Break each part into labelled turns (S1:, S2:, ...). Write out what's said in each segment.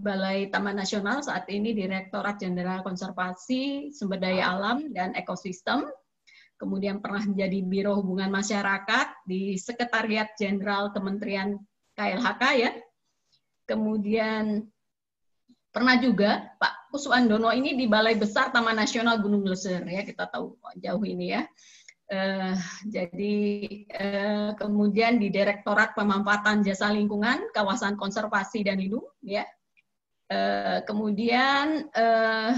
S1: Balai Taman Nasional saat ini Direktorat Jenderal Konservasi Sumber Daya Alam dan Ekosistem. Kemudian pernah menjadi Biro Hubungan Masyarakat di Sekretariat Jenderal Kementerian KLHK ya. Kemudian pernah juga Pak Dono ini di Balai Besar Taman Nasional Gunung Leser ya kita tahu jauh ini ya. Uh, jadi uh, kemudian di Direktorat Pemanfaatan Jasa Lingkungan, Kawasan Konservasi dan Lindung, ya Uh, kemudian uh,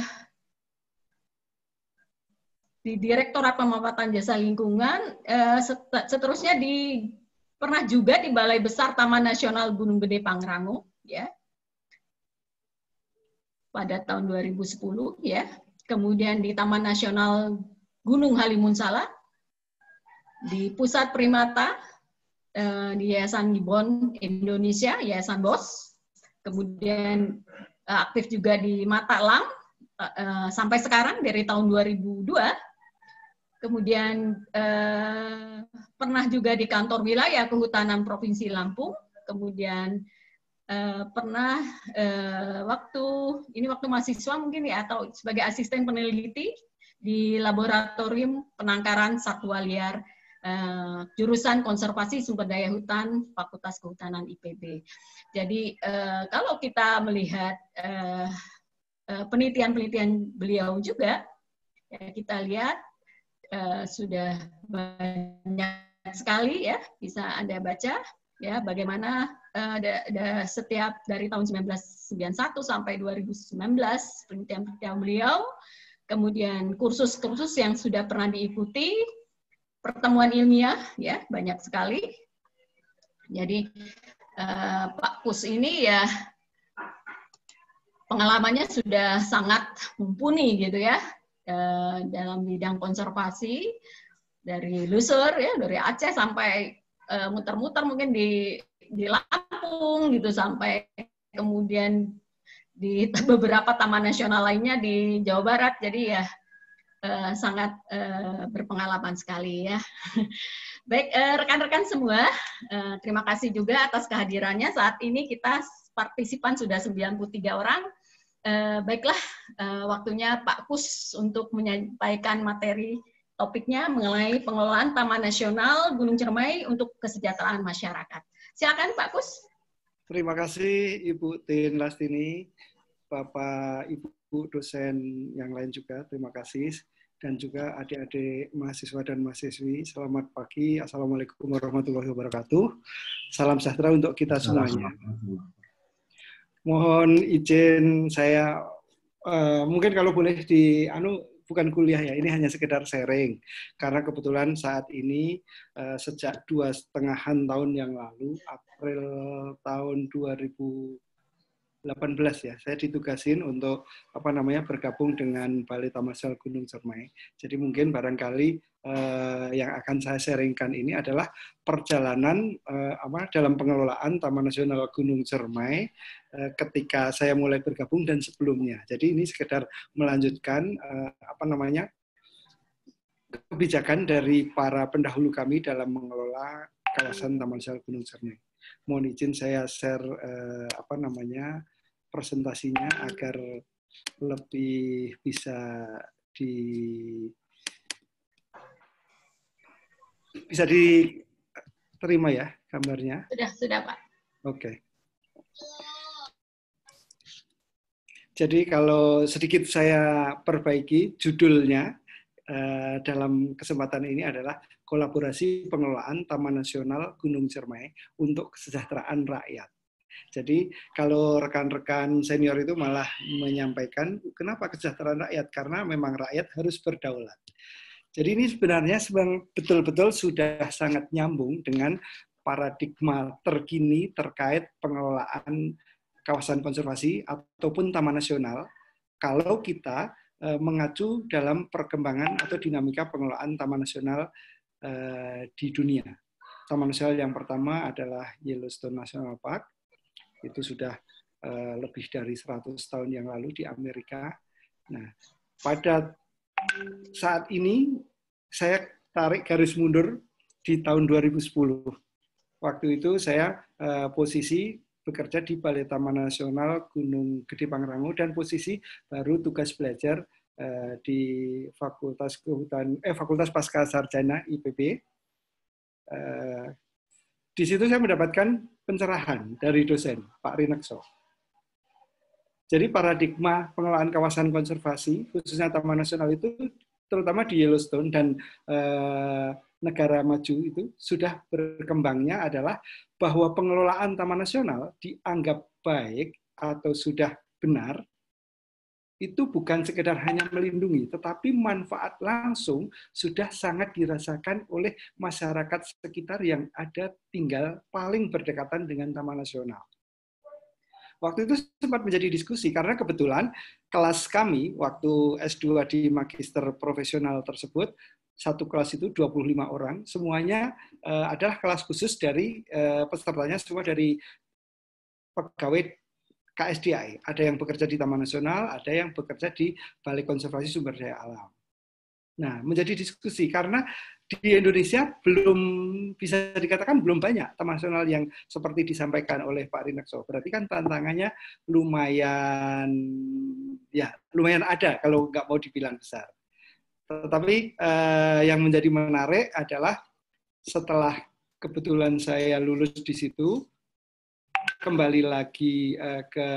S1: di Direktorat Pemanfaatan Jasa Lingkungan, uh, seterusnya di pernah juga di Balai Besar Taman Nasional Gunung Gede Pangrango, ya, pada tahun 2010, ya. Kemudian di Taman Nasional Gunung Halimun Salak, di Pusat Primata, di Yayasan Gibon Indonesia, Yayasan Bos, kemudian uh, aktif juga di Matalang uh, eh, uh, sampai sekarang dari tahun 2002. Kemudian uh, pernah juga di kantor wilayah kehutanan Provinsi Lampung. Kemudian uh, pernah uh, waktu ini waktu mahasiswa mungkin ya atau sebagai asisten peneliti di laboratorium penangkaran satwa liar uh, jurusan konservasi sumber daya hutan Fakultas Kehutanan IPB. Jadi uh, kalau kita melihat penelitian eh, penelitian-penelitian beliau juga ya kita lihat uh, sudah banyak sekali ya bisa anda baca ya bagaimana uh, da, da, setiap dari tahun 1991 sampai 2019 penelitian-penelitian beliau kemudian kursus-kursus yang sudah pernah diikuti pertemuan ilmiah ya banyak sekali. Jadi eh, Pak Kus ini ya pengalamannya sudah sangat mumpuni gitu ya eh, dalam bidang konservasi dari Lusur ya dari Aceh sampai eh, muter-muter eh, mungkin di di Lampung gitu sampai kemudian di beberapa taman nasional lainnya di Jawa Barat. Jadi ya Eh, sangat eh, berpengalaman sekali ya. Baik, eh, rekan-rekan semua, terima kasih juga atas kehadirannya. Saat ini kita partisipan sudah 93 orang. baiklah, waktunya Pak Kus untuk menyampaikan materi topiknya mengenai pengelolaan Taman Nasional Gunung Cermai untuk kesejahteraan masyarakat. Silakan Pak Kus.
S2: Terima kasih Ibu Tin Lastini. Bapak Ibu dosen yang lain juga. Terima kasih dan juga adik-adik mahasiswa dan mahasiswi. Selamat pagi. Assalamualaikum warahmatullahi wabarakatuh. Salam sejahtera untuk kita semuanya. Mohon izin saya uh, mungkin kalau boleh di anu bukan kuliah ya, ini hanya sekedar sharing. Karena kebetulan saat ini uh, sejak dua setengahan tahun yang lalu, April tahun 2000 18 ya, saya ditugasin untuk apa namanya bergabung dengan Balai Nasional Gunung Cermai. Jadi mungkin barangkali eh, yang akan saya sharingkan ini adalah perjalanan eh, apa dalam pengelolaan Taman Nasional Gunung Cermai eh, ketika saya mulai bergabung dan sebelumnya. Jadi ini sekedar melanjutkan eh, apa namanya kebijakan dari para pendahulu kami dalam mengelola kawasan Taman Nasional Gunung Cermai mohon izin saya share eh, apa namanya presentasinya agar lebih bisa di bisa diterima ya gambarnya?
S1: Sudah, sudah Pak.
S2: Oke. Jadi kalau sedikit saya perbaiki judulnya eh, dalam kesempatan ini adalah kolaborasi pengelolaan Taman Nasional Gunung Cermai untuk kesejahteraan rakyat. Jadi kalau rekan-rekan senior itu malah menyampaikan kenapa kesejahteraan rakyat karena memang rakyat harus berdaulat. Jadi ini sebenarnya betul-betul sudah sangat nyambung dengan paradigma terkini terkait pengelolaan kawasan konservasi ataupun taman nasional kalau kita eh, mengacu dalam perkembangan atau dinamika pengelolaan taman nasional eh, di dunia. Taman nasional yang pertama adalah Yellowstone National Park, itu sudah uh, lebih dari 100 tahun yang lalu di Amerika. Nah, pada saat ini saya tarik garis mundur di tahun 2010. Waktu itu saya uh, posisi bekerja di Balai Taman Nasional Gunung Gede Pangrango dan posisi baru tugas belajar uh, di Fakultas Kehutanan eh Fakultas Pasca Sarjana IPB. Uh, di situ saya mendapatkan pencerahan dari dosen Pak Rinekso. Jadi paradigma pengelolaan kawasan konservasi, khususnya Taman Nasional itu, terutama di Yellowstone dan e, negara maju itu, sudah berkembangnya adalah bahwa pengelolaan Taman Nasional dianggap baik atau sudah benar itu bukan sekedar hanya melindungi, tetapi manfaat langsung sudah sangat dirasakan oleh masyarakat sekitar yang ada tinggal paling berdekatan dengan Taman Nasional. Waktu itu sempat menjadi diskusi karena kebetulan kelas kami waktu S2 di magister profesional tersebut satu kelas itu 25 orang, semuanya eh, adalah kelas khusus dari uh, pesertanya semua dari pegawai KSDI, Ada yang bekerja di Taman Nasional, ada yang bekerja di Balai Konservasi Sumber Daya Alam. Nah, menjadi diskusi karena di Indonesia belum bisa dikatakan belum banyak taman nasional yang seperti disampaikan oleh Pak Rinakso. Berarti kan tantangannya lumayan ya lumayan ada kalau nggak mau dibilang besar. Tetapi eh, yang menjadi menarik adalah setelah kebetulan saya lulus di situ, kembali lagi uh, ke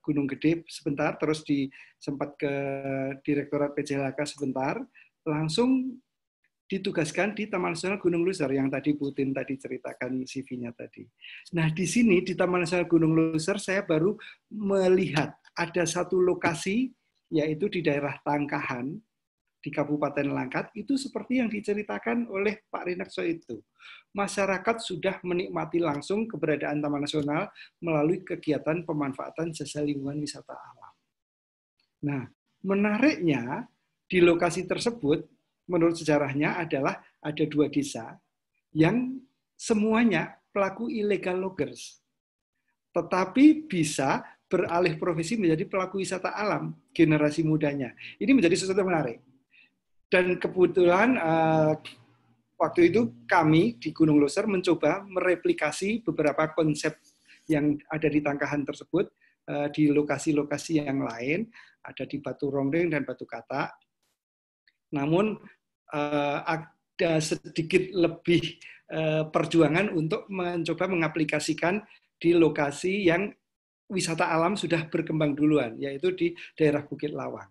S2: Gunung Gede sebentar, terus di, sempat ke Direktorat PJLK sebentar, langsung ditugaskan di Taman Nasional Gunung Luser yang tadi Putin tadi ceritakan CV-nya tadi. Nah, di sini di Taman Nasional Gunung Luser saya baru melihat ada satu lokasi yaitu di daerah Tangkahan di Kabupaten Langkat itu seperti yang diceritakan oleh Pak Rinakso itu. Masyarakat sudah menikmati langsung keberadaan Taman Nasional melalui kegiatan pemanfaatan jasa lingkungan wisata alam. Nah, menariknya di lokasi tersebut menurut sejarahnya adalah ada dua desa yang semuanya pelaku illegal loggers. Tetapi bisa beralih profesi menjadi pelaku wisata alam generasi mudanya. Ini menjadi sesuatu yang menarik. Dan kebetulan uh, waktu itu kami di Gunung Loser mencoba mereplikasi beberapa konsep yang ada di tangkahan tersebut uh, di lokasi-lokasi yang lain, ada di Batu Rongdeng dan Batu Kata. Namun uh, ada sedikit lebih uh, perjuangan untuk mencoba mengaplikasikan di lokasi yang wisata alam sudah berkembang duluan, yaitu di daerah Bukit Lawang.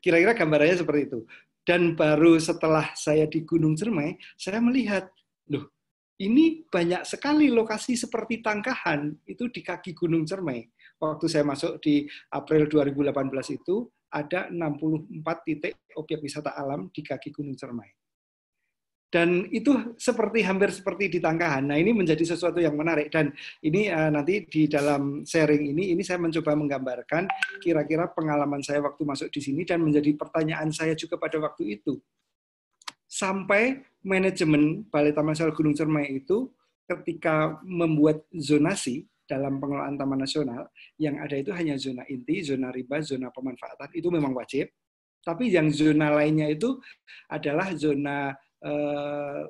S2: Kira-kira gambarannya seperti itu. Dan baru setelah saya di Gunung Cermai, saya melihat, loh, ini banyak sekali lokasi seperti tangkahan itu di kaki Gunung Cermai. Waktu saya masuk di April 2018 itu, ada 64 titik objek wisata alam di kaki Gunung Cermai dan itu seperti hampir seperti di tangkahan. Nah ini menjadi sesuatu yang menarik dan ini uh, nanti di dalam sharing ini ini saya mencoba menggambarkan kira-kira pengalaman saya waktu masuk di sini dan menjadi pertanyaan saya juga pada waktu itu sampai manajemen Balai Taman Nasional Gunung Cermai itu ketika membuat zonasi dalam pengelolaan taman nasional yang ada itu hanya zona inti, zona riba, zona pemanfaatan itu memang wajib. Tapi yang zona lainnya itu adalah zona Eh,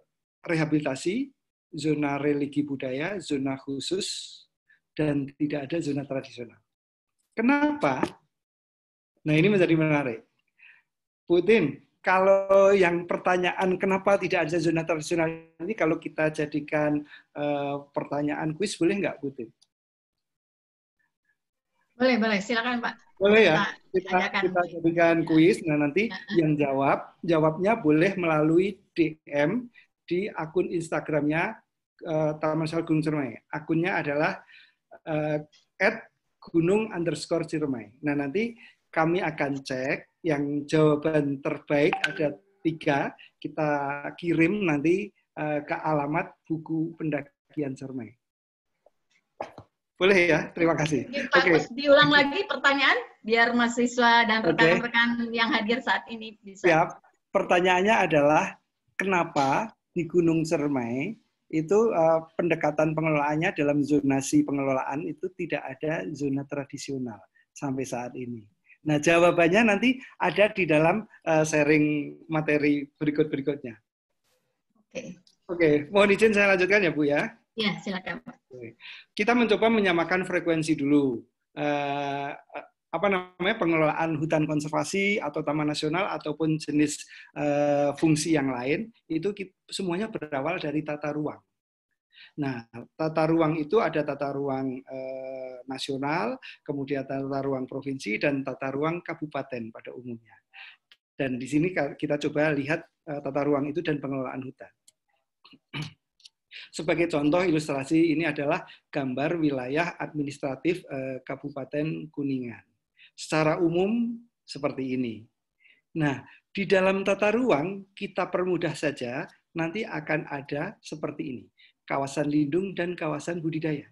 S2: rehabilitasi, zona religi budaya, zona khusus, dan tidak ada zona tradisional. Kenapa? Nah ini menjadi menarik. Putin, kalau yang pertanyaan kenapa tidak ada zona tradisional ini, kalau kita jadikan uh, pertanyaan kuis boleh nggak Putin?
S1: Boleh, boleh. Silakan Pak.
S2: Boleh ya. Kita, kita, kita jadikan kuis. Nah nanti yang jawab, jawabnya boleh melalui DM di akun Instagramnya uh, Taman Sal Gunung Ciremai. Akunnya adalah uh, gunung underscore Ciremai. Nah nanti kami akan cek yang jawaban terbaik ada tiga kita kirim nanti uh, ke alamat buku pendakian Ciremai. Boleh ya, terima kasih. Oke. okay.
S1: diulang lagi pertanyaan biar mahasiswa dan rekan-rekan okay. yang hadir saat ini
S2: bisa. Siap. Pertanyaannya adalah kenapa di Gunung Cermai itu uh, pendekatan pengelolaannya dalam zonasi pengelolaan itu tidak ada zona tradisional sampai saat ini. Nah, jawabannya nanti ada di dalam uh, sharing materi berikut-berikutnya. Oke. Okay. Oke, okay. mohon izin saya lanjutkan ya, Bu ya.
S1: Ya, silakan.
S2: Kita mencoba menyamakan frekuensi dulu. Eh, eh, apa namanya pengelolaan hutan konservasi atau taman nasional ataupun jenis eh, fungsi yang lain itu semuanya berawal dari tata ruang. Nah, tata ruang itu ada tata ruang eh, nasional, kemudian tata ruang provinsi dan tata ruang kabupaten pada umumnya. Dan di sini kita coba lihat eh, tata ruang itu dan pengelolaan hutan. Sebagai contoh ilustrasi ini adalah gambar wilayah administratif eh, Kabupaten Kuningan. Secara umum seperti ini. Nah, di dalam tata ruang kita permudah saja, nanti akan ada seperti ini. Kawasan lindung dan kawasan budidaya.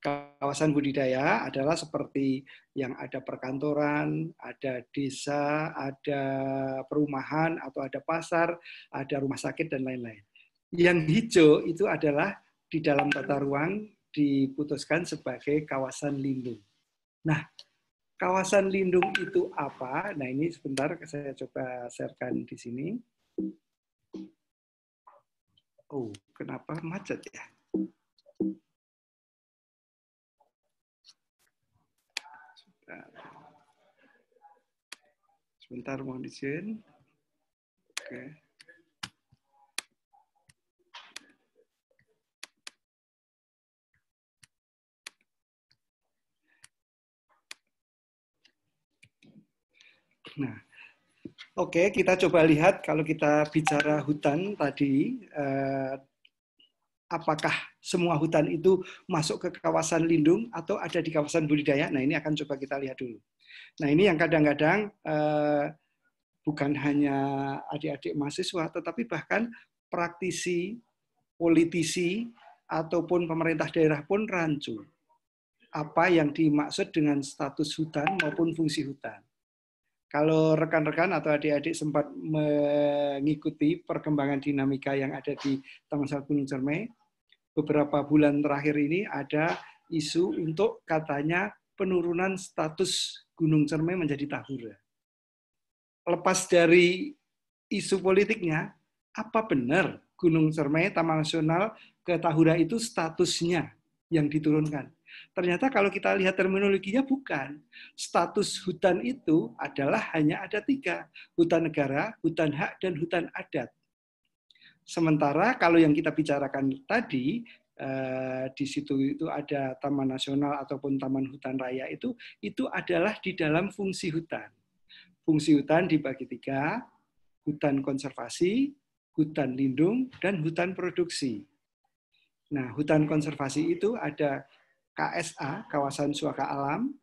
S2: Kawasan budidaya adalah seperti yang ada perkantoran, ada desa, ada perumahan, atau ada pasar, ada rumah sakit, dan lain-lain. Yang hijau itu adalah di dalam tata ruang diputuskan sebagai kawasan lindung. Nah, kawasan lindung itu apa? Nah, ini sebentar saya coba sharekan di sini. Oh, kenapa
S3: macet ya?
S2: Sebentar, mohon izin. Oke. Okay. Nah, oke okay, kita coba lihat kalau kita bicara hutan tadi, eh, apakah semua hutan itu masuk ke kawasan lindung atau ada di kawasan budidaya? Nah ini akan coba kita lihat dulu. Nah ini yang kadang-kadang eh, bukan hanya adik-adik mahasiswa, tetapi bahkan praktisi, politisi, ataupun pemerintah daerah pun rancu apa yang dimaksud dengan status hutan maupun fungsi hutan. Kalau rekan-rekan atau adik-adik sempat mengikuti perkembangan dinamika yang ada di Taman Sal Gunung Cermai, beberapa bulan terakhir ini ada isu untuk katanya penurunan status Gunung Cermai menjadi tahura. Lepas dari isu politiknya, apa benar Gunung Cermai Taman Nasional ke Tahura itu statusnya yang diturunkan? Ternyata kalau kita lihat terminologinya bukan. Status hutan itu adalah hanya ada tiga. Hutan negara, hutan hak, dan hutan adat. Sementara kalau yang kita bicarakan tadi, eh, di situ itu ada taman nasional ataupun taman hutan raya itu, itu adalah di dalam fungsi hutan. Fungsi hutan dibagi tiga, hutan konservasi, hutan lindung, dan hutan produksi. Nah, hutan konservasi itu ada KSA, kawasan suaka alam,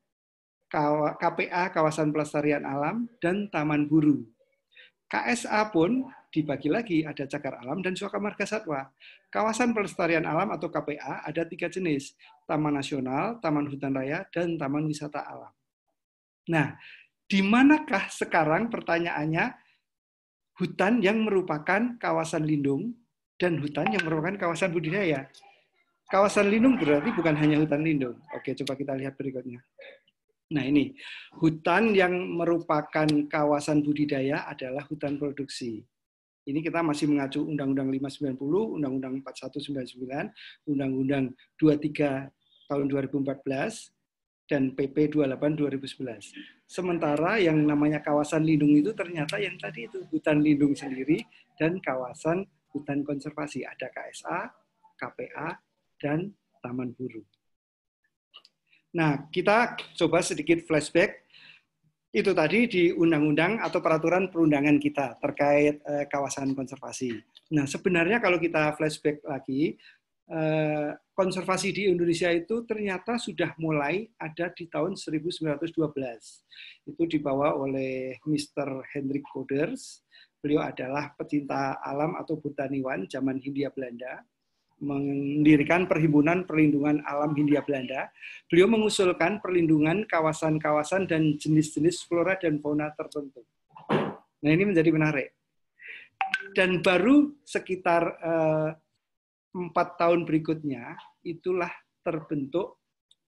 S2: KPA, kawasan pelestarian alam, dan taman guru. KSA pun dibagi lagi ada cagar alam dan suaka marga satwa. Kawasan pelestarian alam atau KPA ada tiga jenis, taman nasional, taman hutan raya, dan taman wisata alam. Nah, di manakah sekarang pertanyaannya hutan yang merupakan kawasan lindung dan hutan yang merupakan kawasan budidaya? Kawasan lindung berarti bukan hanya hutan lindung. Oke, coba kita lihat berikutnya. Nah ini, hutan yang merupakan kawasan budidaya adalah hutan produksi. Ini kita masih mengacu Undang-Undang 590, Undang-Undang 4199, Undang-Undang 23 tahun 2014, dan PP 28 2011. Sementara yang namanya kawasan lindung itu ternyata yang tadi itu hutan lindung sendiri dan kawasan hutan konservasi. Ada KSA, KPA, dan taman Buru. Nah, kita coba sedikit flashback. Itu tadi di undang-undang atau peraturan perundangan kita terkait eh, kawasan konservasi. Nah, sebenarnya kalau kita flashback lagi, eh, konservasi di Indonesia itu ternyata sudah mulai ada di tahun 1912. Itu dibawa oleh Mr. Hendrik Koders. Beliau adalah pecinta alam atau botaniwan zaman Hindia Belanda mendirikan Perhimpunan Perlindungan Alam Hindia Belanda, beliau mengusulkan perlindungan kawasan-kawasan dan jenis-jenis flora dan fauna tertentu. Nah ini menjadi menarik. Dan baru sekitar eh, empat tahun berikutnya, itulah terbentuk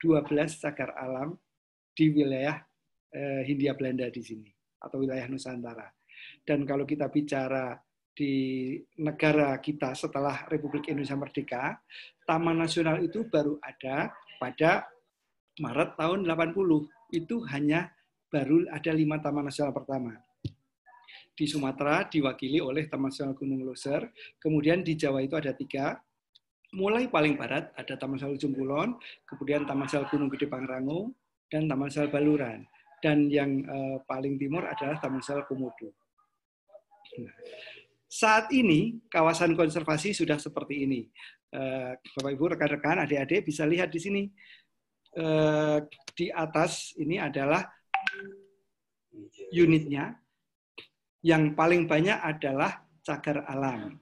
S2: 12 cagar alam di wilayah eh, Hindia Belanda di sini, atau wilayah Nusantara. Dan kalau kita bicara di negara kita setelah Republik Indonesia Merdeka, Taman Nasional itu baru ada pada Maret tahun 80. Itu hanya baru ada lima taman nasional pertama. Di Sumatera diwakili oleh Taman Nasional Gunung Loser, kemudian di Jawa itu ada tiga, mulai paling barat ada Taman Nasional Ujung Kulon, kemudian Taman Nasional Gunung Gede Pangrango, dan Taman Nasional Baluran. Dan yang uh, paling timur adalah Taman Nasional Komodo. Nah, saat ini kawasan konservasi sudah seperti ini. Eh, Bapak Ibu rekan-rekan adik-adik bisa lihat di sini eh, di atas ini adalah unitnya yang paling banyak adalah cagar alam.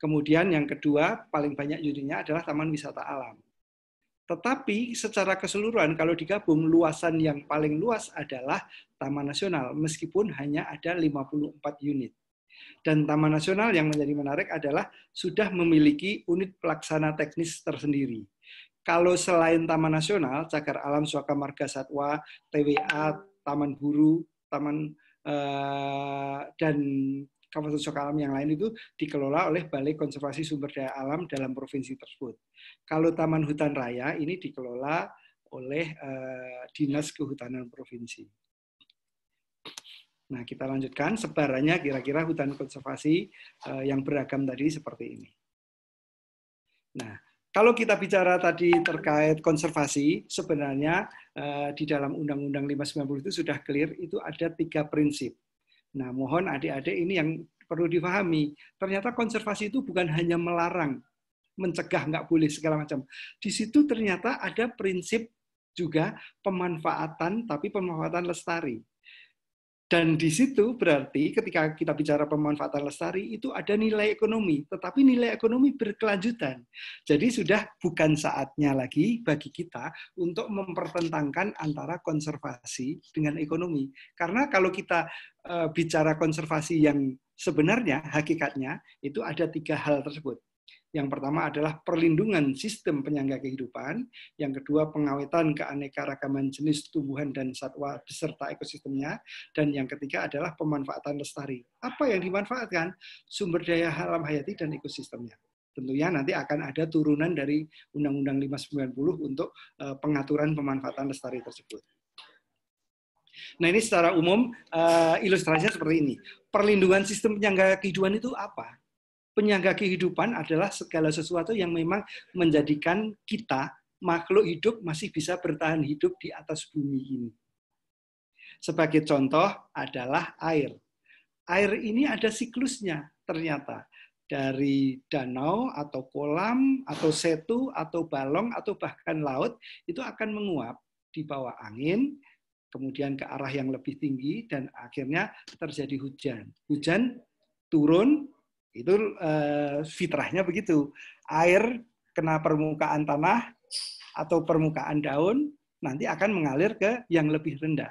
S2: Kemudian yang kedua paling banyak unitnya adalah taman wisata alam. Tetapi secara keseluruhan kalau digabung luasan yang paling luas adalah Taman Nasional meskipun hanya ada 54 unit. Dan Taman Nasional yang menjadi menarik adalah sudah memiliki unit pelaksana teknis tersendiri. Kalau selain Taman Nasional, Cagar Alam Suaka Marga Satwa, TWA, Taman Guru, Taman eh, dan kawasan stok alam yang lain itu dikelola oleh Balai Konservasi Sumber Daya Alam dalam provinsi tersebut. Kalau Taman Hutan Raya ini dikelola oleh eh, Dinas Kehutanan Provinsi. Nah, kita lanjutkan sebarannya kira-kira hutan konservasi eh, yang beragam tadi seperti ini. Nah, kalau kita bicara tadi terkait konservasi, sebenarnya eh, di dalam Undang-Undang 590 itu sudah clear, itu ada tiga prinsip Nah, mohon adik-adik ini yang perlu difahami. Ternyata konservasi itu bukan hanya melarang, mencegah nggak boleh segala macam. Di situ ternyata ada prinsip juga pemanfaatan, tapi pemanfaatan lestari. Dan di situ berarti ketika kita bicara pemanfaatan lestari itu ada nilai ekonomi, tetapi nilai ekonomi berkelanjutan. Jadi sudah bukan saatnya lagi bagi kita untuk mempertentangkan antara konservasi dengan ekonomi. Karena kalau kita eh, bicara konservasi yang sebenarnya hakikatnya itu ada tiga hal tersebut. Yang pertama adalah perlindungan sistem penyangga kehidupan, yang kedua pengawetan keanekaragaman jenis tumbuhan dan satwa beserta ekosistemnya, dan yang ketiga adalah pemanfaatan lestari. Apa yang dimanfaatkan? Sumber daya alam hayati dan ekosistemnya. Tentunya nanti akan ada turunan dari Undang-Undang 590 untuk eh, pengaturan pemanfaatan lestari tersebut. Nah ini secara umum eh, ilustrasinya seperti ini. Perlindungan sistem penyangga kehidupan itu apa? penyangga kehidupan adalah segala sesuatu yang memang menjadikan kita makhluk hidup masih bisa bertahan hidup di atas bumi ini. Sebagai contoh adalah air. Air ini ada siklusnya ternyata dari danau atau kolam atau setu atau balong atau bahkan laut itu akan menguap di bawah angin kemudian ke arah yang lebih tinggi dan akhirnya terjadi hujan. Hujan turun itu uh, fitrahnya begitu. Air kena permukaan tanah atau permukaan daun nanti akan mengalir ke yang lebih rendah.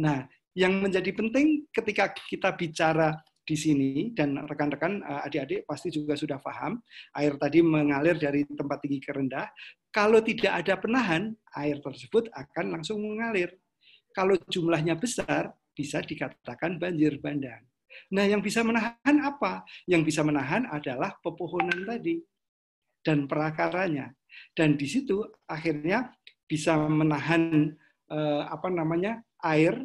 S2: Nah, yang menjadi penting ketika kita bicara di sini dan rekan-rekan eh, adik-adik pasti juga sudah paham air tadi mengalir dari tempat tinggi ke rendah kalau tidak ada penahan air tersebut akan langsung mengalir kalau jumlahnya besar bisa dikatakan banjir bandang Nah, yang bisa menahan apa? Yang bisa menahan adalah pepohonan tadi dan perakarannya Dan di situ akhirnya bisa menahan eh, apa namanya air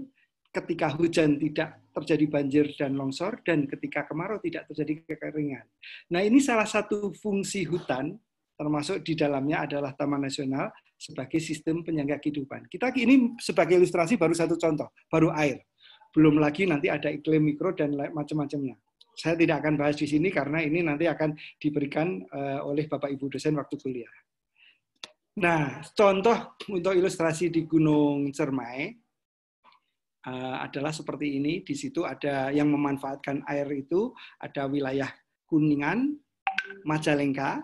S2: ketika hujan tidak terjadi banjir dan longsor dan ketika kemarau tidak terjadi kekeringan. Nah, ini salah satu fungsi hutan termasuk di dalamnya adalah Taman Nasional sebagai sistem penyangga kehidupan. Kita ini sebagai ilustrasi baru satu contoh, baru air belum lagi nanti ada iklim mikro dan macam-macamnya. Saya tidak akan bahas di sini karena ini nanti akan diberikan eh, oleh Bapak Ibu dosen waktu kuliah. Nah, contoh untuk ilustrasi di Gunung Cermai eh, adalah seperti ini. Di situ ada yang memanfaatkan air itu, ada wilayah Kuningan, Majalengka.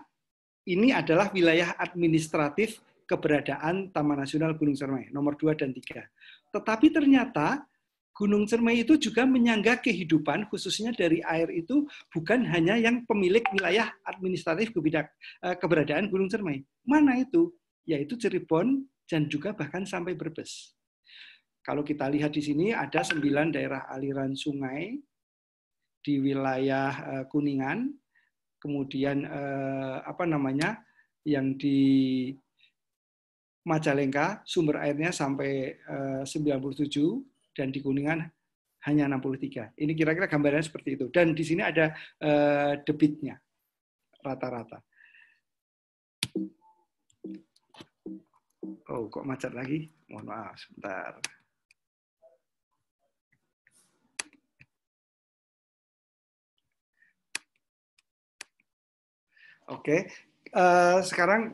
S2: Ini adalah wilayah administratif keberadaan Taman Nasional Gunung Cermai, nomor 2 dan 3. Tetapi ternyata Gunung Cermai itu juga menyangga kehidupan, khususnya dari air itu bukan hanya yang pemilik wilayah administratif kebidak, eh, keberadaan Gunung Cermai. Mana itu? Yaitu Cirebon dan juga bahkan sampai Brebes. Kalau kita lihat di sini ada sembilan daerah aliran sungai di wilayah eh, Kuningan, kemudian eh, apa namanya yang di Majalengka sumber airnya sampai 97 dan di Kuningan hanya 63. Ini kira-kira gambarannya seperti itu. Dan di sini ada eh, debitnya rata-rata. Oh, kok macet lagi? Mohon maaf, sebentar. Oke, okay. uh, eh, sekarang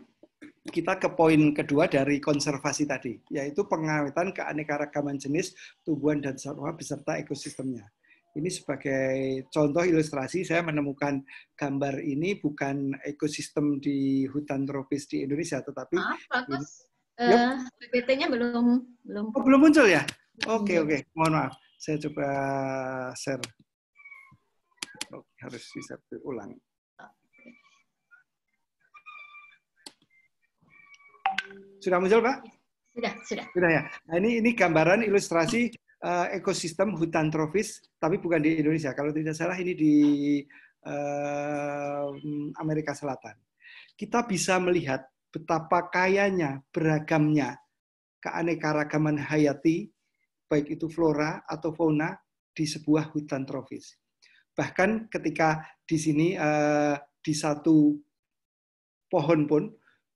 S2: kita ke poin kedua dari konservasi tadi, yaitu pengawetan keanekaragaman jenis tumbuhan dan satwa beserta ekosistemnya. Ini sebagai contoh ilustrasi, saya menemukan gambar ini bukan ekosistem di hutan tropis di Indonesia, tetapi ah,
S1: Uh, yep. belum
S2: belum oh, belum muncul ya? Oke okay, oke, okay. mohon maaf. Saya coba share. Oh, harus bisa ulang. Sudah muncul, Pak? Sudah, sudah. Sudah ya. Nah, ini ini gambaran ilustrasi uh, ekosistem hutan tropis, tapi bukan di Indonesia. Kalau tidak salah ini di uh, Amerika Selatan. Kita bisa melihat betapa kayanya, beragamnya keanekaragaman hayati, baik itu flora atau fauna di sebuah hutan tropis. Bahkan ketika di sini uh, di satu pohon pun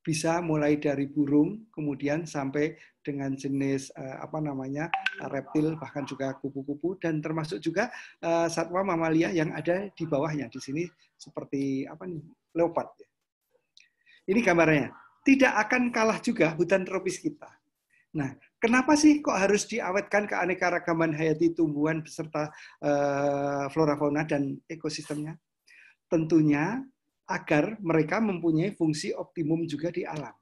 S2: bisa mulai dari burung kemudian sampai dengan jenis eh, apa namanya reptil bahkan juga kupu-kupu dan termasuk juga eh, satwa mamalia yang ada di bawahnya di sini seperti apa nih leopard. Ya. Ini gambarnya. Tidak akan kalah juga hutan tropis kita. Nah, kenapa sih kok harus diawetkan keanekaragaman hayati tumbuhan beserta eh, flora fauna dan ekosistemnya? Tentunya agar mereka mempunyai fungsi optimum juga di alam.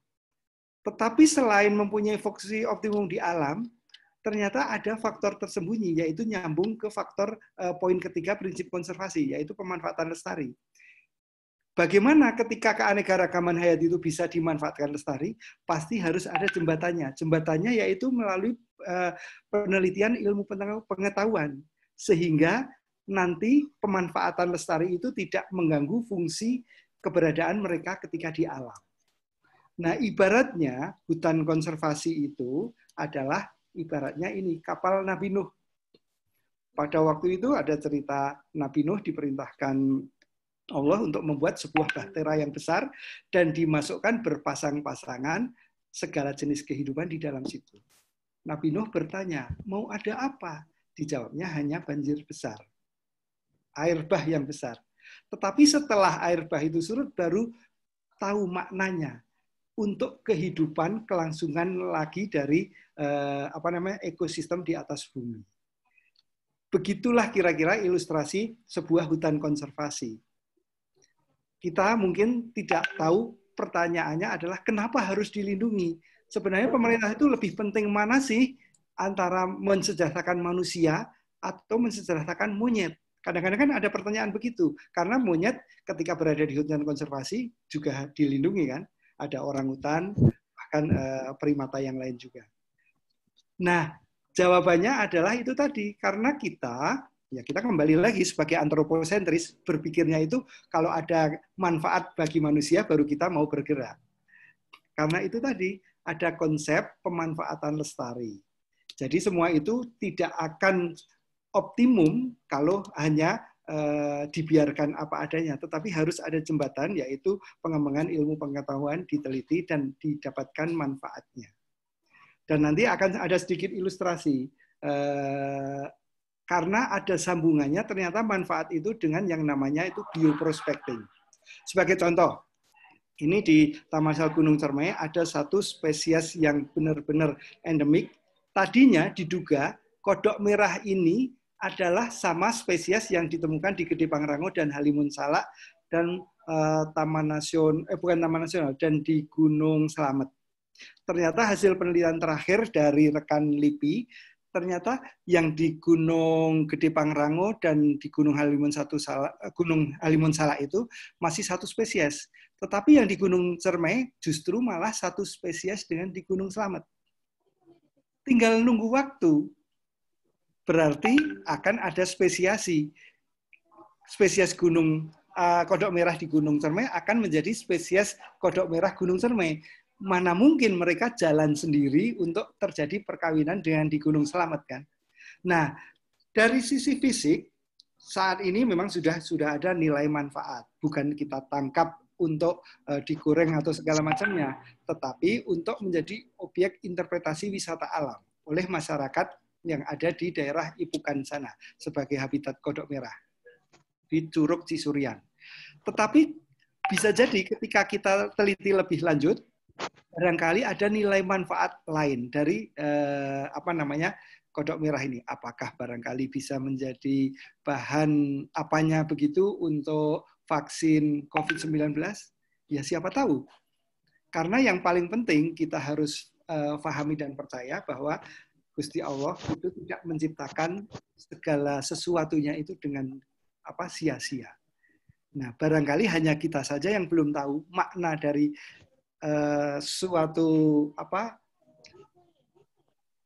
S2: Tetapi selain mempunyai fungsi optimum di alam, ternyata ada faktor tersembunyi, yaitu nyambung ke faktor eh, poin ketiga prinsip konservasi, yaitu pemanfaatan lestari. Bagaimana ketika keanekaragaman hayat itu bisa dimanfaatkan lestari? Pasti harus ada jembatannya. Jembatannya yaitu melalui eh, penelitian ilmu pengetahuan. Sehingga nanti pemanfaatan lestari itu tidak mengganggu fungsi keberadaan mereka ketika di alam. Nah, ibaratnya hutan konservasi itu adalah ibaratnya ini kapal Nabi Nuh. Pada waktu itu ada cerita Nabi Nuh diperintahkan Allah untuk membuat sebuah bahtera yang besar dan dimasukkan berpasang-pasangan segala jenis kehidupan di dalam situ. Nabi Nuh bertanya, mau ada apa? Dijawabnya hanya banjir besar air bah yang besar. Tetapi setelah air bah itu surut baru tahu maknanya untuk kehidupan kelangsungan lagi dari eh, apa namanya ekosistem di atas bumi. Begitulah kira-kira ilustrasi sebuah hutan konservasi. Kita mungkin tidak tahu pertanyaannya adalah kenapa harus dilindungi? Sebenarnya pemerintah itu lebih penting mana sih antara mensejahterakan manusia atau mensejahterakan monyet? Kadang-kadang kan ada pertanyaan begitu, karena monyet ketika berada di hutan konservasi juga dilindungi kan, ada orang hutan, bahkan eh, primata yang lain juga. Nah, jawabannya adalah itu tadi, karena kita ya kita kembali lagi sebagai antroposentris berpikirnya itu kalau ada manfaat bagi manusia baru kita mau bergerak. Karena itu tadi ada konsep pemanfaatan lestari. Jadi semua itu tidak akan optimum kalau hanya eh, dibiarkan apa adanya, tetapi harus ada jembatan yaitu pengembangan ilmu pengetahuan diteliti dan didapatkan manfaatnya. Dan nanti akan ada sedikit ilustrasi eh, karena ada sambungannya ternyata manfaat itu dengan yang namanya itu bioprospecting. Sebagai contoh, ini di Taman Sal Gunung Cermai ada satu spesies yang benar-benar endemik. Tadinya diduga kodok merah ini adalah sama spesies yang ditemukan di Gede Pangrango dan Halimun Salak dan uh, Taman Nasional eh bukan Taman Nasional dan di Gunung Selamet Ternyata hasil penelitian terakhir dari rekan LIPI ternyata yang di Gunung Gede Pangrango dan di Gunung Halimun satu Salak eh, Gunung Halimun Salak itu masih satu spesies. Tetapi yang di Gunung Cermai justru malah satu spesies dengan di Gunung Selamet Tinggal nunggu waktu berarti akan ada spesiasi. Spesies gunung uh, kodok merah di Gunung Cermai akan menjadi spesies kodok merah Gunung Cermai. Mana mungkin mereka jalan sendiri untuk terjadi perkawinan dengan di Gunung Selamat kan? Nah, dari sisi fisik saat ini memang sudah sudah ada nilai manfaat, bukan kita tangkap untuk uh, digoreng atau segala macamnya, tetapi untuk menjadi objek interpretasi wisata alam oleh masyarakat yang ada di daerah Ipukan sana sebagai habitat kodok merah di Curug Cisurian. Tetapi bisa jadi ketika kita teliti lebih lanjut, barangkali ada nilai manfaat lain dari eh, apa namanya kodok merah ini. Apakah barangkali bisa menjadi bahan apanya begitu untuk vaksin COVID-19? Ya siapa tahu. Karena yang paling penting kita harus uh, fahami dan percaya bahwa Gusti Allah itu tidak menciptakan segala sesuatunya itu dengan apa sia-sia. Nah, barangkali hanya kita saja yang belum tahu makna dari uh, suatu apa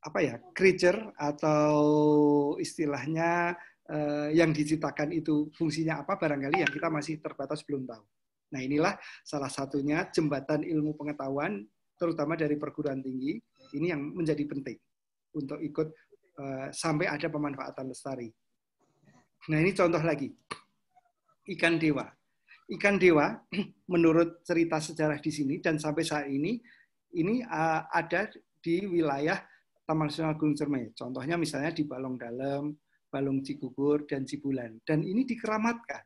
S2: apa ya creature atau istilahnya uh, yang diciptakan itu fungsinya apa barangkali yang kita masih terbatas belum tahu. Nah, inilah salah satunya jembatan ilmu pengetahuan terutama dari perguruan tinggi ini yang menjadi penting untuk ikut eh, sampai ada pemanfaatan lestari. Nah ini contoh lagi ikan dewa. Ikan dewa menurut cerita sejarah di sini dan sampai saat ini ini eh, ada di wilayah Taman Nasional Gunung Cermai. Contohnya misalnya di Balong Dalem, Balong Cigugur, dan Cibulan. Dan ini dikeramatkan.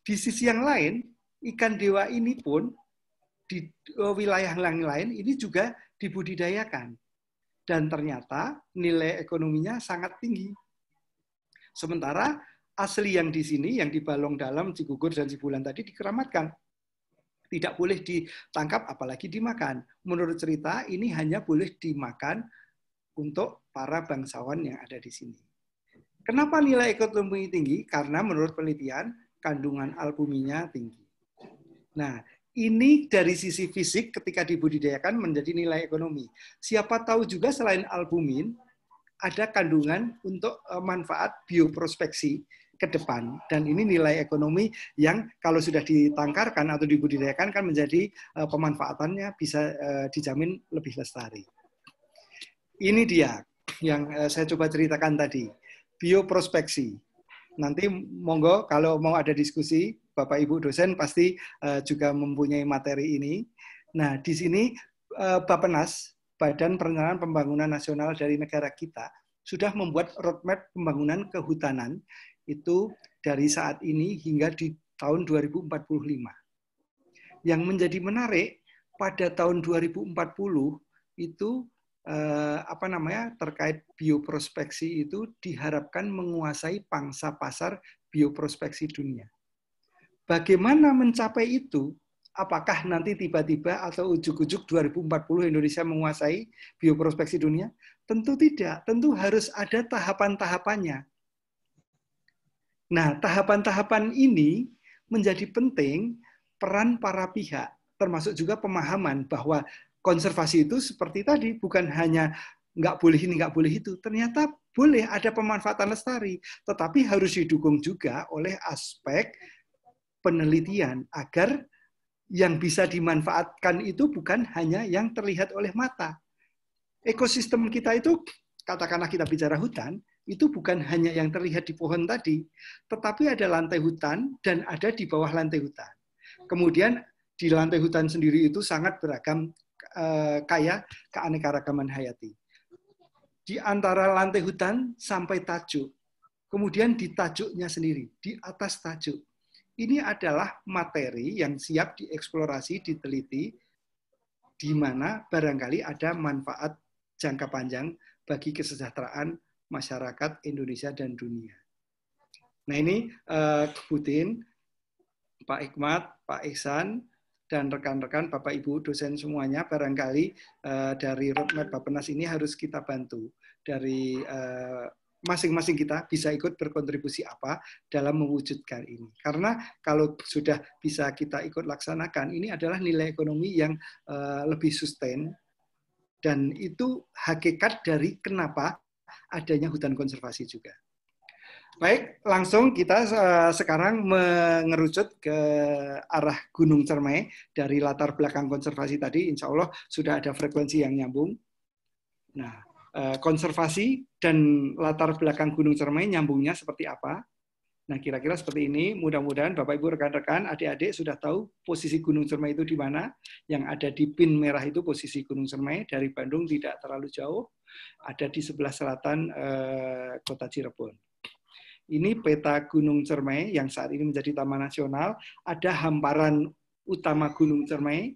S2: Di sisi yang lain, ikan dewa ini pun di eh, wilayah lain-lain ini juga dibudidayakan dan ternyata nilai ekonominya sangat tinggi. Sementara asli yang di sini, yang di balong dalam, cigugur, dan cibulan tadi dikeramatkan. Tidak boleh ditangkap, apalagi dimakan. Menurut cerita, ini hanya boleh dimakan untuk para bangsawan yang ada di sini. Kenapa nilai ekonomi tinggi? Karena menurut penelitian, kandungan albuminya tinggi. Nah, ini dari sisi fisik ketika dibudidayakan menjadi nilai ekonomi. Siapa tahu juga selain albumin ada kandungan untuk e, manfaat bioprospeksi ke depan dan ini nilai ekonomi yang kalau sudah ditangkarkan atau dibudidayakan kan menjadi e, pemanfaatannya bisa e, dijamin lebih lestari. Ini dia yang saya coba ceritakan tadi, bioprospeksi. Nanti monggo kalau mau ada diskusi Bapak Ibu dosen pasti uh, juga mempunyai materi ini. Nah, di sini uh, eh, Bappenas, Badan Perencanaan Pembangunan Nasional dari negara kita, sudah membuat roadmap pembangunan kehutanan itu dari saat ini hingga di tahun 2045. Yang menjadi menarik pada tahun 2040 itu eh, apa namanya terkait bioprospeksi itu diharapkan menguasai pangsa pasar bioprospeksi dunia. Bagaimana mencapai itu? Apakah nanti tiba-tiba atau ujuk-ujuk 2040 Indonesia menguasai bioprospeksi dunia? Tentu tidak. Tentu harus ada tahapan-tahapannya. Nah, tahapan-tahapan ini menjadi penting peran para pihak, termasuk juga pemahaman bahwa konservasi itu seperti tadi, bukan hanya nggak boleh ini, nggak boleh itu. Ternyata boleh ada pemanfaatan lestari, tetapi harus didukung juga oleh aspek penelitian agar yang bisa dimanfaatkan itu bukan hanya yang terlihat oleh mata. Ekosistem kita itu, katakanlah kita bicara hutan, itu bukan hanya yang terlihat di pohon tadi, tetapi ada lantai hutan dan ada di bawah lantai hutan. Kemudian di lantai hutan sendiri itu sangat beragam eh, kaya keanekaragaman hayati. Di antara lantai hutan sampai tajuk, kemudian di tajuknya sendiri, di atas tajuk, ini adalah materi yang siap dieksplorasi, diteliti, di mana barangkali ada manfaat jangka panjang bagi kesejahteraan masyarakat Indonesia dan dunia. Nah ini uh, eh, Kebutin, Pak Ikmat, Pak Ihsan, dan rekan-rekan Bapak Ibu dosen semuanya barangkali uh, dari roadmap Bapenas ini harus kita bantu dari uh, masing-masing kita bisa ikut berkontribusi apa dalam mewujudkan ini. Karena kalau sudah bisa kita ikut laksanakan, ini adalah nilai ekonomi yang uh, lebih sustain dan itu hakikat dari kenapa adanya hutan konservasi juga. Baik, langsung kita uh, sekarang mengerucut ke arah Gunung Cermai dari latar belakang konservasi tadi, insya Allah sudah ada frekuensi yang nyambung. Nah, Eh, konservasi dan latar belakang Gunung Cermai nyambungnya seperti apa. Nah, kira-kira seperti ini. Mudah-mudahan Bapak Ibu rekan-rekan, adik-adik sudah tahu posisi Gunung Cermai itu di mana. Yang ada di pin merah itu posisi Gunung Cermai dari Bandung tidak terlalu jauh, ada di sebelah selatan eh, Kota Cirebon. Ini peta Gunung Cermai yang saat ini menjadi taman nasional. Ada hamparan utama Gunung Cermai,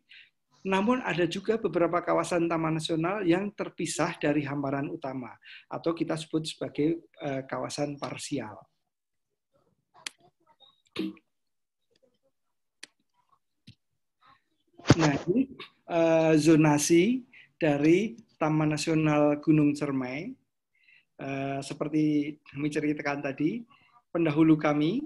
S2: namun ada juga beberapa kawasan taman nasional yang terpisah dari hamparan utama atau kita sebut sebagai eh, kawasan parsial. Nah, ini eh, zonasi dari Taman Nasional Gunung Cermai. Eh, seperti menceritakan tadi, pendahulu kami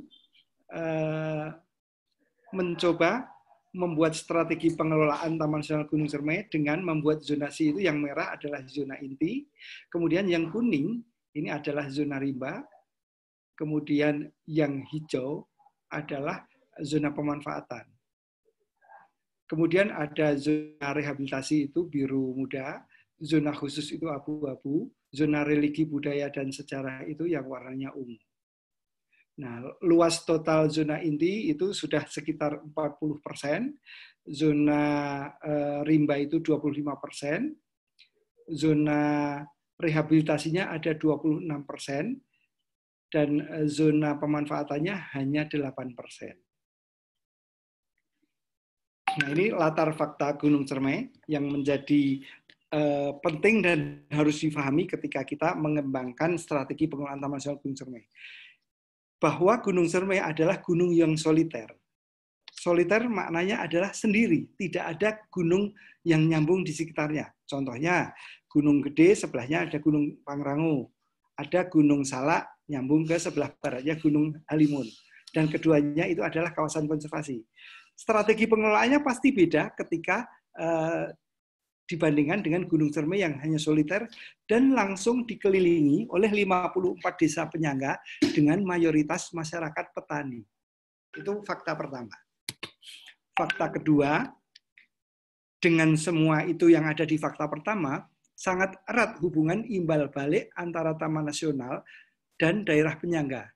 S2: mencoba membuat strategi pengelolaan Taman Nasional Gunung Cermai dengan membuat zonasi itu yang merah adalah zona inti, kemudian yang kuning ini adalah zona rimba, kemudian yang hijau adalah zona pemanfaatan. Kemudian ada zona rehabilitasi itu biru muda, zona khusus itu abu-abu, zona religi, budaya, dan sejarah itu yang warnanya ungu. Nah, luas total zona inti itu sudah sekitar 40 persen, zona eh, rimba itu 25 persen, zona rehabilitasinya ada 26 persen, dan eh, zona pemanfaatannya hanya 8 persen. Nah, ini latar fakta Gunung Cermai yang menjadi uh, penting dan harus difahami ketika kita mengembangkan strategi pengelolaan Taman Nasional Gunung Cermai bahwa Gunung Sermai adalah gunung yang soliter. Soliter maknanya adalah sendiri, tidak ada gunung yang nyambung di sekitarnya. Contohnya, Gunung Gede sebelahnya ada Gunung Pangrango, ada Gunung Salak nyambung ke sebelah baratnya Gunung Halimun. Dan keduanya itu adalah kawasan konservasi. Strategi pengelolaannya pasti beda ketika eh, dibandingkan dengan Gunung Cermai yang hanya soliter dan langsung dikelilingi oleh 54 desa penyangga dengan mayoritas masyarakat petani. Itu fakta pertama. Fakta kedua, dengan semua itu yang ada di fakta pertama, sangat erat hubungan imbal balik antara Taman Nasional dan daerah penyangga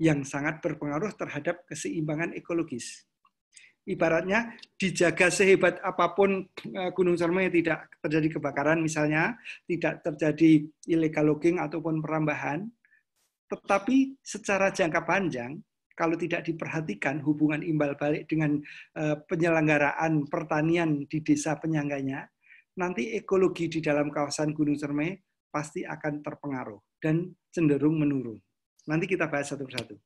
S2: yang sangat berpengaruh terhadap keseimbangan ekologis ibaratnya dijaga sehebat apapun eh, Gunung yang tidak terjadi kebakaran misalnya, tidak terjadi illegal logging ataupun perambahan, tetapi secara jangka panjang kalau tidak diperhatikan hubungan imbal balik dengan eh, penyelenggaraan pertanian di desa penyangganya, nanti ekologi di dalam kawasan Gunung Sermai pasti akan terpengaruh dan cenderung menurun. Nanti kita bahas satu persatu.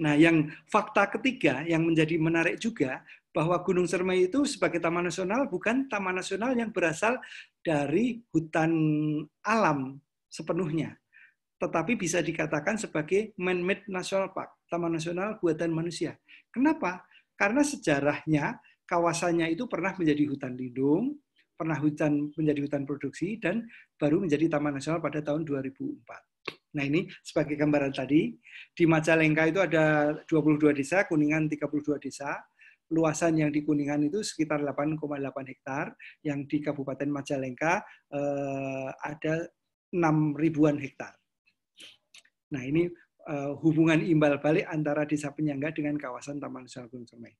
S2: Nah, yang fakta ketiga yang menjadi menarik juga bahwa Gunung Sermai itu sebagai taman nasional bukan taman nasional yang berasal dari hutan alam sepenuhnya, tetapi bisa dikatakan sebagai man-made national park, taman nasional buatan manusia. Kenapa? Karena sejarahnya kawasannya itu pernah menjadi hutan lindung, pernah hutan menjadi hutan produksi dan baru menjadi taman nasional pada tahun 2004. Nah ini sebagai gambaran tadi, di Majalengka itu ada 22 desa, Kuningan 32 desa, luasan yang di Kuningan itu sekitar 8,8 hektar, yang di Kabupaten Majalengka eh, ada 6 ribuan hektar. Nah ini eh, hubungan imbal balik antara desa penyangga dengan kawasan Taman Nasional Gunung Cermai.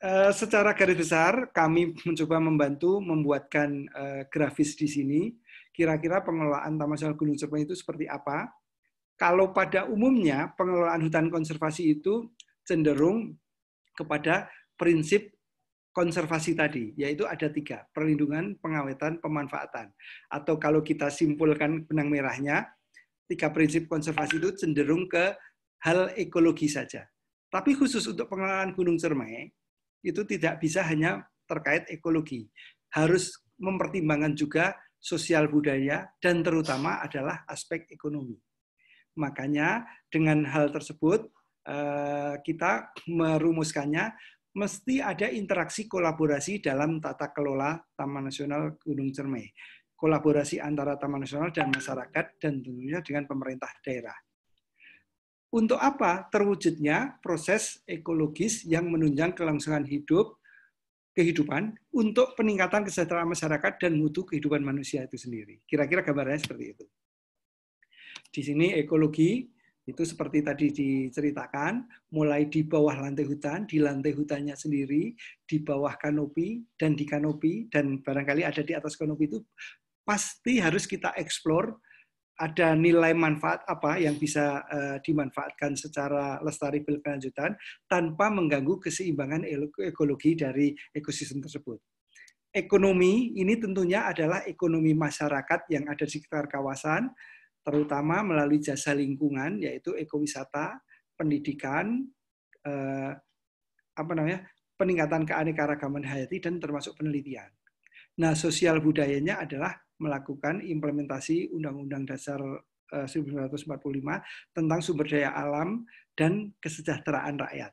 S2: Eh, secara garis besar, kami mencoba membantu membuatkan eh, grafis di sini kira-kira pengelolaan Taman Nasional Gunung Cermain itu seperti apa. Kalau pada umumnya pengelolaan hutan konservasi itu cenderung kepada prinsip konservasi tadi, yaitu ada tiga, perlindungan, pengawetan, pemanfaatan. Atau kalau kita simpulkan benang merahnya, tiga prinsip konservasi itu cenderung ke hal ekologi saja. Tapi khusus untuk pengelolaan Gunung Cermai, itu tidak bisa hanya terkait ekologi. Harus mempertimbangkan juga sosial budaya, dan terutama adalah aspek ekonomi. Makanya dengan hal tersebut eh, kita merumuskannya mesti ada interaksi kolaborasi dalam tata kelola Taman Nasional Gunung Cermai. Kolaborasi antara Taman Nasional dan masyarakat dan tentunya dengan pemerintah daerah. Untuk apa terwujudnya proses ekologis yang menunjang kelangsungan hidup kehidupan untuk peningkatan kesejahteraan masyarakat dan mutu kehidupan manusia itu sendiri. Kira-kira gambarnya seperti itu. Di sini ekologi itu seperti tadi diceritakan, mulai di bawah lantai hutan, di lantai hutannya sendiri, di bawah kanopi, dan di kanopi, dan barangkali ada di atas kanopi itu, pasti harus kita eksplor ada nilai manfaat apa yang bisa uh, dimanfaatkan secara lestari berkelanjutan tanpa mengganggu keseimbangan ekologi dari ekosistem tersebut. Ekonomi ini tentunya adalah ekonomi masyarakat yang ada di sekitar kawasan, terutama melalui jasa lingkungan, yaitu ekowisata, pendidikan, eh, apa namanya, peningkatan keanekaragaman hayati, dan termasuk penelitian. Nah, sosial budayanya adalah melakukan implementasi Undang-Undang Dasar 1945 eh, tentang sumber daya alam dan kesejahteraan rakyat.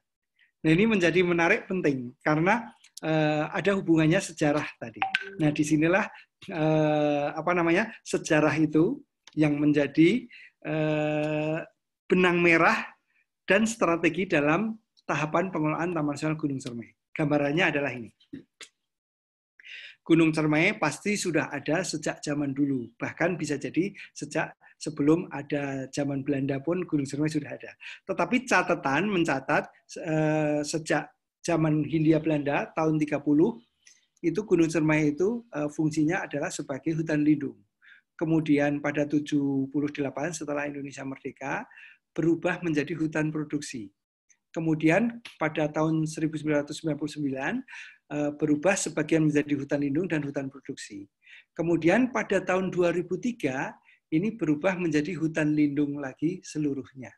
S2: Nah, ini menjadi menarik penting karena uh, ada hubungannya sejarah tadi. Nah, disinilah uh, apa namanya sejarah itu yang menjadi uh, benang merah dan strategi dalam tahapan pengelolaan Taman Nasional Gunung Sermai. Gambarannya adalah ini. Gunung Cermai pasti sudah ada sejak zaman dulu. Bahkan bisa jadi sejak sebelum ada zaman Belanda pun Gunung Cermai sudah ada. Tetapi catatan mencatat eh, sejak zaman Hindia Belanda tahun 30 itu Gunung Cermai itu eh, fungsinya adalah sebagai hutan lindung. Kemudian pada 78 setelah Indonesia merdeka berubah menjadi hutan produksi. Kemudian pada tahun 1999 Eh, berubah sebagian menjadi hutan lindung dan hutan produksi. Kemudian pada tahun 2003 ini berubah menjadi hutan lindung lagi seluruhnya.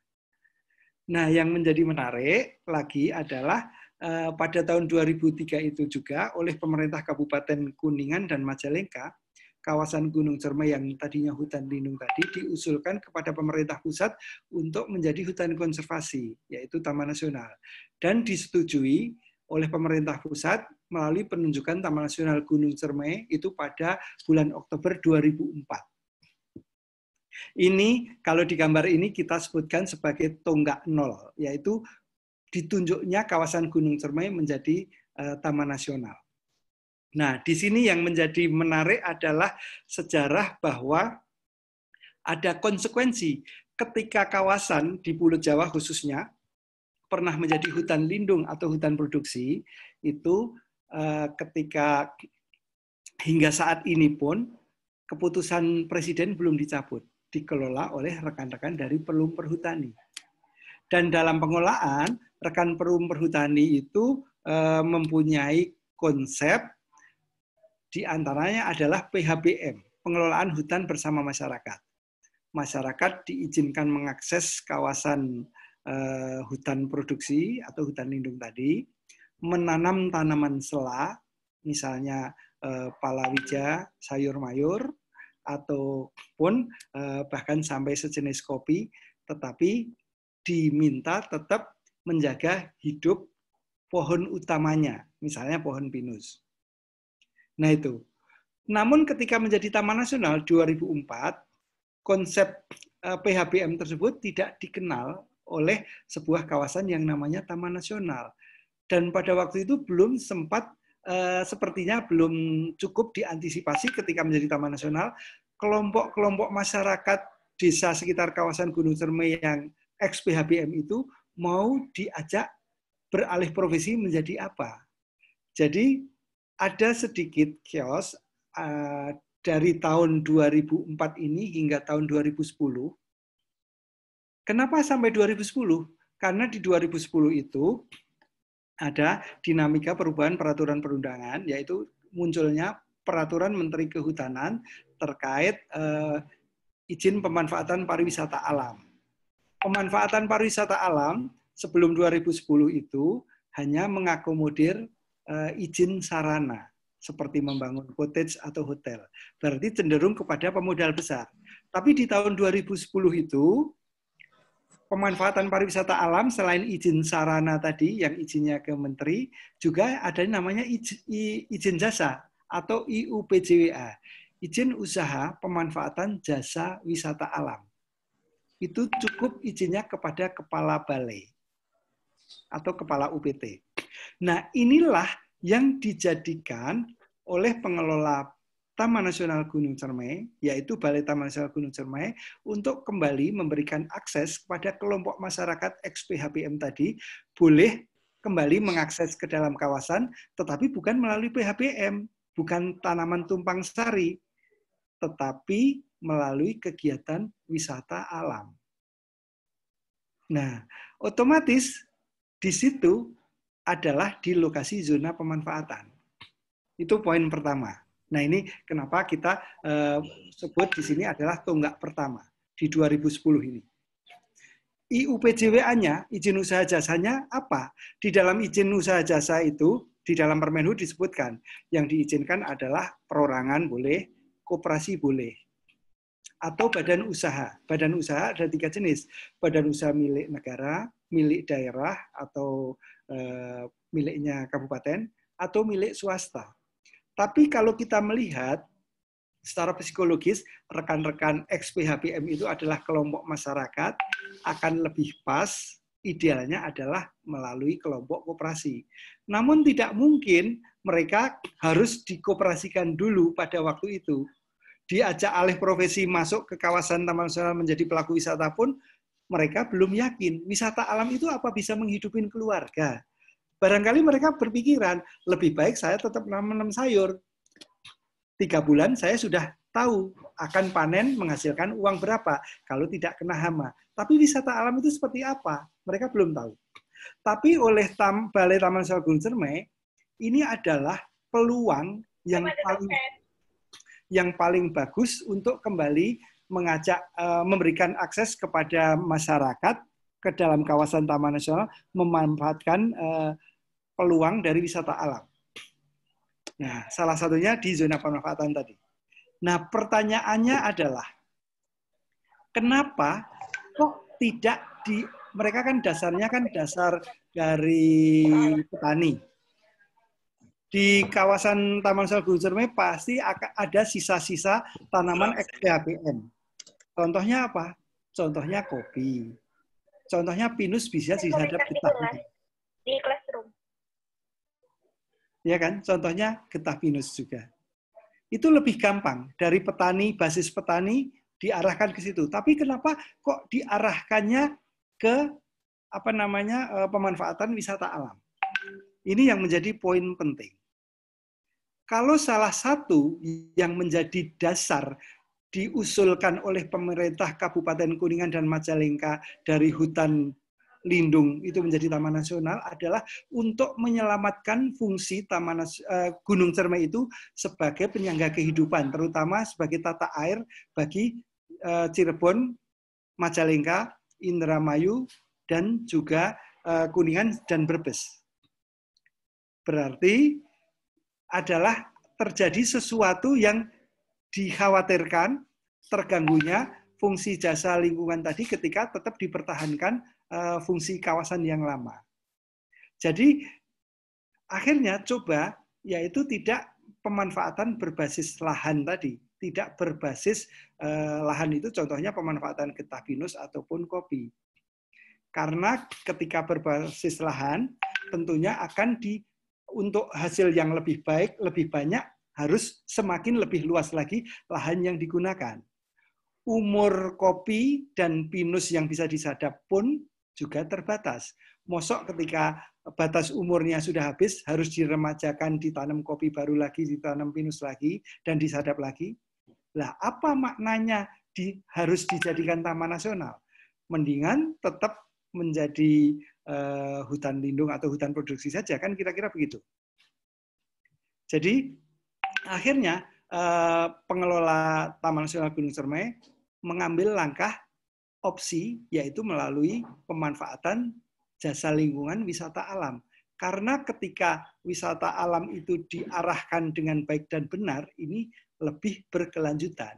S2: Nah, yang menjadi menarik lagi adalah eh, pada tahun 2003 itu juga oleh pemerintah Kabupaten Kuningan dan Majalengka, kawasan Gunung Cermai yang tadinya hutan lindung tadi diusulkan kepada pemerintah pusat untuk menjadi hutan konservasi, yaitu Taman Nasional. Dan disetujui oleh pemerintah pusat melalui penunjukan Taman Nasional Gunung Cermai itu pada bulan Oktober 2004. Ini kalau di gambar ini kita sebutkan sebagai tonggak nol, yaitu ditunjuknya kawasan Gunung Cermai menjadi uh, taman nasional. Nah, di sini yang menjadi menarik adalah sejarah bahwa ada konsekuensi ketika kawasan di Pulau Jawa khususnya pernah menjadi hutan lindung atau hutan produksi itu eh, ketika hingga saat ini pun keputusan presiden belum dicabut, dikelola oleh rekan-rekan dari perum Perhutani. Dan dalam pengelolaan, rekan perum Perhutani itu eh, mempunyai konsep di antaranya adalah PHBM, pengelolaan hutan bersama masyarakat. Masyarakat diizinkan mengakses kawasan uh, hutan produksi atau hutan lindung tadi, menanam tanaman sela, misalnya uh, palawija, sayur mayur, ataupun uh, bahkan sampai sejenis kopi, tetapi diminta tetap menjaga hidup pohon utamanya, misalnya pohon pinus. Nah itu. Namun ketika menjadi Taman Nasional 2004, konsep PHBM tersebut tidak dikenal oleh sebuah kawasan yang namanya Taman Nasional. Dan pada waktu itu belum sempat eh, sepertinya belum cukup diantisipasi ketika menjadi Taman Nasional kelompok-kelompok masyarakat desa sekitar kawasan Gunung Cerme yang ex-PHBM itu mau diajak beralih profesi menjadi apa. Jadi ada sedikit kios uh, eh, dari tahun 2004 ini hingga tahun 2010 Kenapa sampai 2010? Karena di 2010 itu ada dinamika perubahan peraturan perundangan, yaitu munculnya peraturan Menteri Kehutanan terkait eh, izin pemanfaatan pariwisata alam. Pemanfaatan pariwisata alam sebelum 2010 itu hanya mengakomodir eh, izin sarana seperti membangun cottage atau hotel. Berarti cenderung kepada pemodal besar. Tapi di tahun 2010 itu pemanfaatan pariwisata alam selain izin sarana tadi yang izinnya ke menteri juga ada namanya izin jasa atau IUPJWA izin usaha pemanfaatan jasa wisata alam itu cukup izinnya kepada kepala balai atau kepala UPT. Nah, inilah yang dijadikan oleh pengelola Taman Nasional Gunung Cermai, yaitu Balai Taman Nasional Gunung Cermai, untuk kembali memberikan akses kepada kelompok masyarakat XPHPM tadi, boleh kembali mengakses ke dalam kawasan, tetapi bukan melalui PHPM, bukan tanaman tumpang sari, tetapi melalui kegiatan wisata alam. Nah, otomatis di situ adalah di lokasi zona pemanfaatan. Itu poin pertama. Nah ini kenapa kita eh, sebut di sini adalah tonggak pertama di 2010 ini. IUPJWA-nya, izin usaha jasanya apa? Di dalam izin usaha jasa itu, di dalam Permenhub disebutkan, yang diizinkan adalah perorangan boleh, koperasi boleh, atau badan usaha. Badan usaha ada tiga jenis. Badan usaha milik negara, milik daerah atau e, miliknya kabupaten, atau milik swasta. Tapi kalau kita melihat secara psikologis, rekan-rekan XPHPM itu adalah kelompok masyarakat, akan lebih pas idealnya adalah melalui kelompok kooperasi. Namun tidak mungkin mereka harus dikooperasikan dulu pada waktu itu. Diajak alih profesi masuk ke kawasan Taman Nasional menjadi pelaku wisata pun mereka belum yakin wisata alam itu apa bisa menghidupin keluarga. Barangkali mereka berpikiran, lebih baik saya tetap menanam sayur. Tiga bulan saya sudah tahu akan panen menghasilkan uang berapa kalau tidak kena hama. Tapi wisata alam itu seperti apa? Mereka belum tahu. Tapi oleh Tam, Balai Taman Sel Cermai, ini adalah peluang yang paling, yang paling bagus untuk kembali mengajak uh, memberikan akses kepada masyarakat ke dalam kawasan Taman Nasional memanfaatkan uh, peluang dari wisata alam. Nah, salah satunya di zona pemanfaatan tadi. Nah, pertanyaannya adalah kenapa kok tidak di mereka kan dasarnya kan dasar dari petani. Di kawasan Taman Gunung pasti ada sisa-sisa tanaman XPHPN. Contohnya apa? Contohnya kopi. Contohnya pinus bisa disadap di tahun. Di kelas Ya kan? Contohnya getah pinus juga. Itu lebih gampang dari petani, basis petani diarahkan ke situ. Tapi kenapa kok diarahkannya ke apa namanya eh, pemanfaatan wisata alam? Ini yang menjadi poin penting. Kalau salah satu yang menjadi dasar diusulkan oleh pemerintah Kabupaten Kuningan dan Majalengka dari hutan lindung itu menjadi taman nasional adalah untuk menyelamatkan fungsi taman Nas eh, Gunung Cermai itu sebagai penyangga kehidupan, terutama sebagai tata air bagi eh, Cirebon, Majalengka, Indramayu, dan juga eh, Kuningan dan Brebes. Berarti adalah terjadi sesuatu yang dikhawatirkan terganggunya fungsi jasa lingkungan tadi ketika tetap dipertahankan Eh, fungsi kawasan yang lama. Jadi akhirnya coba yaitu tidak pemanfaatan berbasis lahan tadi, tidak berbasis eh, lahan itu contohnya pemanfaatan getah pinus ataupun kopi. Karena ketika berbasis lahan tentunya akan di untuk hasil yang lebih baik, lebih banyak harus semakin lebih luas lagi lahan yang digunakan. Umur kopi dan pinus yang bisa disadap pun juga terbatas. Mosok ketika batas umurnya sudah habis, harus diremajakan, ditanam kopi baru lagi, ditanam pinus lagi, dan disadap lagi. Lah, apa maknanya di, harus dijadikan taman nasional? Mendingan tetap menjadi uh, hutan lindung atau hutan produksi saja, kan kira-kira begitu. Jadi, akhirnya uh, pengelola Taman Nasional Gunung Cermai mengambil langkah opsi yaitu melalui pemanfaatan jasa lingkungan wisata alam. Karena ketika wisata alam itu diarahkan dengan baik dan benar, ini lebih berkelanjutan.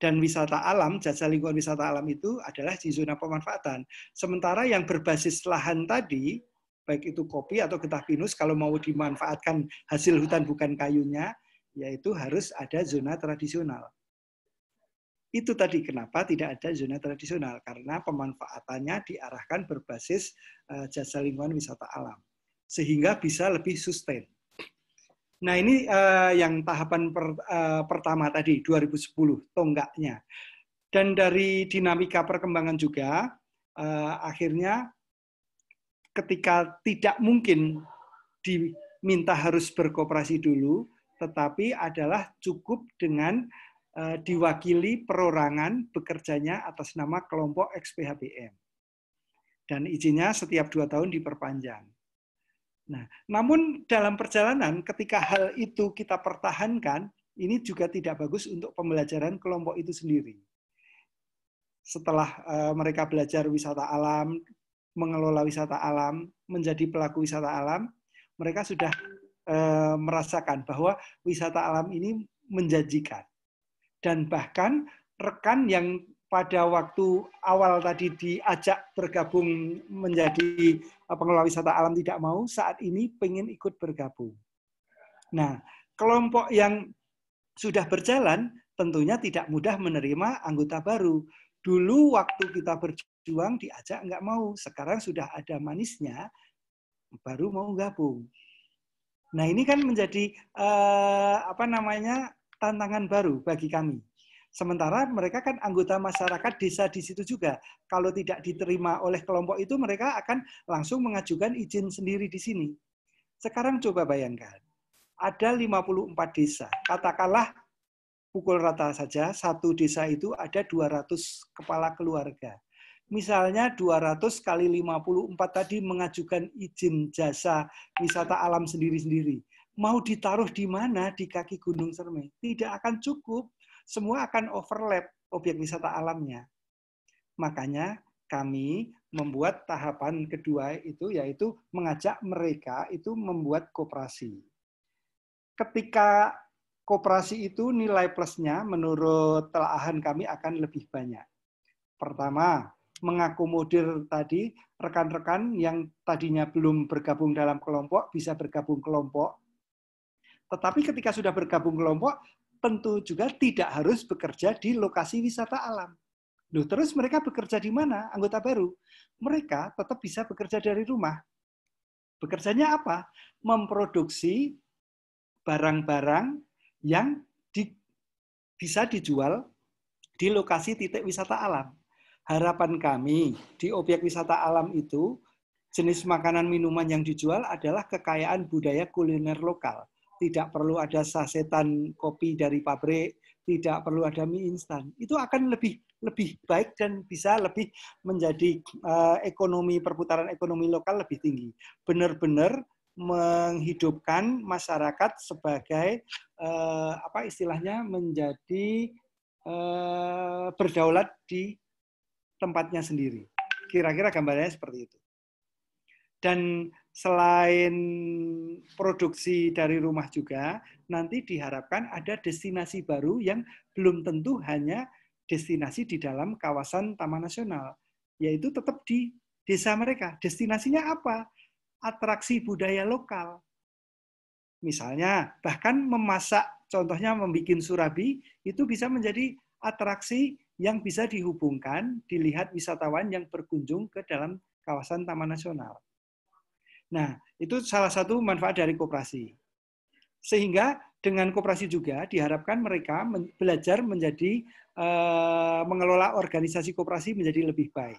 S2: Dan wisata alam, jasa lingkungan wisata alam itu adalah di zona pemanfaatan. Sementara yang berbasis lahan tadi, baik itu kopi atau getah pinus, kalau mau dimanfaatkan hasil hutan bukan kayunya, yaitu harus ada zona tradisional. Itu tadi kenapa tidak ada zona tradisional karena pemanfaatannya diarahkan berbasis eh, jasa lingkungan wisata alam sehingga bisa lebih sustain. Nah, ini eh, yang tahapan per, eh, pertama tadi 2010 tonggaknya. Dan dari dinamika perkembangan juga akhirnya ketika tidak mungkin diminta harus berkooperasi dulu, tetapi adalah cukup dengan Eh, diwakili perorangan bekerjanya atas nama kelompok XPHBM. Dan izinnya setiap dua tahun diperpanjang. Nah, namun dalam perjalanan ketika hal itu kita pertahankan, ini juga tidak bagus untuk pembelajaran kelompok itu sendiri. Setelah eh, mereka belajar wisata alam, mengelola wisata alam, menjadi pelaku wisata alam, mereka sudah eh, merasakan bahwa wisata alam ini menjanjikan dan bahkan rekan yang pada waktu awal tadi diajak bergabung menjadi eh, pengelola wisata alam tidak mau, saat ini pengen ikut bergabung. Nah, kelompok yang sudah berjalan tentunya tidak mudah menerima anggota baru. Dulu waktu kita berjuang diajak nggak mau, sekarang sudah ada manisnya, baru mau gabung. Nah ini kan menjadi eh, apa namanya tantangan baru bagi kami. Sementara mereka kan anggota masyarakat desa di situ juga. Kalau tidak diterima oleh kelompok itu, mereka akan langsung mengajukan izin sendiri di sini. Sekarang coba bayangkan, ada 54 desa. Katakanlah pukul rata saja, satu desa itu ada 200 kepala keluarga. Misalnya 200 kali 54 tadi mengajukan izin jasa wisata alam sendiri-sendiri mau ditaruh di mana di kaki Gunung Cermai tidak akan cukup. Semua akan overlap objek wisata alamnya. Makanya kami membuat tahapan kedua itu yaitu mengajak mereka itu membuat kooperasi. Ketika kooperasi itu nilai plusnya menurut telahan kami akan lebih banyak. Pertama, mengakomodir tadi rekan-rekan yang tadinya belum bergabung dalam kelompok bisa bergabung kelompok tetapi ketika sudah bergabung kelompok, tentu juga tidak harus bekerja di lokasi wisata alam. Loh, terus mereka bekerja di mana? Anggota baru. Mereka tetap bisa bekerja dari rumah. Bekerjanya apa? Memproduksi barang-barang yang di, bisa dijual di lokasi titik wisata alam. Harapan kami di obyek wisata alam itu jenis makanan minuman yang dijual adalah kekayaan budaya kuliner lokal tidak perlu ada sasetan kopi dari pabrik, tidak perlu ada mie instan. Itu akan lebih lebih baik dan bisa lebih menjadi eh, ekonomi perputaran ekonomi lokal lebih tinggi. Benar-benar menghidupkan masyarakat sebagai eh, apa istilahnya menjadi eh, berdaulat di tempatnya sendiri. Kira-kira gambarnya seperti itu. Dan selain produksi dari rumah juga, nanti diharapkan ada destinasi baru yang belum tentu hanya destinasi di dalam kawasan Taman Nasional, yaitu tetap di desa mereka. Destinasinya apa? Atraksi budaya lokal. Misalnya, bahkan memasak, contohnya membuat surabi, itu bisa menjadi atraksi yang bisa dihubungkan, dilihat wisatawan yang berkunjung ke dalam kawasan Taman Nasional. Nah, itu salah satu manfaat dari koperasi Sehingga dengan koperasi juga diharapkan mereka belajar menjadi eh, mengelola organisasi koperasi menjadi lebih baik.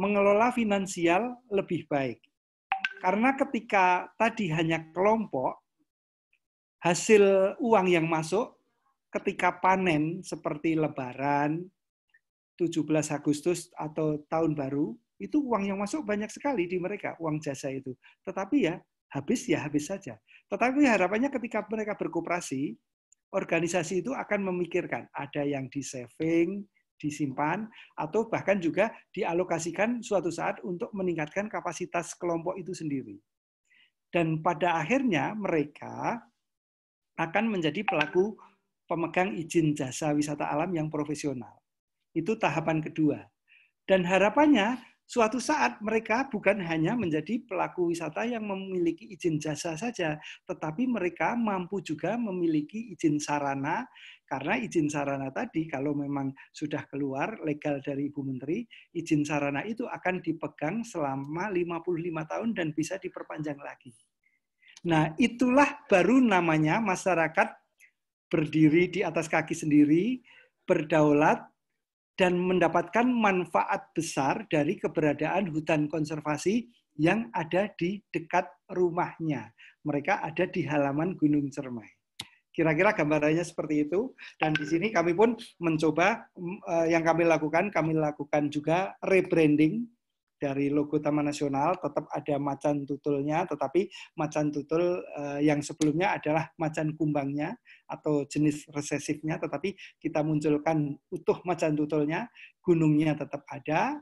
S2: Mengelola finansial lebih baik. Karena ketika tadi hanya kelompok, hasil uang yang masuk ketika panen seperti lebaran, 17 Agustus atau tahun baru, itu uang yang masuk banyak sekali di mereka, uang jasa itu. Tetapi ya, habis ya habis saja. Tetapi harapannya ketika mereka berkooperasi, organisasi itu akan memikirkan ada yang di saving, disimpan, atau bahkan juga dialokasikan suatu saat untuk meningkatkan kapasitas kelompok itu sendiri. Dan pada akhirnya mereka akan menjadi pelaku pemegang izin jasa wisata alam yang profesional. Itu tahapan kedua. Dan harapannya suatu saat mereka bukan hanya menjadi pelaku wisata yang memiliki izin jasa saja, tetapi mereka mampu juga memiliki izin sarana, karena izin sarana tadi kalau memang sudah keluar legal dari Ibu Menteri, izin sarana itu akan dipegang selama 55 tahun dan bisa diperpanjang lagi. Nah, itulah baru namanya masyarakat berdiri di atas kaki sendiri, berdaulat, dan mendapatkan manfaat besar dari keberadaan hutan konservasi yang ada di dekat rumahnya. Mereka ada di halaman Gunung Cermai. Kira-kira gambarannya seperti itu. Dan di sini kami pun mencoba mm, eh, yang kami lakukan, kami lakukan juga rebranding dari logo Taman Nasional tetap ada macan tutulnya, tetapi macan tutul eh, yang sebelumnya adalah macan kumbangnya atau jenis resesifnya, tetapi kita munculkan utuh macan tutulnya, gunungnya tetap ada,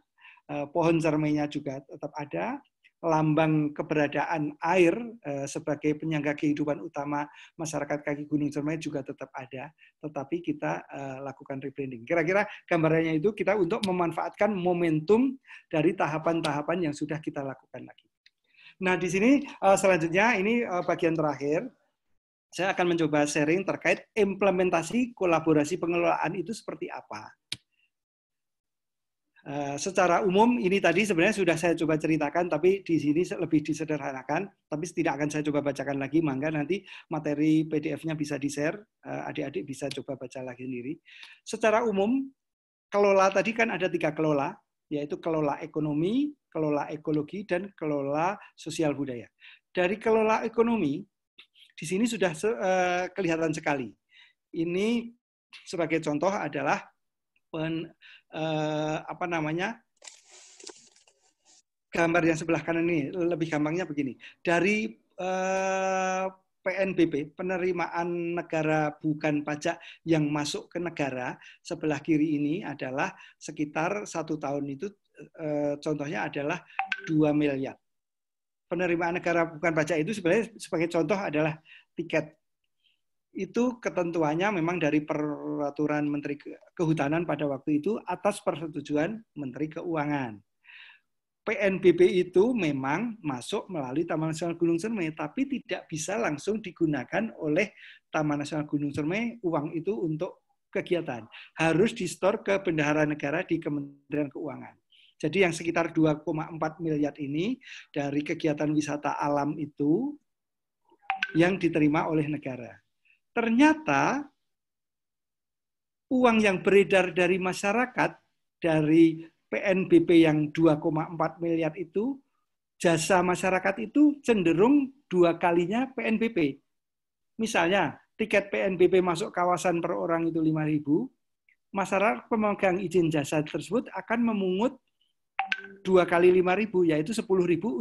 S2: eh, pohon cermainya juga tetap ada, lambang keberadaan air eh, sebagai penyangga kehidupan utama masyarakat kaki Gunung Cermai juga tetap ada, tetapi kita eh, lakukan rebranding. Kira-kira gambarannya itu kita untuk memanfaatkan momentum dari tahapan-tahapan yang sudah kita lakukan lagi. Nah, di sini eh, selanjutnya ini bagian terakhir saya akan mencoba sharing terkait implementasi kolaborasi pengelolaan itu seperti apa Eh, secara umum ini tadi sebenarnya sudah saya coba ceritakan tapi di sini lebih disederhanakan tapi tidak akan saya coba bacakan lagi mangga nanti materi PDF-nya bisa di-share eh, adik-adik bisa coba baca lagi sendiri secara umum kelola tadi kan ada tiga kelola yaitu kelola ekonomi kelola ekologi dan kelola sosial budaya dari kelola ekonomi di sini sudah eh, kelihatan sekali ini sebagai contoh adalah eh, apa namanya gambar yang sebelah kanan ini lebih gampangnya begini dari eh, PNBP penerimaan negara bukan pajak yang masuk ke negara sebelah kiri ini adalah sekitar satu tahun itu eh, contohnya adalah 2 miliar penerimaan negara bukan pajak itu sebenarnya sebagai contoh adalah tiket itu ketentuannya memang dari peraturan Menteri Kehutanan pada waktu itu atas persetujuan Menteri Keuangan. PNBP itu memang masuk melalui Taman Nasional Gunung Cermai, tapi tidak bisa langsung digunakan oleh Taman Nasional Gunung Cermai uang itu untuk kegiatan. Harus di-store ke Bendahara Negara di Kementerian Keuangan. Jadi yang sekitar 2,4 miliar ini dari kegiatan wisata alam itu yang diterima oleh negara ternyata uang yang beredar dari masyarakat dari PNBP yang 2,4 miliar itu jasa masyarakat itu cenderung dua kalinya PNBP. Misalnya, tiket PNBP masuk kawasan per orang itu 5.000, masyarakat pemegang izin jasa tersebut akan memungut dua kali 5.000, yaitu 10.000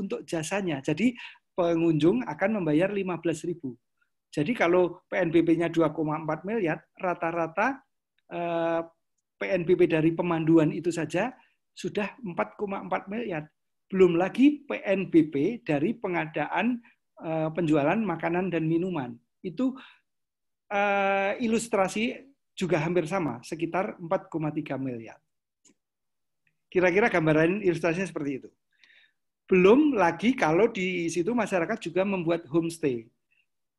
S2: untuk jasanya. Jadi pengunjung akan membayar 15.000. Jadi kalau PNBP-nya 2,4 miliar, rata-rata PNBP eh, dari pemanduan itu saja sudah 4,4 miliar. Belum lagi PNBP dari pengadaan eh, penjualan makanan dan minuman. Itu eh, ilustrasi juga hampir sama, sekitar 4,3 miliar. Kira-kira gambaran ilustrasinya seperti itu. Belum lagi kalau di situ masyarakat juga membuat homestay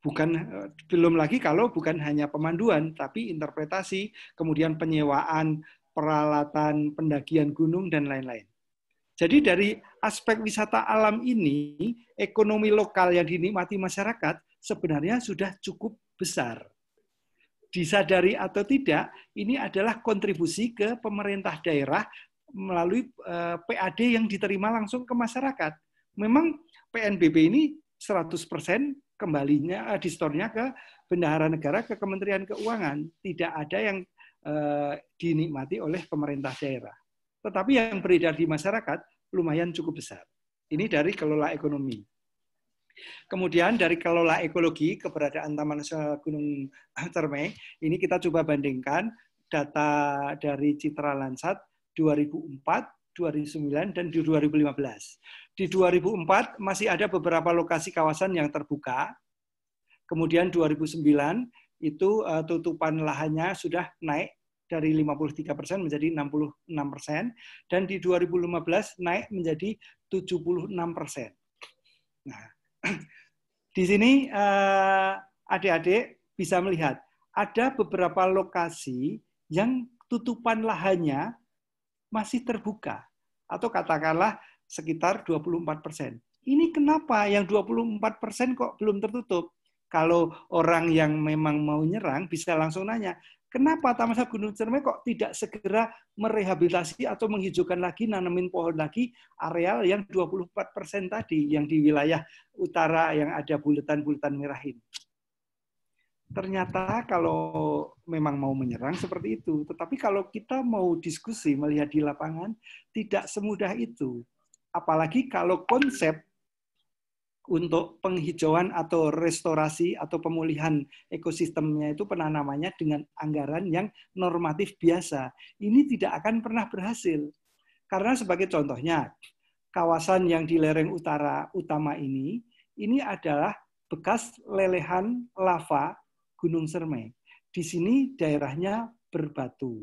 S2: bukan eh, belum lagi kalau bukan hanya pemanduan tapi interpretasi kemudian penyewaan peralatan pendakian gunung dan lain-lain. Jadi dari aspek wisata alam ini ekonomi lokal yang dinikmati masyarakat sebenarnya sudah cukup besar. Disadari atau tidak, ini adalah kontribusi ke pemerintah daerah melalui eh, PAD yang diterima langsung ke masyarakat. Memang PNBP ini 100% kembalinya uh, eh, store-nya ke bendahara negara ke Kementerian Keuangan tidak ada yang uh, dinikmati oleh pemerintah daerah tetapi yang beredar di masyarakat lumayan cukup besar ini dari kelola ekonomi Kemudian dari kelola ekologi, keberadaan Taman Nasional Gunung Terme, ini kita coba bandingkan data dari Citra Lansat 2004 2009 dan di 2015. Di 2004 masih ada beberapa lokasi kawasan yang terbuka. Kemudian 2009 itu eh, tutupan lahannya sudah naik dari 53% persen menjadi 66% persen dan di 2015 naik menjadi 76%. persen. Nah, di sini eh, adik-adik bisa melihat ada beberapa lokasi yang tutupan lahannya masih terbuka atau katakanlah sekitar 24 persen. Ini kenapa yang 24 persen kok belum tertutup? Kalau orang yang memang mau nyerang bisa langsung nanya, kenapa Taman Sari Gunung Cermai kok tidak segera merehabilitasi atau menghijaukan lagi, nanamin pohon lagi areal yang 24 persen tadi yang di wilayah utara yang ada buletan-buletan merah ini ternyata kalau memang mau menyerang seperti itu. Tetapi kalau kita mau diskusi melihat di lapangan, tidak semudah itu. Apalagi kalau konsep untuk penghijauan atau restorasi atau pemulihan ekosistemnya itu penanamannya dengan anggaran yang normatif biasa. Ini tidak akan pernah berhasil. Karena sebagai contohnya, kawasan yang di lereng utara utama ini, ini adalah bekas lelehan lava Gunung Serme. Di sini daerahnya berbatu.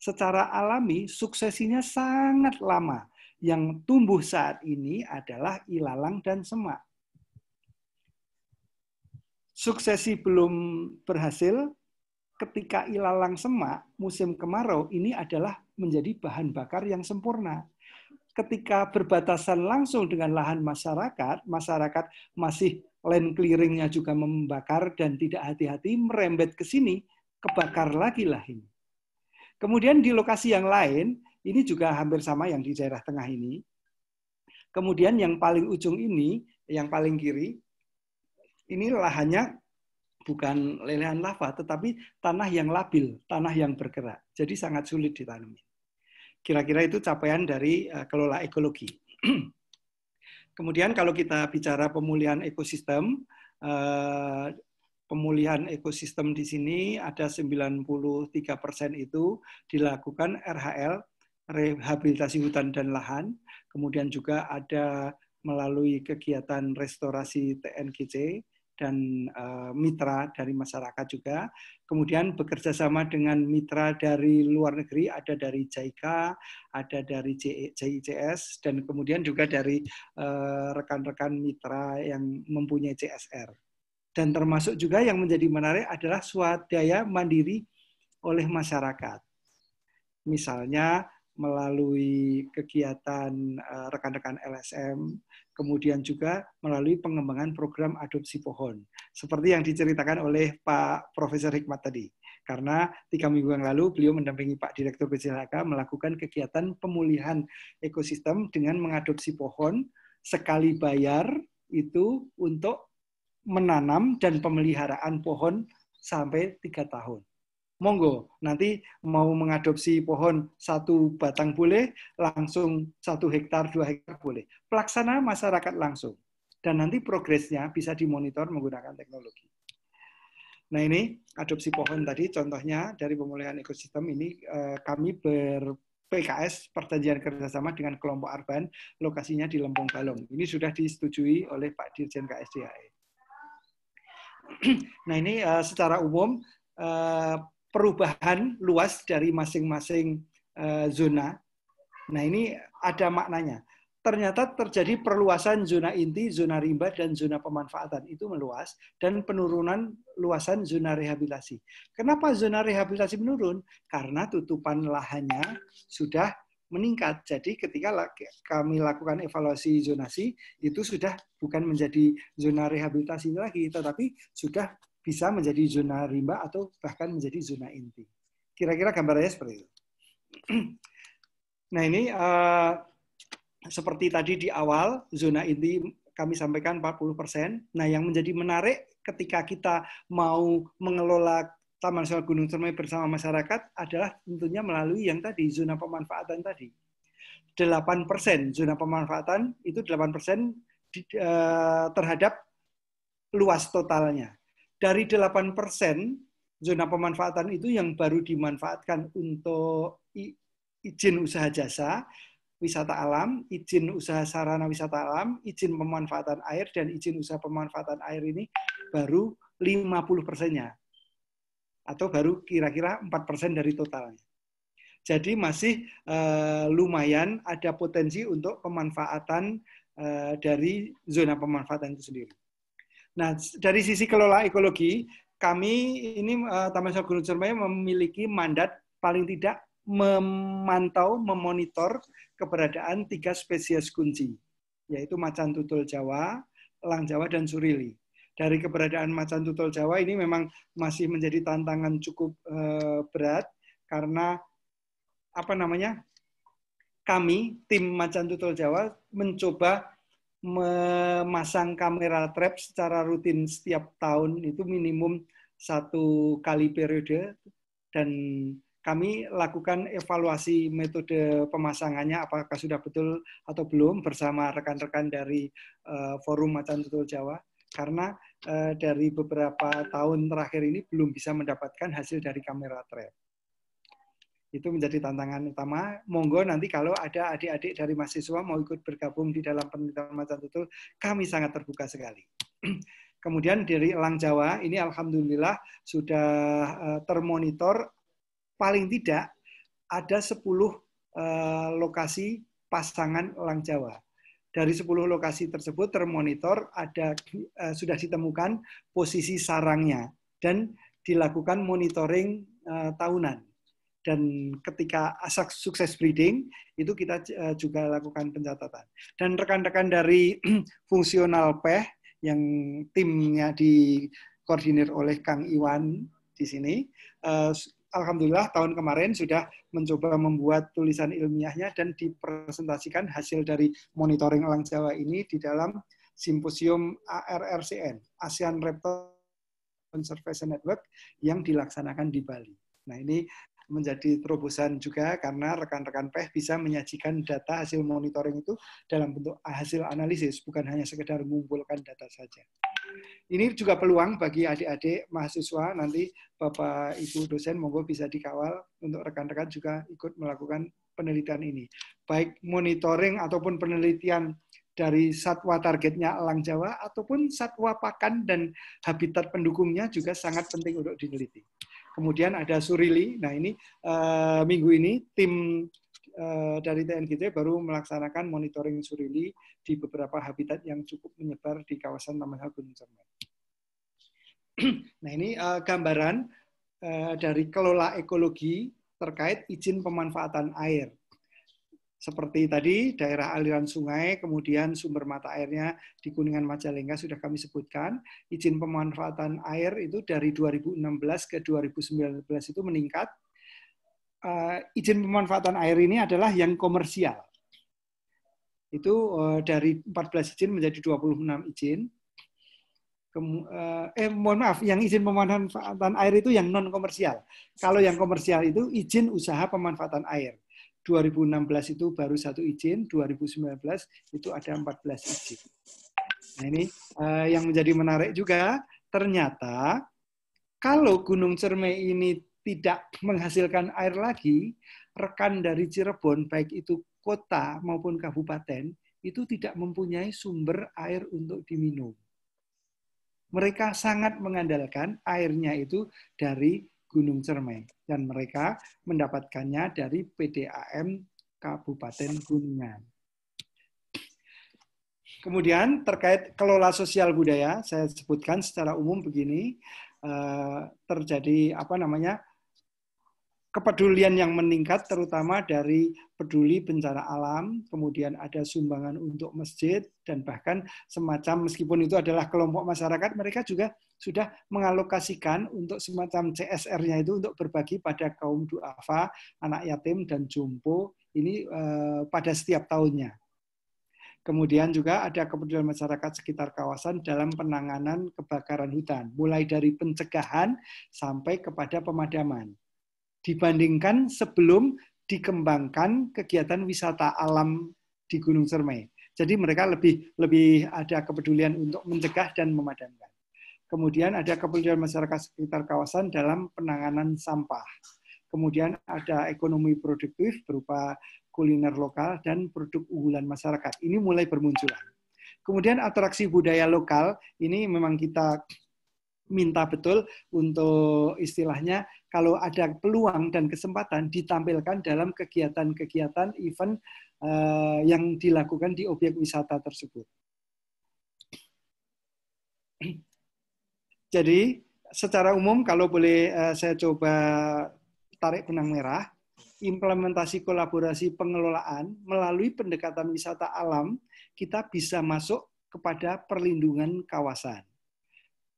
S2: Secara alami suksesinya sangat lama. Yang tumbuh saat ini adalah ilalang dan semak. Suksesi belum berhasil, ketika ilalang semak musim kemarau ini adalah menjadi bahan bakar yang sempurna ketika berbatasan langsung dengan lahan masyarakat, masyarakat masih land clearingnya juga membakar dan tidak hati-hati merembet ke sini, kebakar lagi lah ini. Kemudian di lokasi yang lain, ini juga hampir sama yang di daerah tengah ini. Kemudian yang paling ujung ini, yang paling kiri, ini lahannya bukan lelehan lava, tetapi tanah yang labil, tanah yang bergerak. Jadi sangat sulit ditanami. Kira-kira itu capaian dari eh, kelola ekologi. Kemudian kalau kita bicara pemulihan ekosistem, eh, pemulihan ekosistem di sini ada 93% persen itu dilakukan RHL, rehabilitasi hutan dan lahan. Kemudian juga ada melalui kegiatan restorasi TNGC, dan eh, mitra dari masyarakat juga. Kemudian bekerja sama dengan mitra dari luar negeri, ada dari JICA, ada dari JICS, dan kemudian juga dari eh, rekan-rekan mitra yang mempunyai CSR. Dan termasuk juga yang menjadi menarik adalah swadaya mandiri oleh masyarakat. Misalnya melalui kegiatan eh, rekan-rekan LSM, kemudian juga melalui pengembangan program adopsi pohon, seperti yang diceritakan oleh Pak Profesor Hikmat tadi. Karena tiga minggu yang lalu beliau mendampingi Pak Direktur BCLHK melakukan kegiatan pemulihan ekosistem dengan mengadopsi pohon sekali bayar itu untuk menanam dan pemeliharaan pohon sampai tiga tahun monggo nanti mau mengadopsi pohon satu batang boleh, langsung satu hektar dua hektar boleh. Pelaksana masyarakat langsung dan nanti progresnya bisa dimonitor menggunakan teknologi. Nah ini adopsi pohon tadi contohnya dari pemulihan ekosistem ini eh, kami ber PKS perjanjian kerjasama dengan kelompok Arban lokasinya di Lempung Balong. Ini sudah disetujui oleh Pak Dirjen KSDAE. Nah ini eh, secara umum eh, perubahan luas dari masing-masing eh, zona. Nah, ini ada maknanya. Ternyata terjadi perluasan zona inti, zona rimba, dan zona pemanfaatan. Itu meluas, dan penurunan luasan zona rehabilitasi. Kenapa zona rehabilitasi menurun? Karena tutupan lahannya sudah meningkat. Jadi ketika kami lakukan evaluasi zonasi, itu sudah bukan menjadi zona rehabilitasi lagi, tetapi sudah bisa menjadi zona rimba atau bahkan menjadi zona inti. Kira-kira gambarnya seperti itu. Nah ini eh, seperti tadi di awal, zona inti kami sampaikan 40%. Nah yang menjadi menarik ketika kita mau mengelola Taman Nasional Gunung Cermai bersama masyarakat adalah tentunya melalui yang tadi, zona pemanfaatan tadi. 8 zona pemanfaatan itu 8 persen eh, terhadap luas totalnya dari 8 persen zona pemanfaatan itu yang baru dimanfaatkan untuk izin usaha jasa, wisata alam, izin usaha sarana wisata alam, izin pemanfaatan air, dan izin usaha pemanfaatan air ini baru 50 persennya. Atau baru kira-kira 4 persen dari totalnya. Jadi masih eh, lumayan ada potensi untuk pemanfaatan eh, dari zona pemanfaatan itu sendiri. Nah, dari sisi kelola ekologi, kami ini uh, Taman Gunung Ciremai memiliki mandat paling tidak memantau, memonitor keberadaan tiga spesies kunci, yaitu macan tutul Jawa, elang Jawa, dan surili. Dari keberadaan macan tutul Jawa ini memang masih menjadi tantangan cukup uh, berat karena apa namanya? Kami tim macan tutul Jawa mencoba memasang kamera trap secara rutin setiap tahun itu minimum satu kali periode dan kami lakukan evaluasi metode pemasangannya apakah sudah betul atau belum bersama rekan-rekan dari uh, forum macan tutul Jawa karena uh, dari beberapa tahun terakhir ini belum bisa mendapatkan hasil dari kamera trap itu menjadi tantangan utama. Monggo nanti kalau ada adik-adik dari mahasiswa mau ikut bergabung di dalam penelitian macan tutul, kami sangat terbuka sekali. Kemudian dari Elang Jawa, ini alhamdulillah sudah eh, termonitor paling tidak ada 10 eh, lokasi pasangan Elang Jawa. Dari 10 lokasi tersebut termonitor ada eh, sudah ditemukan posisi sarangnya dan dilakukan monitoring tahunan dan ketika asak sukses breeding itu kita eh, juga lakukan pencatatan. Dan rekan-rekan dari fungsional PEH yang timnya dikoordinir oleh Kang Iwan di sini, eh, alhamdulillah tahun kemarin sudah mencoba membuat tulisan ilmiahnya dan dipresentasikan hasil dari monitoring elang Jawa ini di dalam simposium ARRCN, ASEAN Reptile Conservation Network yang dilaksanakan di Bali. Nah, ini menjadi terobosan juga karena rekan-rekan PEH bisa menyajikan data hasil monitoring itu dalam bentuk hasil analisis, bukan hanya sekedar mengumpulkan data saja. Ini juga peluang bagi adik-adik mahasiswa nanti Bapak Ibu dosen monggo bisa dikawal untuk rekan-rekan juga ikut melakukan penelitian ini. Baik monitoring ataupun penelitian dari satwa targetnya elang Jawa ataupun satwa pakan dan habitat pendukungnya juga sangat penting untuk diteliti. Kemudian ada Surili. Nah ini uh, minggu ini tim uh, dari TNGT baru melaksanakan monitoring Surili di beberapa habitat yang cukup menyebar di kawasan Taman Gunung Cermat. nah ini uh, gambaran uh, dari kelola ekologi terkait izin pemanfaatan air seperti tadi daerah aliran sungai, kemudian sumber mata airnya di Kuningan Majalengka sudah kami sebutkan. Izin pemanfaatan air itu dari 2016 ke 2019 itu meningkat. Uh, izin pemanfaatan air ini adalah yang komersial. Itu uh, dari 14 izin menjadi 26 izin. Kem, uh, eh mohon maaf, yang izin pemanfaatan air itu yang non komersial. Kalau yang komersial itu izin usaha pemanfaatan air 2016 itu baru satu izin, 2019 itu ada 14 izin. Nah ini uh, yang menjadi menarik juga, ternyata kalau Gunung Cerme ini tidak menghasilkan air lagi, rekan dari Cirebon, baik itu kota maupun kabupaten, itu tidak mempunyai sumber air untuk diminum. Mereka sangat mengandalkan airnya itu dari Gunung Cermai dan mereka mendapatkannya dari PDAM Kabupaten Kuningan. Kemudian terkait kelola sosial budaya, saya sebutkan secara umum begini eh, terjadi apa namanya kepedulian yang meningkat terutama dari peduli bencana alam, kemudian ada sumbangan untuk masjid dan bahkan semacam meskipun itu adalah kelompok masyarakat, mereka juga sudah mengalokasikan untuk semacam CSR-nya itu untuk berbagi pada kaum duafa, anak yatim dan jompo ini uh, pada setiap tahunnya. Kemudian juga ada kepedulian masyarakat sekitar kawasan dalam penanganan kebakaran hutan, mulai dari pencegahan sampai kepada pemadaman. Dibandingkan sebelum dikembangkan kegiatan wisata alam di Gunung Cermai. Jadi mereka lebih lebih ada kepedulian untuk mencegah dan memadamkan. Kemudian ada kepedulian masyarakat sekitar kawasan dalam penanganan sampah. Kemudian ada ekonomi produktif berupa kuliner lokal dan produk unggulan masyarakat. Ini mulai bermunculan. Kemudian atraksi budaya lokal ini memang kita minta betul untuk istilahnya kalau ada peluang dan kesempatan ditampilkan dalam kegiatan-kegiatan event uh, yang dilakukan di objek wisata tersebut. Jadi secara umum kalau boleh eh, saya coba tarik benang merah, implementasi kolaborasi pengelolaan melalui pendekatan wisata alam, kita bisa masuk kepada perlindungan kawasan.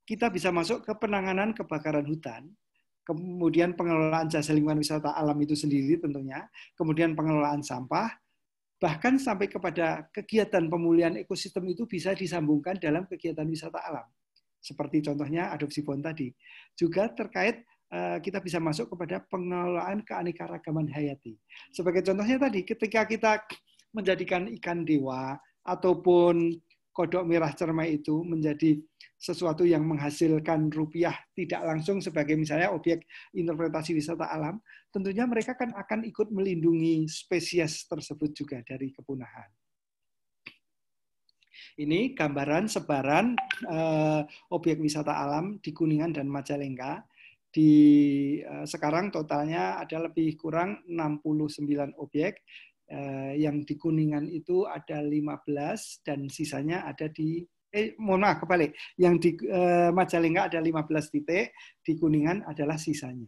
S2: Kita bisa masuk ke penanganan kebakaran hutan, kemudian pengelolaan jasa lingkungan wisata alam itu sendiri tentunya, kemudian pengelolaan sampah, bahkan sampai kepada kegiatan pemulihan ekosistem itu bisa disambungkan dalam kegiatan wisata alam seperti contohnya adopsi pohon tadi. Juga terkait eh, kita bisa masuk kepada pengelolaan keanekaragaman hayati. Sebagai contohnya tadi, ketika kita menjadikan ikan dewa ataupun kodok merah cermai itu menjadi sesuatu yang menghasilkan rupiah tidak langsung sebagai misalnya objek interpretasi wisata alam, tentunya mereka kan akan ikut melindungi spesies tersebut juga dari kepunahan. Ini gambaran sebaran uh, eh, objek wisata alam di Kuningan dan Majalengka. Di uh, sekarang totalnya ada lebih kurang 69 objek. Uh, yang di Kuningan itu ada 15 dan sisanya ada di eh mohon maaf kebalik. Yang di uh, Majalengka ada 15 titik, di Kuningan adalah sisanya.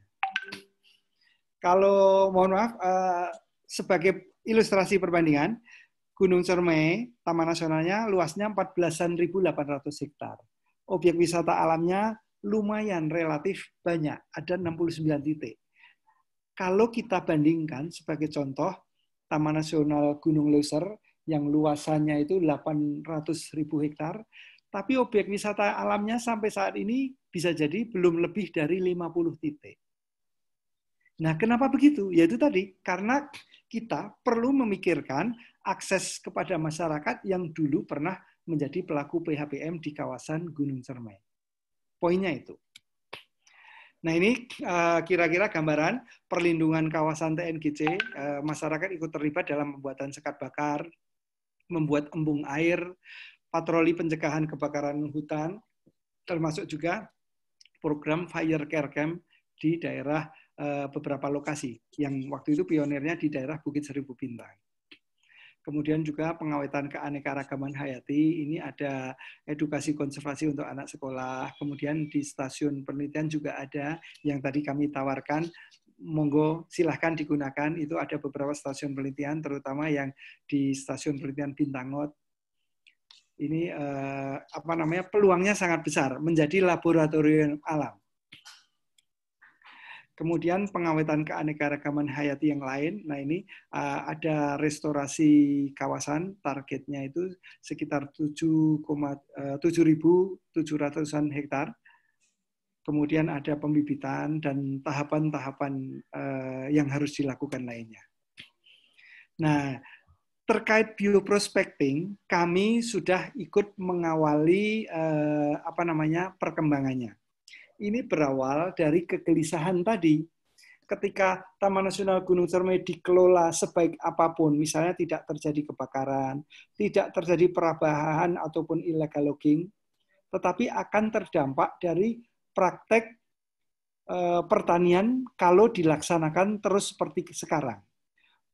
S2: Kalau mohon maaf sebagai ilustrasi perbandingan, Gunung Cermai, taman nasionalnya luasnya 14.800 hektar. Objek wisata alamnya lumayan relatif banyak, ada 69 titik. Kalau kita bandingkan sebagai contoh, Taman Nasional Gunung Leuser yang luasannya itu 800.000 ribu hektar, tapi objek wisata alamnya sampai saat ini bisa jadi belum lebih dari 50 titik. Nah, kenapa begitu? Yaitu tadi karena kita perlu memikirkan akses kepada masyarakat yang dulu pernah menjadi pelaku PHPM di kawasan Gunung Cermai. Poinnya itu. Nah, ini eh, kira-kira gambaran perlindungan kawasan TNGC, eh, masyarakat ikut terlibat dalam pembuatan sekat bakar, membuat embung air, patroli pencegahan kebakaran hutan, termasuk juga program Fire Care Camp di daerah Eh, beberapa lokasi yang waktu itu pionirnya di daerah Bukit Seribu Bintang. Kemudian juga pengawetan keanekaragaman hayati, ini ada edukasi konservasi untuk anak sekolah. Kemudian di stasiun penelitian juga ada yang tadi kami tawarkan, monggo silahkan digunakan. Itu ada beberapa stasiun penelitian, terutama yang di stasiun penelitian Bintangot. Ini eh, apa namanya peluangnya sangat besar menjadi laboratorium alam Kemudian pengawetan keanekaragaman hayati yang lain. Nah ini eh, ada restorasi kawasan targetnya itu sekitar 7700 eh, an hektar. Kemudian ada pembibitan dan tahapan-tahapan eh, yang harus dilakukan lainnya. Nah, terkait bioprospecting, kami sudah ikut mengawali eh, apa namanya perkembangannya ini berawal dari kegelisahan tadi. Ketika Taman Nasional Gunung Cermai dikelola sebaik apapun, misalnya tidak terjadi kebakaran, tidak terjadi perabahan ataupun illegal logging, tetapi akan terdampak dari praktek eh, pertanian kalau dilaksanakan terus seperti sekarang.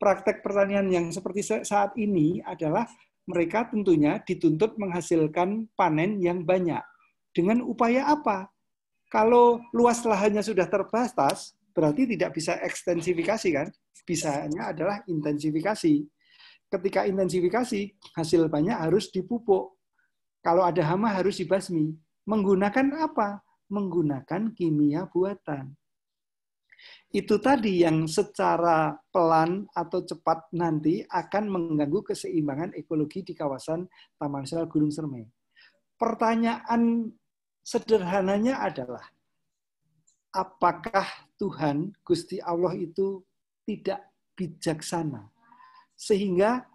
S2: Praktek pertanian yang seperti saat ini adalah mereka tentunya dituntut menghasilkan panen yang banyak. Dengan upaya apa? Kalau luas lahannya sudah terbatas, berarti tidak bisa ekstensifikasi kan? Bisanya adalah intensifikasi. Ketika intensifikasi, hasil banyak harus dipupuk. Kalau ada hama harus dibasmi. Menggunakan apa? Menggunakan kimia buatan. Itu tadi yang secara pelan atau cepat nanti akan mengganggu keseimbangan ekologi di kawasan Taman Nasional Gunung Sermai. Pertanyaan Sederhananya adalah apakah Tuhan Gusti Allah itu tidak bijaksana sehingga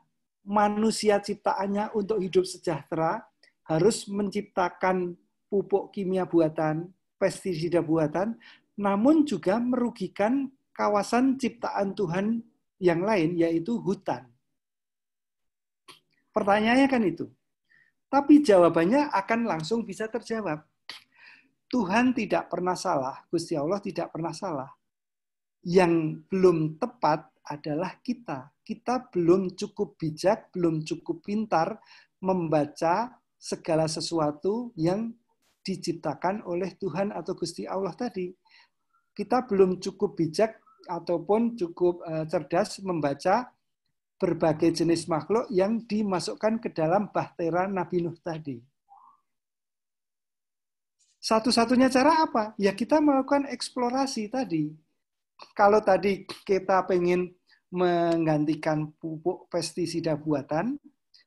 S2: manusia ciptaannya untuk hidup sejahtera harus menciptakan pupuk kimia buatan, pestisida buatan, namun juga merugikan kawasan ciptaan Tuhan yang lain yaitu hutan. Pertanyaannya kan itu. Tapi jawabannya akan langsung bisa terjawab Tuhan tidak pernah salah, Gusti Allah tidak pernah salah. Yang belum tepat adalah kita. Kita belum cukup bijak, belum cukup pintar membaca segala sesuatu yang diciptakan oleh Tuhan atau Gusti Allah tadi. Kita belum cukup bijak ataupun cukup eh, cerdas membaca berbagai jenis makhluk yang dimasukkan ke dalam bahtera Nabi Nuh tadi satu-satunya cara apa? Ya kita melakukan eksplorasi tadi. Kalau tadi kita pengen menggantikan pupuk pestisida buatan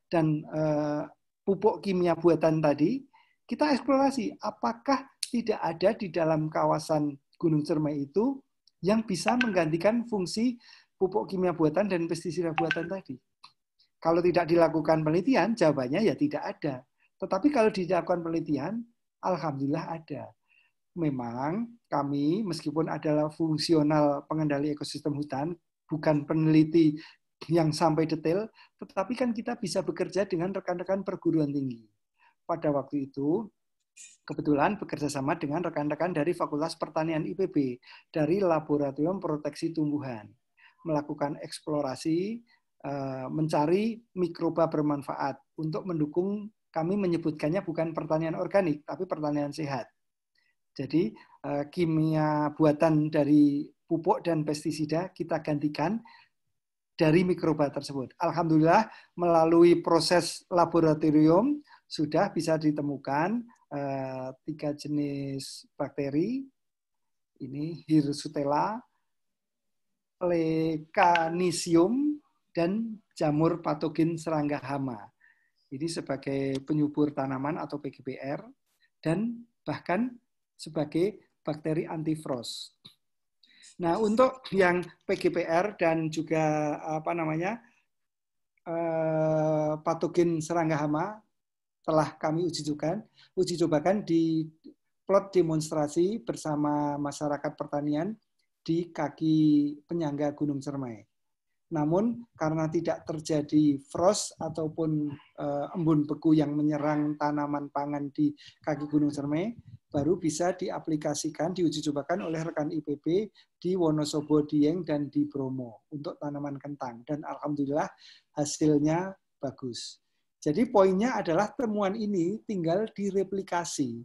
S2: dan eh, pupuk kimia buatan tadi, kita eksplorasi apakah tidak ada di dalam kawasan Gunung Cermai itu yang bisa menggantikan fungsi pupuk kimia buatan dan pestisida buatan tadi. Kalau tidak dilakukan penelitian, jawabannya ya tidak ada. Tetapi kalau dilakukan penelitian, Alhamdulillah ada. Memang kami meskipun adalah fungsional pengendali ekosistem hutan, bukan peneliti yang sampai detail, tetapi kan kita bisa bekerja dengan rekan-rekan perguruan tinggi. Pada waktu itu, kebetulan bekerja sama dengan rekan-rekan dari Fakultas Pertanian IPB, dari Laboratorium Proteksi Tumbuhan, melakukan eksplorasi, eh, mencari mikroba bermanfaat untuk mendukung kami menyebutkannya bukan pertanian organik, tapi pertanian sehat. Jadi eh, kimia buatan dari pupuk dan pestisida kita gantikan dari mikroba tersebut. Alhamdulillah melalui proses laboratorium sudah bisa ditemukan eh, tiga jenis bakteri. Ini Hirsutella, Lecanisium, dan jamur patogen serangga hama. Jadi sebagai penyubur tanaman atau PGBR dan bahkan sebagai bakteri antifrost. Nah, untuk yang PGPR dan juga apa namanya eh, patogen serangga hama telah kami uji coba uji cobakan di plot demonstrasi bersama masyarakat pertanian di kaki penyangga Gunung Cermai. Namun karena tidak terjadi frost ataupun eh, embun beku yang menyerang tanaman pangan di kaki Gunung cerme, baru bisa diaplikasikan, diuji cobakan oleh rekan IPB di Wonosobo, Dieng, dan di Bromo untuk tanaman kentang. Dan alhamdulillah hasilnya bagus. Jadi poinnya adalah temuan ini tinggal direplikasi.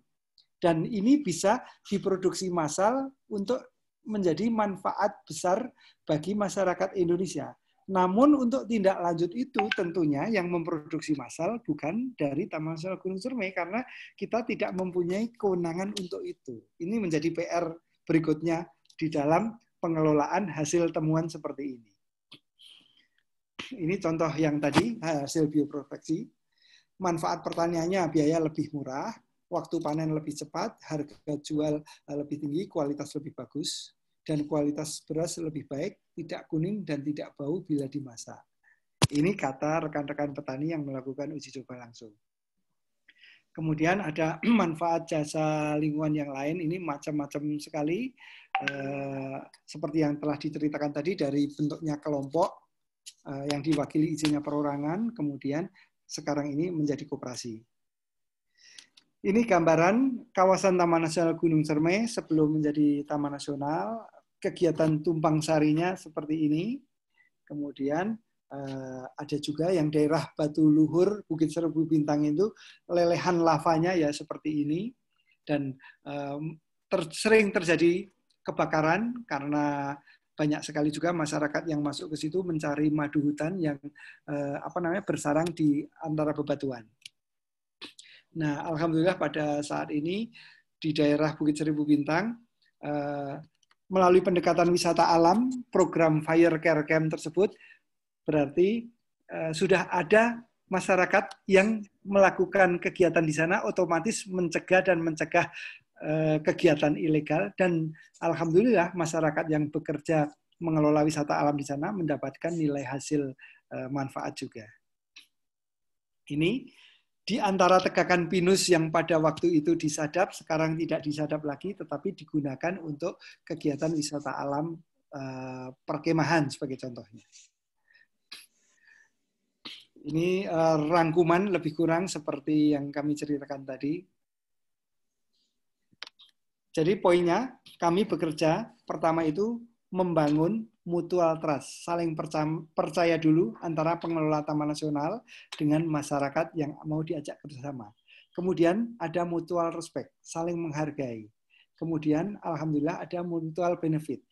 S2: Dan ini bisa diproduksi massal untuk menjadi manfaat besar bagi masyarakat Indonesia. Namun untuk tindak lanjut itu tentunya yang memproduksi masal bukan dari Taman Nasional Gunung Surmai karena kita tidak mempunyai kewenangan untuk itu. Ini menjadi PR berikutnya di dalam pengelolaan hasil temuan seperti ini. Ini contoh yang tadi hasil bioproteksi. Manfaat pertaniannya biaya lebih murah, waktu panen lebih cepat, harga jual eh, lebih tinggi, kualitas lebih bagus, dan kualitas beras lebih baik, tidak kuning dan tidak bau bila dimasak. Ini kata rekan-rekan petani yang melakukan uji coba langsung. Kemudian ada manfaat jasa lingkungan yang lain, ini macam-macam sekali. Eh, seperti yang telah diceritakan tadi dari bentuknya kelompok eh, yang diwakili izinnya perorangan, kemudian sekarang ini menjadi koperasi. Ini gambaran kawasan Taman Nasional Gunung Cermai sebelum menjadi Taman Nasional. Kegiatan tumpang sarinya seperti ini. Kemudian eh, ada juga yang daerah Batu Luhur, Bukit Serbu Bintang itu lelehan lavanya ya seperti ini. Dan ter sering terjadi kebakaran karena banyak sekali juga masyarakat yang masuk ke situ mencari madu hutan yang eh, apa namanya bersarang di antara bebatuan. Nah, alhamdulillah pada saat ini di daerah Bukit Seribu Bintang eh, melalui pendekatan wisata alam program Fire Care Camp tersebut berarti eh, sudah ada masyarakat yang melakukan kegiatan di sana otomatis mencegah dan mencegah eh, kegiatan ilegal dan alhamdulillah masyarakat yang bekerja mengelola wisata alam di sana mendapatkan nilai hasil manfaat juga. Ini di antara tegakan pinus yang pada waktu itu disadap, sekarang tidak disadap lagi, tetapi digunakan untuk kegiatan wisata alam eh, perkemahan sebagai contohnya. Ini eh, rangkuman lebih kurang seperti yang kami ceritakan tadi. Jadi poinnya, kami bekerja pertama itu membangun mutual trust, saling percaya, dulu antara pengelola Taman Nasional dengan masyarakat yang mau diajak kerjasama. Kemudian ada mutual respect, saling menghargai. Kemudian alhamdulillah ada mutual benefit.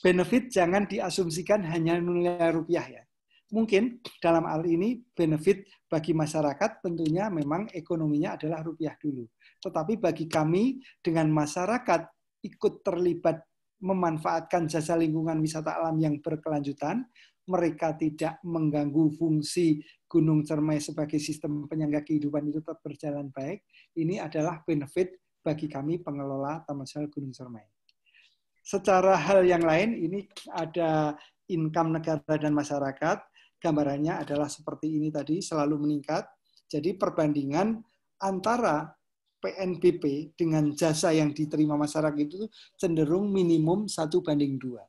S2: Benefit jangan diasumsikan hanya nilai rupiah ya. Mungkin dalam hal ini benefit bagi masyarakat tentunya memang ekonominya adalah rupiah dulu. Tetapi bagi kami dengan masyarakat ikut terlibat memanfaatkan jasa lingkungan wisata alam yang berkelanjutan, mereka tidak mengganggu fungsi Gunung Cermai sebagai sistem penyangga kehidupan itu tetap berjalan baik. Ini adalah benefit bagi kami pengelola Taman Nasional Gunung Cermai. Secara hal yang lain, ini ada income negara dan masyarakat. Gambarannya adalah seperti ini tadi, selalu meningkat. Jadi perbandingan antara PNBP dengan jasa yang diterima masyarakat itu cenderung minimum satu banding dua.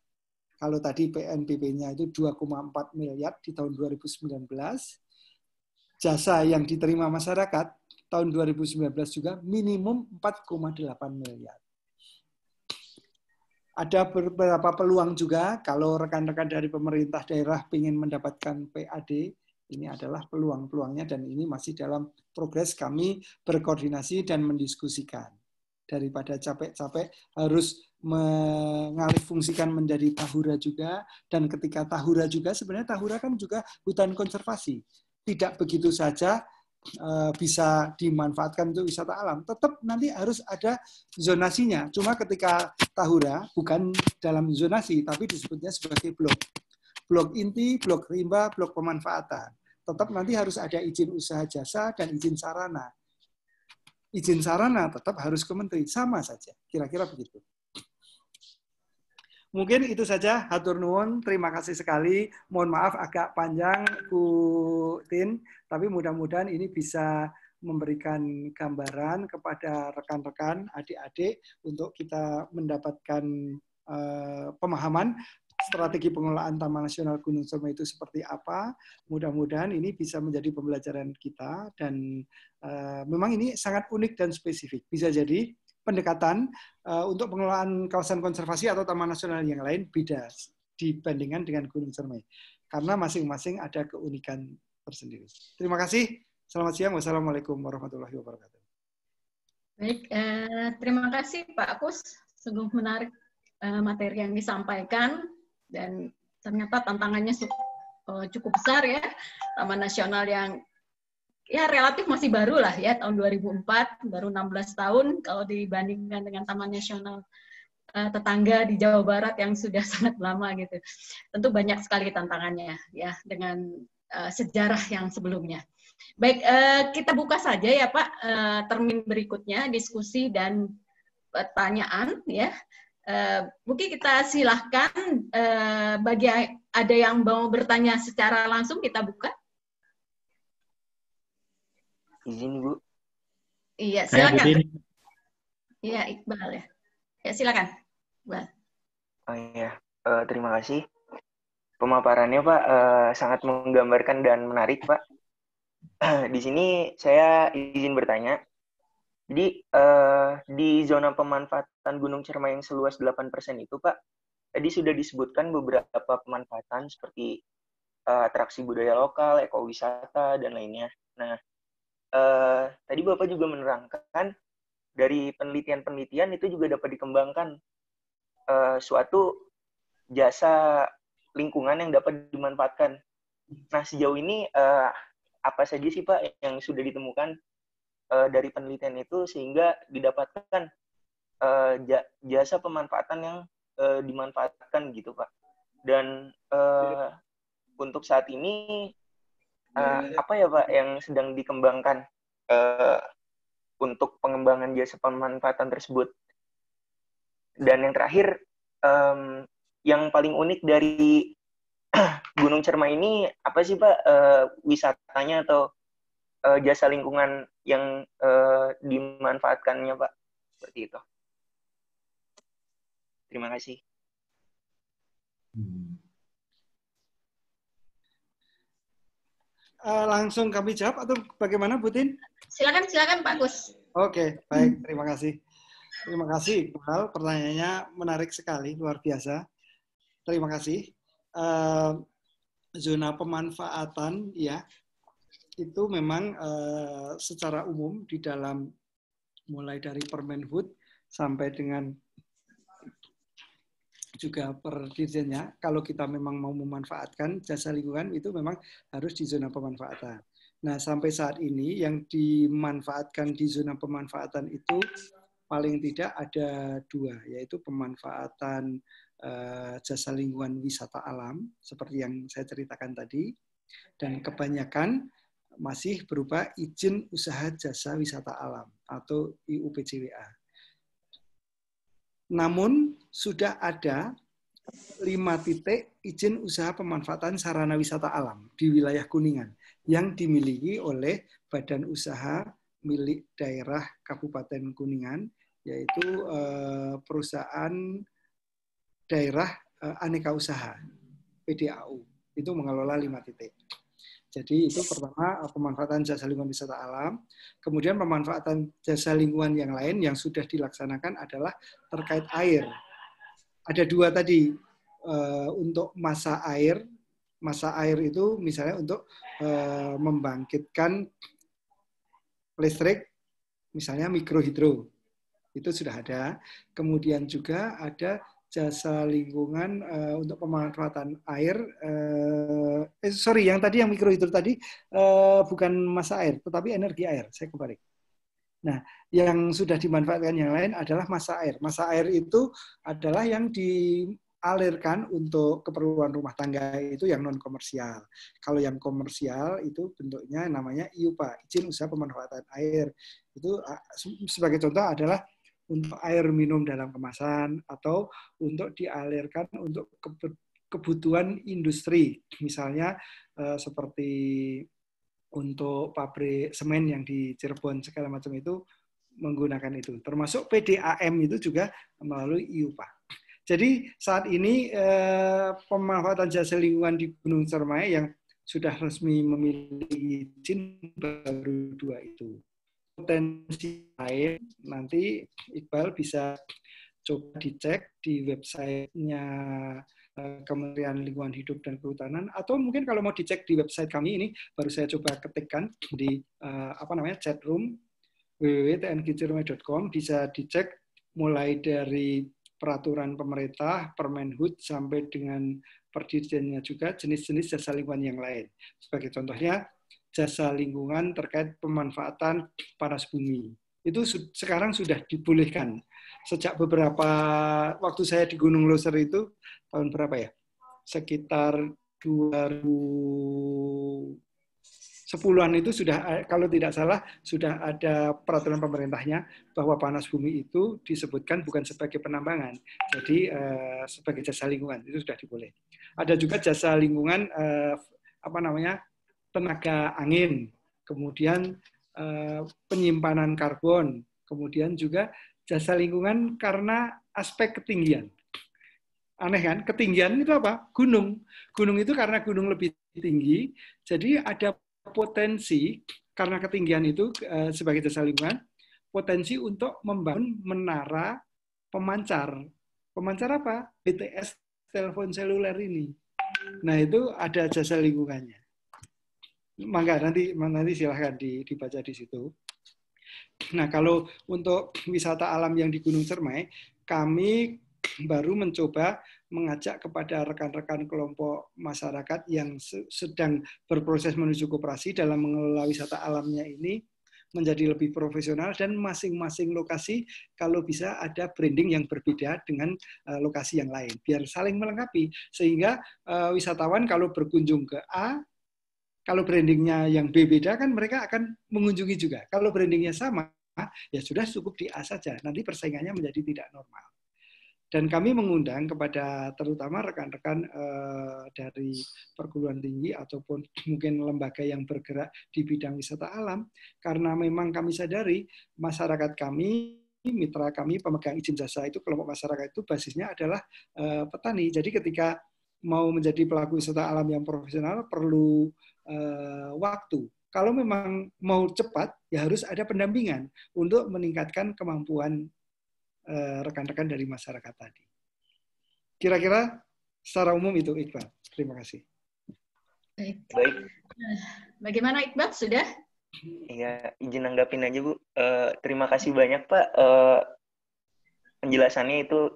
S2: Kalau tadi PNBP-nya itu 2,4 miliar di tahun 2019, jasa yang diterima masyarakat tahun 2019 juga minimum 4,8 miliar. Ada beberapa peluang juga kalau rekan-rekan dari pemerintah daerah ingin mendapatkan PAD ini adalah peluang-peluangnya dan ini masih dalam progres kami berkoordinasi dan mendiskusikan. Daripada capek-capek harus mengalih fungsikan menjadi tahura juga dan ketika tahura juga sebenarnya tahura kan juga hutan konservasi tidak begitu saja eh, bisa dimanfaatkan untuk wisata alam tetap nanti harus ada zonasinya cuma ketika tahura bukan dalam zonasi tapi disebutnya sebagai blok blok inti blok rimba blok pemanfaatan tetap nanti harus ada izin usaha jasa dan izin sarana. Izin sarana tetap harus ke menteri, sama saja. Kira-kira begitu. Mungkin itu saja. Hatur nuwun, terima kasih sekali. Mohon maaf agak panjang, Bu Tin, tapi mudah-mudahan ini bisa memberikan gambaran kepada rekan-rekan, adik-adik untuk kita mendapatkan uh, pemahaman strategi pengelolaan Taman Nasional Gunung Bromo itu seperti apa. Mudah-mudahan ini bisa menjadi pembelajaran kita dan uh, memang ini sangat unik dan spesifik. Bisa jadi pendekatan uh, untuk pengelolaan kawasan konservasi atau taman nasional yang lain beda dibandingkan dengan Gunung Cermai karena masing-masing ada keunikan tersendiri. Terima kasih. Selamat siang. Wassalamualaikum warahmatullahi wabarakatuh.
S1: Baik, eh, terima kasih Pak Kus. Sungguh menarik eh, materi yang disampaikan dan ternyata tantangannya eh, cukup besar ya Taman Nasional yang ya relatif masih baru lah ya tahun 2004 baru 16 tahun kalau dibandingkan dengan Taman Nasional eh, tetangga di Jawa Barat yang sudah sangat lama gitu. Tentu banyak sekali tantangannya ya dengan eh, sejarah yang sebelumnya. Baik, kita buka saja ya Pak termin berikutnya diskusi dan pertanyaan ya. Eh, mungkin kita silahkan uh, bagi ada yang mau bertanya secara langsung kita buka. Izin Bu. Iya silakan. Iya Iqbal ya.
S4: Ya silakan. Iqbal. Oh iya uh, terima kasih pemaparannya Pak uh, sangat menggambarkan dan menarik Pak. Di sini saya izin bertanya jadi uh, di zona pemanfaatan Gunung Cermai yang seluas 8% itu, Pak, tadi sudah disebutkan beberapa pemanfaatan seperti uh, atraksi budaya lokal, ekowisata, dan lainnya. Nah, uh, tadi Bapak juga menerangkan dari penelitian-penelitian itu juga dapat dikembangkan uh, suatu jasa lingkungan yang dapat dimanfaatkan. Nah, sejauh ini uh, apa saja sih Pak yang sudah ditemukan uh, dari penelitian itu sehingga didapatkan uh, jasa pemanfaatan yang uh, dimanfaatkan gitu pak dan uh, untuk saat ini uh, apa ya pak yang sedang dikembangkan uh, untuk pengembangan jasa pemanfaatan tersebut dan yang terakhir um, yang paling unik dari Gunung Cermai ini apa sih pak uh, wisatanya atau uh, jasa lingkungan yang uh, dimanfaatkannya pak seperti itu terima kasih
S2: hmm. uh, langsung kami jawab atau bagaimana Putin?
S1: silakan silakan Pak Gus
S2: oke okay, baik terima kasih terima kasih Iqbal pertanyaannya menarik sekali luar biasa terima kasih uh, zona pemanfaatan ya itu memang eh, secara umum di dalam mulai dari Hood sampai dengan juga dirjennya, kalau kita memang mau memanfaatkan jasa lingkungan itu memang harus di zona pemanfaatan. Nah, sampai saat ini yang dimanfaatkan di zona pemanfaatan itu paling tidak ada dua, yaitu pemanfaatan uh, jasa lingkungan wisata alam, seperti yang saya ceritakan tadi, dan kebanyakan masih berupa izin usaha jasa wisata alam atau IUPJWA. Namun sudah ada lima titik izin usaha pemanfaatan sarana wisata alam di wilayah Kuningan yang dimiliki oleh badan usaha milik daerah Kabupaten Kuningan yaitu eh, perusahaan daerah eh, aneka usaha PDAU itu mengelola lima titik. Jadi itu pertama eh, pemanfaatan jasa lingkungan wisata alam. Kemudian pemanfaatan jasa lingkungan yang lain yang sudah dilaksanakan adalah terkait air. Ada dua tadi eh, untuk masa air. Masa air itu misalnya untuk eh, membangkitkan listrik, misalnya mikrohidro. Itu sudah ada. Kemudian juga ada jasa lingkungan uh, untuk pemanfaatan air. Uh, eh, sorry, yang tadi yang mikrohidro tadi uh, bukan masa air, tetapi energi air. Saya kembali. Nah, yang sudah dimanfaatkan yang lain adalah masa air. Masa air itu adalah yang dialirkan untuk keperluan rumah tangga itu yang non komersial. Kalau yang komersial itu bentuknya namanya IUPA, izin usaha pemanfaatan air. Itu sebagai contoh adalah untuk air minum dalam kemasan atau untuk dialirkan untuk kebutuhan industri misalnya eh, seperti untuk pabrik semen yang di Cirebon segala macam itu menggunakan itu termasuk PDAM itu juga melalui IUPA. Jadi saat ini eh, pemanfaatan jasa lingkungan di Gunung Cermai yang sudah resmi memiliki izin baru dua itu potensi lain nanti Iqbal bisa coba dicek di websitenya eh, Kementerian Lingkungan Hidup dan Kehutanan atau mungkin kalau mau dicek di website kami ini baru saya coba ketikkan di uh, apa namanya chat room www.tnkcirome.com bisa dicek mulai dari peraturan pemerintah, Permenhub sampai dengan perdirjennya juga jenis-jenis jasa lingkungan yang lain. Sebagai contohnya jasa lingkungan terkait pemanfaatan panas bumi. Itu su sekarang sudah dibolehkan. Sejak beberapa waktu saya di Gunung Loser itu tahun berapa ya? Sekitar 2010-an itu sudah kalau tidak salah sudah ada peraturan pemerintahnya bahwa panas bumi itu disebutkan bukan sebagai penambangan, jadi eh, sebagai jasa lingkungan itu sudah diboleh. Ada juga jasa lingkungan eh, apa namanya tenaga angin, kemudian eh, penyimpanan karbon, kemudian juga jasa lingkungan karena aspek ketinggian. Aneh kan? Ketinggian itu apa? Gunung. Gunung itu karena gunung lebih tinggi, jadi ada potensi karena ketinggian itu eh, sebagai jasa lingkungan, potensi untuk membangun menara pemancar. Pemancar apa? BTS telepon seluler ini. Nah, itu ada jasa lingkungannya mangga nanti nanti silahkan dibaca di situ. Nah kalau untuk wisata alam yang di Gunung Cermai, kami baru mencoba mengajak kepada rekan-rekan kelompok masyarakat yang sedang berproses menuju koperasi dalam mengelola wisata alamnya ini menjadi lebih profesional dan masing-masing lokasi kalau bisa ada branding yang berbeda dengan eh, lokasi yang lain biar saling melengkapi sehingga eh, wisatawan kalau berkunjung ke A kalau brandingnya yang berbeda kan mereka akan mengunjungi juga. Kalau brandingnya sama, ya sudah cukup di A saja. Nanti persaingannya menjadi tidak normal. Dan kami mengundang kepada terutama rekan-rekan eh, dari perguruan tinggi ataupun mungkin lembaga yang bergerak di bidang wisata alam, karena memang kami sadari masyarakat kami mitra kami pemegang izin jasa itu kelompok masyarakat itu basisnya adalah eh, petani. Jadi ketika mau menjadi pelaku wisata alam yang profesional perlu Eh, waktu. Kalau memang mau cepat, ya harus ada pendampingan untuk meningkatkan kemampuan eh, rekan-rekan dari masyarakat tadi. Kira-kira secara umum itu Iqbal. Terima
S4: kasih. Baik.
S1: Bagaimana Iqbal sudah?
S4: Iya, izin anggapin aja Bu. Uh, terima kasih banyak Pak. Uh, penjelasannya itu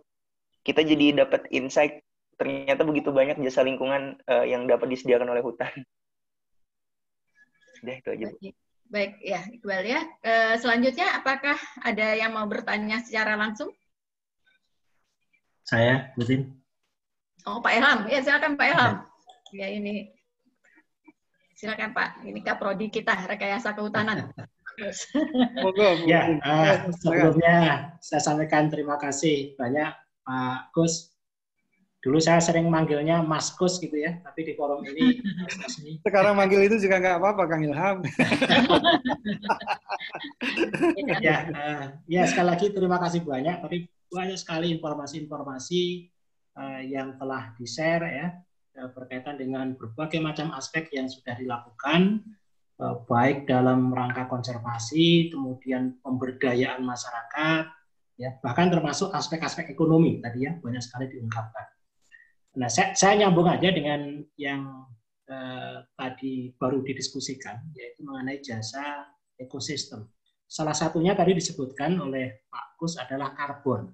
S4: kita jadi dapat insight ternyata begitu banyak jasa lingkungan uh, yang dapat disediakan oleh hutan deh itu aja,
S1: Baik, ya Iqbal ya. Eh, selanjutnya apakah ada yang mau bertanya secara langsung?
S5: Saya, Butin.
S1: Oh, Pak Ilham. Ya, silakan Pak Ilham. Ya, ini. Silakan Pak. Ini Kaprodi kita, Rekayasa Kehutanan.
S5: ya, uh, sebelumnya saya sampaikan terima kasih banyak Pak Gus Dulu saya sering manggilnya Mas Kus gitu ya,
S2: tapi di forum ini Mas Kus Sekarang manggil itu juga nggak apa-apa, Kang Ilham.
S5: ya, uh, ya sekali lagi terima kasih banyak. Tapi banyak sekali informasi-informasi uh, yang telah di-share ya eh, berkaitan dengan berbagai macam aspek yang sudah dilakukan baik dalam rangka konservasi, kemudian pemberdayaan masyarakat, ya bahkan termasuk aspek-aspek ekonomi tadi ya banyak sekali diungkapkan. Nah, saya, saya nyambung aja dengan yang eh, tadi baru didiskusikan, yaitu mengenai jasa ekosistem. Salah satunya tadi disebutkan oleh Pak Kus adalah karbon.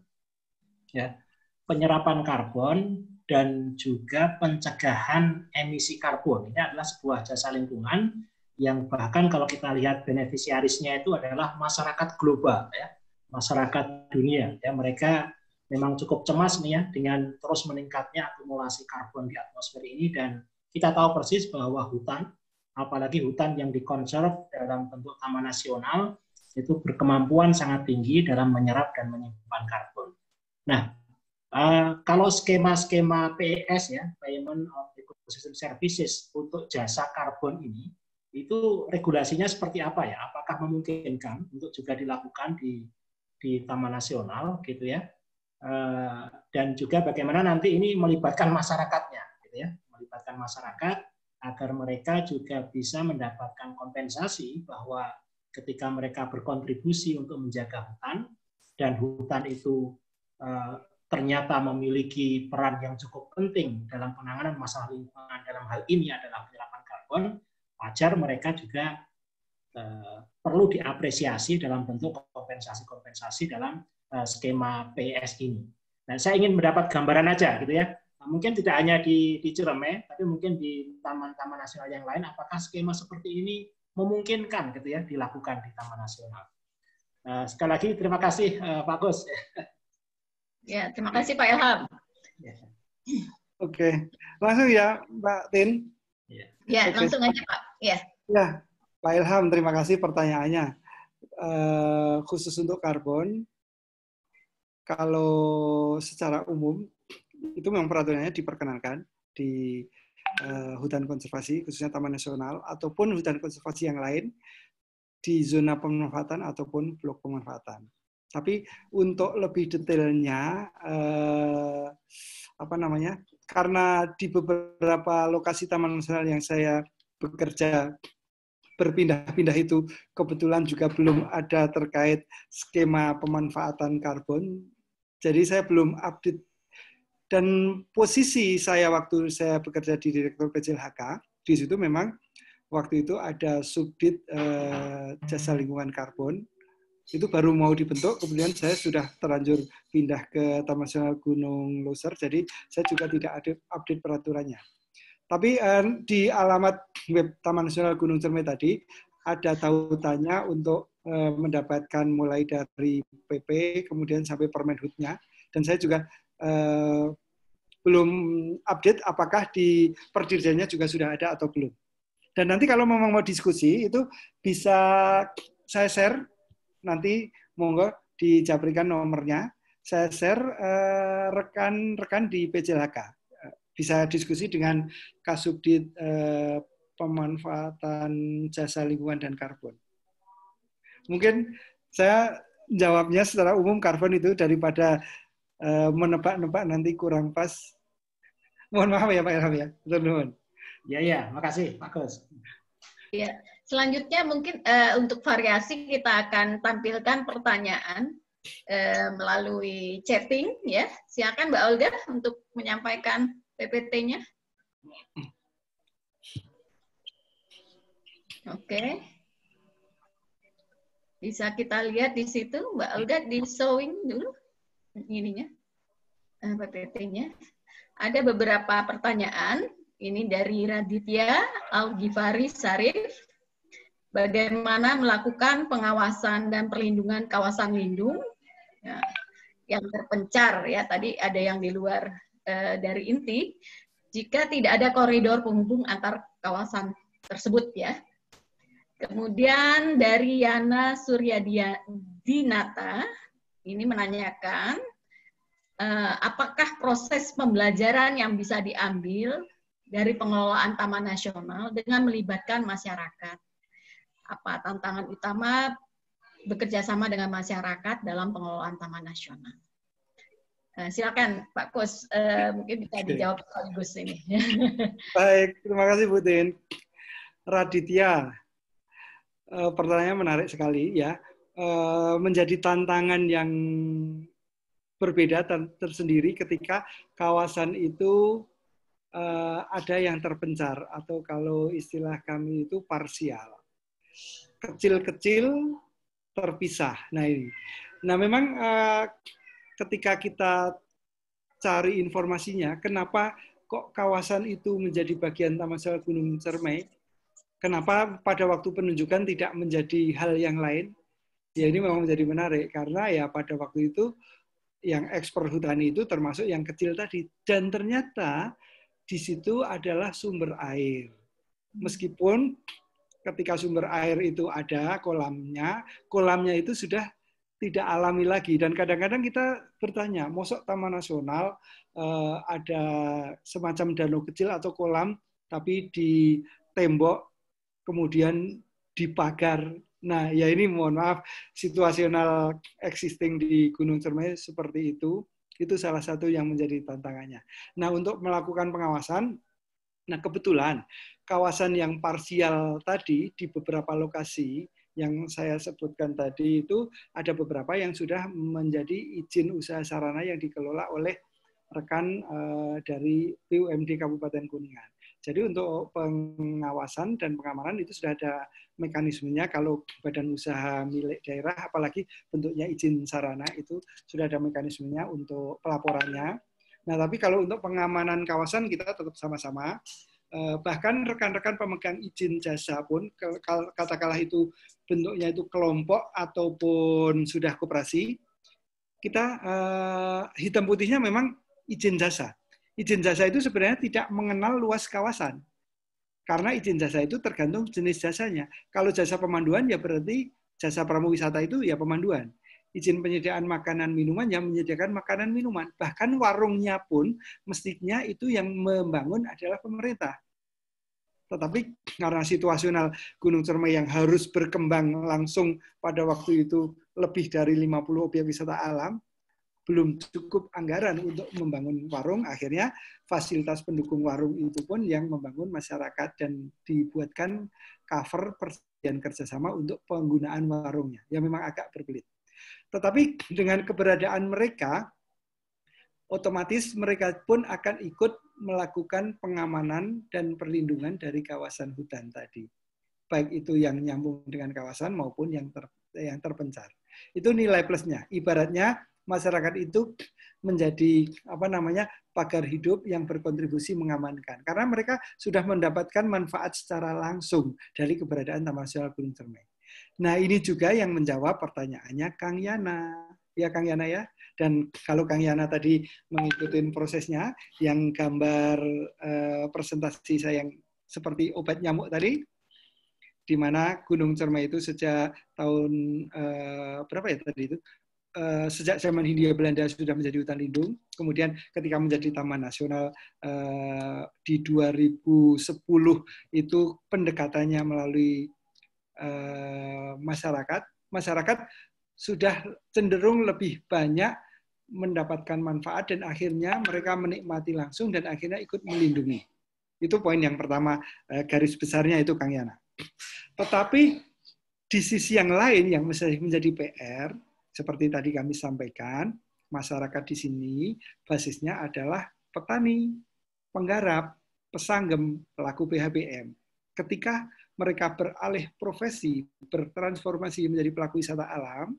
S5: Ya, penyerapan karbon dan juga pencegahan emisi karbon. Ini adalah sebuah jasa lingkungan yang bahkan kalau kita lihat beneficiarisnya itu adalah masyarakat global ya, masyarakat dunia ya mereka memang cukup cemas nih ya dengan terus meningkatnya akumulasi karbon di atmosfer ini dan kita tahu persis bahwa hutan apalagi hutan yang dikonserv dalam bentuk taman nasional itu berkemampuan sangat tinggi dalam menyerap dan menyimpan karbon. Nah, eh, kalau skema-skema PES ya, Payment of Ecosystem Services untuk jasa karbon ini, itu regulasinya seperti apa ya? Apakah memungkinkan untuk juga dilakukan di di Taman Nasional gitu ya? Eh, dan juga bagaimana nanti ini melibatkan masyarakatnya, gitu ya, melibatkan masyarakat agar mereka juga bisa mendapatkan kompensasi bahwa ketika mereka berkontribusi untuk menjaga hutan dan hutan itu eh, ternyata memiliki peran yang cukup penting dalam penanganan masalah lingkungan dalam hal ini adalah penyerapan karbon, wajar mereka juga e, perlu diapresiasi dalam bentuk kompensasi-kompensasi dalam Eh, skema PS ini. Nah, saya ingin mendapat gambaran aja gitu ya. Nah, mungkin tidak hanya di, di Cireme, tapi mungkin di taman-taman nasional yang lain, apakah skema seperti ini memungkinkan gitu ya dilakukan di taman nasional. Nah, sekali lagi terima kasih eh, Pak Gus.
S1: Ya, terima kasih Pak Ilham.
S2: Ya. Oke, langsung ya Mbak Tin. Ya, ya langsung aja Pak. Ya. Ya, Pak Ilham, terima kasih pertanyaannya. Uh, khusus untuk karbon, kalau secara umum itu memang peraturannya diperkenankan di uh, hutan konservasi khususnya taman nasional ataupun hutan konservasi yang lain di zona pemanfaatan ataupun blok pemanfaatan. Tapi untuk lebih detailnya uh, apa namanya? Karena di beberapa lokasi taman nasional yang saya bekerja berpindah-pindah itu kebetulan juga belum ada terkait skema pemanfaatan karbon jadi saya belum update dan posisi saya waktu saya bekerja di Direktur PJLHK di situ memang waktu itu ada subdit uh, jasa lingkungan karbon itu baru mau dibentuk kemudian saya sudah terlanjur pindah ke Taman Nasional Gunung Loser jadi saya juga tidak ada update peraturannya tapi uh, di alamat web Taman Nasional Gunung Cermai tadi ada tautannya untuk uh, mendapatkan mulai dari PP kemudian sampai permen hutnya dan saya juga uh, belum update apakah di perdirjennya juga sudah ada atau belum. Dan nanti kalau memang mau diskusi itu bisa saya share nanti monggo dijabrikan nomornya. Saya share eh, rekan-rekan di PJLHK Bisa diskusi dengan Kasubdit eh, pemanfaatan jasa lingkungan dan karbon. Mungkin saya jawabnya secara umum karbon itu daripada uh, menebak-nebak nanti kurang pas. Mohon maaf ya Pak Irham ya. teman Ya ya, makasih Pak Gus.
S1: Ya, selanjutnya mungkin uh, untuk variasi kita akan tampilkan pertanyaan uh, melalui chatting ya. Silakan Mbak Olga untuk menyampaikan PPT-nya. Hmm. Oke. Bisa kita lihat di situ Mbak Olga di sewing dulu ininya eh, PPT-nya. Ada beberapa pertanyaan. Ini dari Raditya Algifari Sarif. Bagaimana melakukan pengawasan dan perlindungan kawasan lindung ya, yang terpencar ya tadi ada yang di luar eh, dari inti jika tidak ada koridor penghubung antar kawasan tersebut ya Kemudian dari Yana Suryadia Dinata ini menanyakan eh, apakah proses pembelajaran yang bisa diambil dari pengelolaan Taman Nasional dengan melibatkan masyarakat. Apa tantangan utama bekerja sama dengan masyarakat dalam pengelolaan Taman Nasional? Eh, silakan Pak Kus, eh, mungkin bisa dijawab sekaligus ini.
S2: Baik, terima kasih Bu Raditya, pertanyaan eh, pertanyaannya menarik sekali ya. Eh, menjadi tantangan yang berbeda tersendiri ketika kawasan itu eh, ada yang terpencar atau kalau istilah kami itu parsial. Kecil-kecil terpisah. Nah ini. Nah memang ketika kita cari informasinya, kenapa kok kawasan itu menjadi bagian Taman Nasional Gunung Cermai? Kenapa pada waktu penunjukan tidak menjadi hal yang lain? Ya ini memang menjadi menarik karena ya pada waktu itu yang ekspor hutan itu termasuk yang kecil tadi dan ternyata di situ adalah sumber air. Hmm. Meskipun ketika sumber air itu ada kolamnya, kolamnya itu sudah tidak alami lagi dan kadang-kadang kita bertanya, mosok taman nasional eh, ada semacam danau kecil atau kolam tapi di tembok kemudian dipagar. Nah, ya ini mohon maaf, situasional existing di Gunung Cermai seperti itu. Itu salah satu yang menjadi tantangannya. Nah, untuk melakukan pengawasan, nah kebetulan kawasan yang parsial tadi di beberapa lokasi yang saya sebutkan tadi itu ada beberapa yang sudah menjadi izin usaha sarana yang dikelola oleh rekan eh, dari BUMD Kabupaten Kuningan. Jadi untuk pengawasan dan pengamanan itu sudah ada mekanismenya kalau badan usaha milik daerah apalagi bentuknya izin sarana itu sudah ada mekanismenya untuk pelaporannya. Nah, tapi kalau untuk pengamanan kawasan kita tetap sama-sama eh, bahkan rekan-rekan pemegang izin jasa pun katakanlah itu bentuknya itu kelompok ataupun sudah koperasi kita eh, hitam putihnya memang izin jasa izin jasa itu sebenarnya tidak mengenal luas kawasan. Karena izin jasa itu tergantung jenis jasanya. Kalau jasa pemanduan ya berarti jasa pramuwisata itu ya pemanduan. Izin penyediaan makanan minuman yang menyediakan makanan minuman. Bahkan warungnya pun mestinya itu yang membangun adalah pemerintah. Tetapi karena situasional Gunung Cermai yang harus berkembang langsung pada waktu itu lebih dari 50 objek wisata alam, belum cukup anggaran untuk membangun warung, akhirnya fasilitas pendukung warung itu pun yang membangun masyarakat dan dibuatkan cover persediaan kerjasama untuk penggunaan warungnya. yang memang agak berbelit. Tetapi dengan keberadaan mereka, otomatis mereka pun akan ikut melakukan pengamanan dan perlindungan dari kawasan hutan tadi. Baik itu yang nyambung dengan kawasan maupun yang ter, yang terpencar. Itu nilai plusnya. Ibaratnya masyarakat itu menjadi apa namanya pagar hidup yang berkontribusi mengamankan karena mereka sudah mendapatkan manfaat secara langsung dari keberadaan Taman Nasional Gunung Cermai. Nah, ini juga yang menjawab pertanyaannya Kang Yana. Ya Kang Yana ya. Dan kalau Kang Yana tadi mengikuti prosesnya yang gambar uh, presentasi saya yang seperti obat nyamuk tadi di mana Gunung Cermai itu sejak tahun uh, berapa ya tadi itu Eh, sejak zaman Hindia Belanda sudah menjadi hutan lindung, kemudian ketika menjadi taman nasional eh, di 2010 itu pendekatannya melalui eh, masyarakat, masyarakat sudah cenderung lebih banyak mendapatkan manfaat dan akhirnya mereka menikmati langsung dan akhirnya ikut melindungi. Itu poin yang pertama garis besarnya itu Kang Yana. Tetapi di sisi yang lain yang menjadi PR seperti tadi kami sampaikan, masyarakat di sini basisnya adalah petani, penggarap, pesanggem, pelaku PHBM. Ketika mereka beralih profesi, bertransformasi menjadi pelaku wisata alam,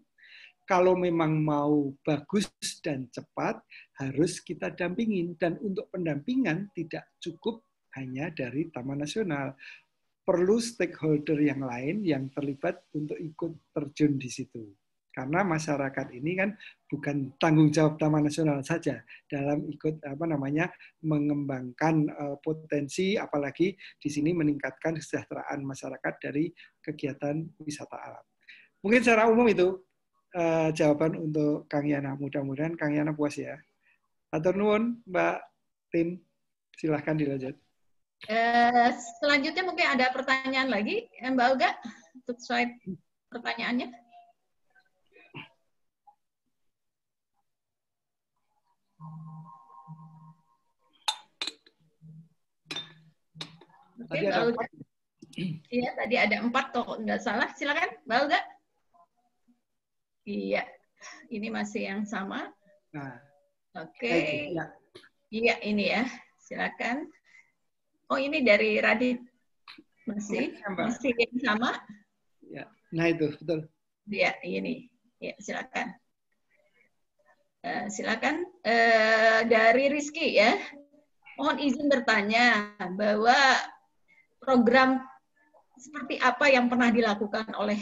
S2: kalau memang mau bagus dan cepat, harus kita dampingin. Dan untuk pendampingan tidak cukup hanya dari Taman Nasional. Perlu stakeholder yang lain yang terlibat untuk ikut terjun di situ karena masyarakat ini kan bukan tanggung jawab Taman Nasional saja dalam ikut apa namanya mengembangkan eh, potensi apalagi di sini meningkatkan kesejahteraan masyarakat dari kegiatan wisata alam. Mungkin secara umum itu uh, jawaban untuk Kang Yana. Mudah-mudahan Kang Yana puas ya. Atur nuwun Mbak Tim, silahkan dilanjut.
S1: Uh, selanjutnya mungkin ada pertanyaan lagi Mbak Uga untuk pertanyaannya. tadi ada empat. Iya, tadi ada empat toh nggak salah. Silakan, Balga. Iya, ini masih yang sama. Nah, Oke. Okay. Gitu, ya. Iya, ini ya. Silakan. Oh, ini dari Radit. Masih, ya, masih yang sama.
S2: Ya, nah itu betul.
S1: Iya, ini. Ya, silakan. Uh, silakan uh, dari Rizky ya. Mohon izin bertanya bahwa program seperti apa yang pernah dilakukan oleh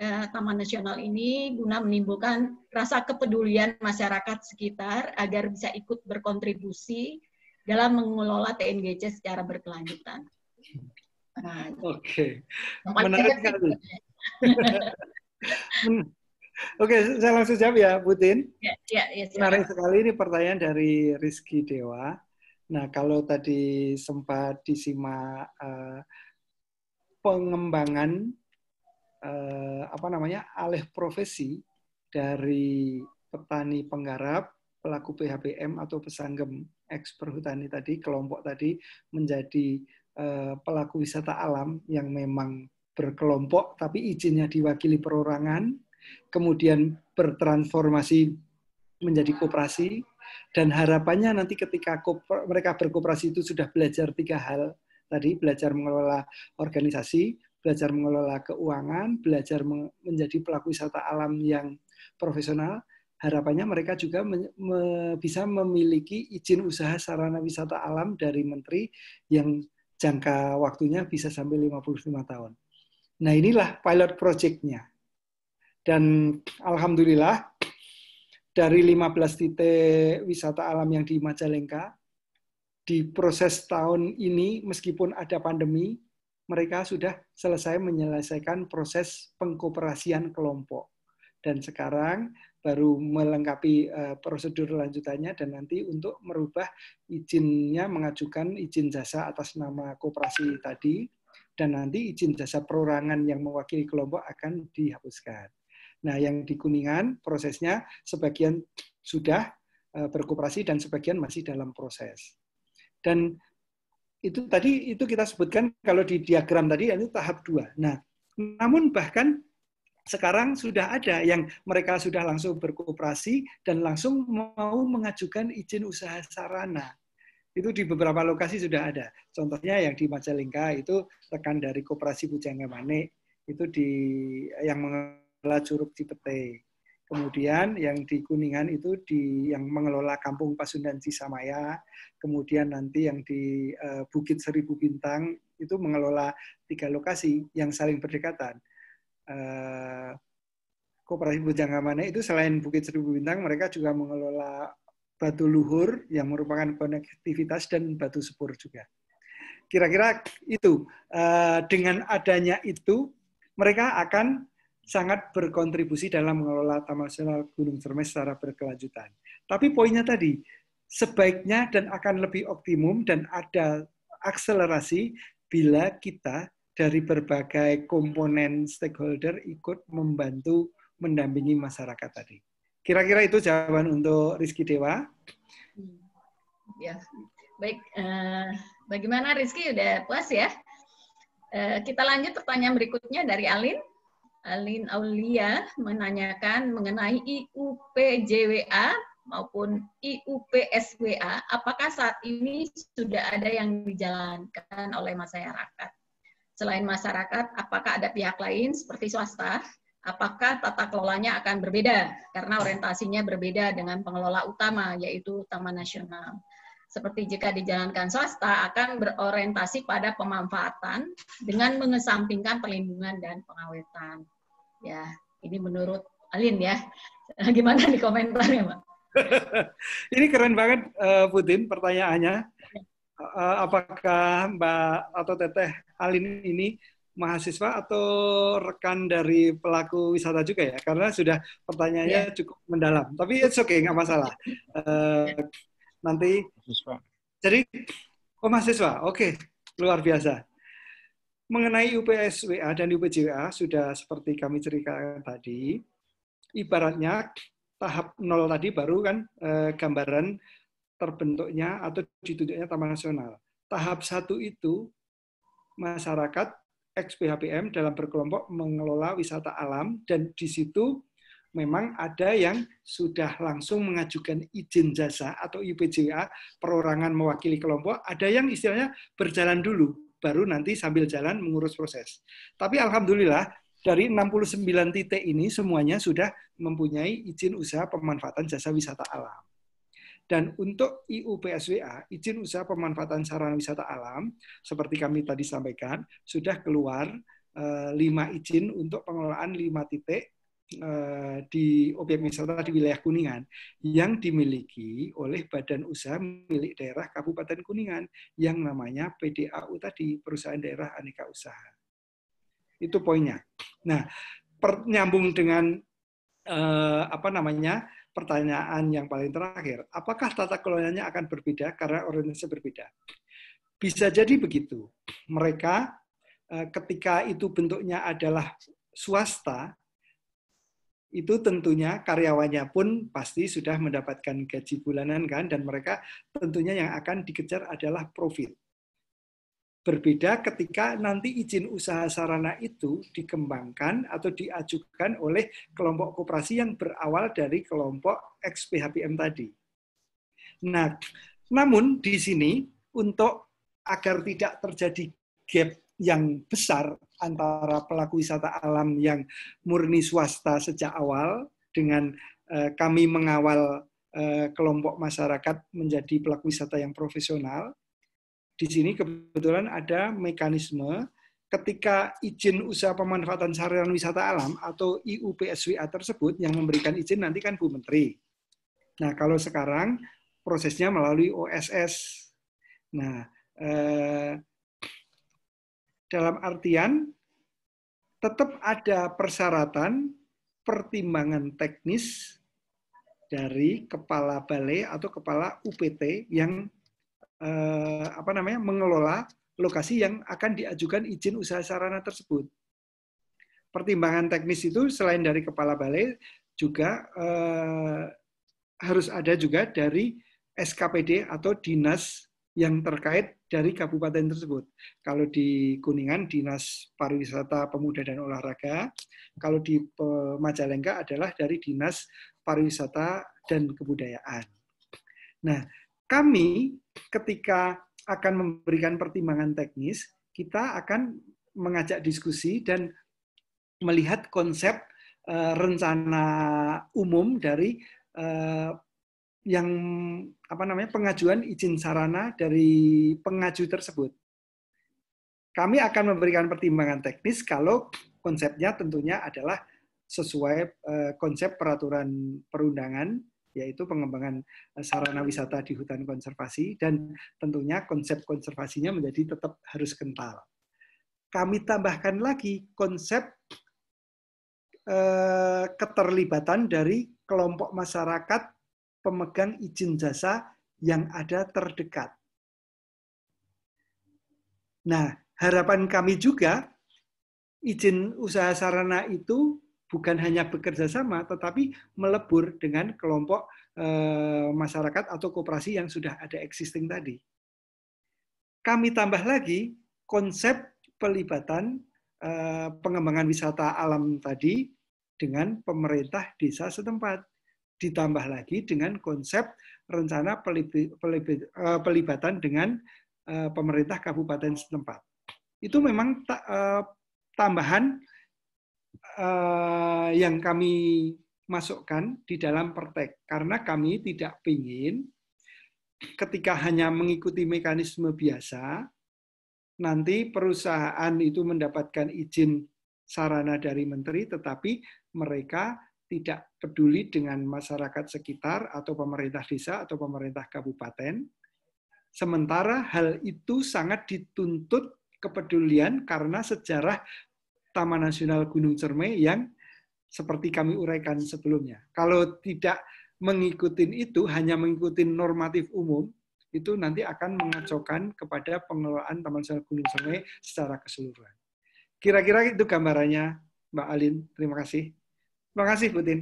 S1: uh, Taman Nasional ini guna menimbulkan rasa kepedulian masyarakat sekitar agar bisa ikut berkontribusi dalam mengelola TNGC secara berkelanjutan.
S2: Nah, Oke, okay. menarik sekali. Hmm. Oke, saya langsung jawab ya, Putin.
S5: Ya, ya, ya,
S1: menarik
S2: sekali ini pertanyaan dari Rizky Dewa. Nah, kalau tadi sempat disimak uh, pengembangan uh, apa namanya alih profesi dari petani penggarap, pelaku PHBM atau pesanggem eks perhutani tadi, kelompok tadi menjadi uh, pelaku wisata alam yang memang berkelompok tapi izinnya diwakili perorangan, kemudian bertransformasi menjadi koperasi, dan harapannya nanti ketika mereka berkooperasi itu sudah belajar tiga hal tadi belajar mengelola organisasi, belajar mengelola keuangan, belajar menjadi pelaku wisata alam yang profesional. Harapannya mereka juga me bisa memiliki izin usaha sarana wisata alam dari menteri yang jangka waktunya bisa sampai 55 tahun. Nah inilah pilot project Dan alhamdulillah dari 15 titik wisata alam yang di Majalengka, di proses tahun ini meskipun ada pandemi, mereka sudah selesai menyelesaikan proses pengkooperasian kelompok. Dan sekarang baru melengkapi uh, prosedur lanjutannya dan nanti untuk merubah izinnya mengajukan izin jasa atas nama kooperasi tadi dan nanti izin jasa perorangan yang mewakili kelompok akan dihapuskan. Nah, yang di Kuningan prosesnya sebagian sudah eh, berkooperasi dan sebagian masih dalam proses. Dan itu tadi itu kita sebutkan kalau di diagram tadi itu tahap dua. Nah, namun bahkan sekarang sudah ada yang mereka sudah langsung berkooperasi dan langsung mau mengajukan izin usaha sarana. Itu di beberapa lokasi sudah ada. Contohnya yang di Majalengka itu rekan dari Koperasi Pujangga Manik itu di yang mengelola Curug Cipete. Kemudian yang di Kuningan itu di yang mengelola Kampung Pasundan Cisamaya, kemudian nanti yang di uh, Bukit Seribu Bintang itu mengelola tiga lokasi yang saling berdekatan. Uh, Koperasi Bujangkamana itu selain Bukit Seribu Bintang, mereka juga mengelola Batu Luhur yang merupakan konektivitas dan Batu Sepur juga. Kira-kira itu. Uh, dengan adanya itu, mereka akan sangat berkontribusi dalam mengelola Taman Nasional Gunung Cermes secara berkelanjutan. Tapi poinnya tadi, sebaiknya dan akan lebih optimum dan ada akselerasi bila kita dari berbagai komponen stakeholder ikut membantu mendampingi masyarakat tadi. Kira-kira itu jawaban untuk Rizky Dewa.
S1: Ya, baik. Eh, bagaimana Rizky udah puas ya? Eh, kita lanjut pertanyaan berikutnya dari Alin. Alin Aulia menanyakan mengenai IUPJWA maupun IUPSWA, apakah saat ini sudah ada yang dijalankan oleh masyarakat? Selain masyarakat, apakah ada pihak lain seperti swasta? Apakah tata kelolanya akan berbeda karena orientasinya berbeda dengan pengelola utama yaitu Taman Nasional? seperti jika dijalankan swasta akan berorientasi pada pemanfaatan dengan mengesampingkan perlindungan dan pengawetan. Ya, ini menurut Alin ya. Gimana di komentarnya, Pak?
S2: ini keren banget Putin eh, pertanyaannya. Eh, apakah Mbak atau Teteh Alin ini mahasiswa atau rekan dari pelaku wisata juga ya? Karena sudah pertanyaannya yeah. cukup mendalam. Tapi it's okay, nggak masalah. Uh, nanti mahasiswa. jadi oh mahasiswa oke okay. luar biasa mengenai UPSWA dan UPJWA sudah seperti kami ceritakan tadi ibaratnya tahap nol tadi baru kan eh, gambaran terbentuknya atau ditunjuknya taman nasional tahap satu itu masyarakat XPHPM dalam berkelompok mengelola wisata alam dan di situ memang ada yang sudah langsung mengajukan izin jasa atau IPJA perorangan mewakili kelompok, ada yang istilahnya berjalan dulu, baru nanti sambil jalan mengurus proses. Tapi alhamdulillah dari 69 titik ini semuanya sudah mempunyai izin usaha pemanfaatan jasa wisata alam. Dan untuk IUPSWA, izin usaha pemanfaatan sarana wisata alam, seperti kami tadi sampaikan, sudah keluar eh, lima izin untuk pengelolaan lima titik Eh, di objek wisata di wilayah Kuningan yang dimiliki oleh badan usaha milik daerah Kabupaten Kuningan yang namanya PDAU tadi perusahaan daerah aneka usaha. Itu poinnya. Nah, nyambung dengan eh, apa namanya? pertanyaan yang paling terakhir, apakah tata kelolanya akan berbeda karena orientasi berbeda? Bisa jadi begitu. Mereka eh, ketika itu bentuknya adalah swasta itu tentunya karyawannya pun pasti sudah mendapatkan gaji bulanan kan dan mereka tentunya yang akan dikejar adalah profit. Berbeda ketika nanti izin usaha sarana itu dikembangkan atau diajukan oleh kelompok koperasi yang berawal dari kelompok XPHPM tadi. Nah, namun di sini untuk agar tidak terjadi gap yang besar antara pelaku wisata alam yang murni swasta sejak awal dengan eh, kami mengawal eh, kelompok masyarakat menjadi pelaku wisata yang profesional. Di sini kebetulan ada mekanisme ketika izin usaha pemanfaatan sarana wisata alam atau IUPSWA tersebut yang memberikan izin nanti kan Bu Menteri. Nah, kalau sekarang prosesnya melalui OSS. Nah, eh, dalam artian, tetap ada persyaratan pertimbangan teknis dari kepala balai atau kepala UPT yang eh, apa namanya mengelola lokasi yang akan diajukan izin usaha sarana tersebut. Pertimbangan teknis itu selain dari kepala balai juga eh, harus ada juga dari SKPD atau dinas yang terkait dari kabupaten tersebut. Kalau di Kuningan Dinas Pariwisata Pemuda dan Olahraga, kalau di eh, Majalengka adalah dari Dinas Pariwisata dan Kebudayaan. Nah, kami ketika akan memberikan pertimbangan teknis, kita akan mengajak diskusi dan melihat konsep uh, rencana umum dari uh, yang apa namanya pengajuan izin sarana dari pengaju tersebut. Kami akan memberikan pertimbangan teknis kalau konsepnya tentunya adalah sesuai eh, konsep peraturan perundangan yaitu pengembangan eh, sarana wisata di hutan konservasi dan tentunya konsep konservasinya menjadi tetap harus kental. Kami tambahkan lagi konsep eh, keterlibatan dari kelompok masyarakat pemegang izin jasa yang ada terdekat. Nah, harapan kami juga izin usaha sarana itu bukan hanya bekerja sama, tetapi melebur dengan kelompok e, masyarakat atau kooperasi yang sudah ada existing tadi. Kami tambah lagi konsep pelibatan e, pengembangan wisata alam tadi dengan pemerintah desa setempat ditambah lagi dengan konsep rencana eh, pelibatan dengan eh, pemerintah kabupaten setempat. Itu memang eh, tambahan yang kami masukkan di dalam pertek karena kami tidak ingin ketika hanya mengikuti mekanisme biasa nanti perusahaan itu mendapatkan izin sarana dari menteri tetapi mereka tidak peduli dengan masyarakat sekitar atau pemerintah desa atau pemerintah kabupaten. Sementara hal itu sangat dituntut kepedulian karena sejarah Taman Nasional Gunung Cermai yang seperti kami uraikan sebelumnya. Kalau tidak mengikuti itu, hanya mengikuti normatif umum, itu nanti akan mengacaukan kepada pengelolaan Taman Nasional Gunung Cermai secara keseluruhan. Kira-kira itu gambarannya, Mbak Alin. Terima kasih. Terima kasih, Putin.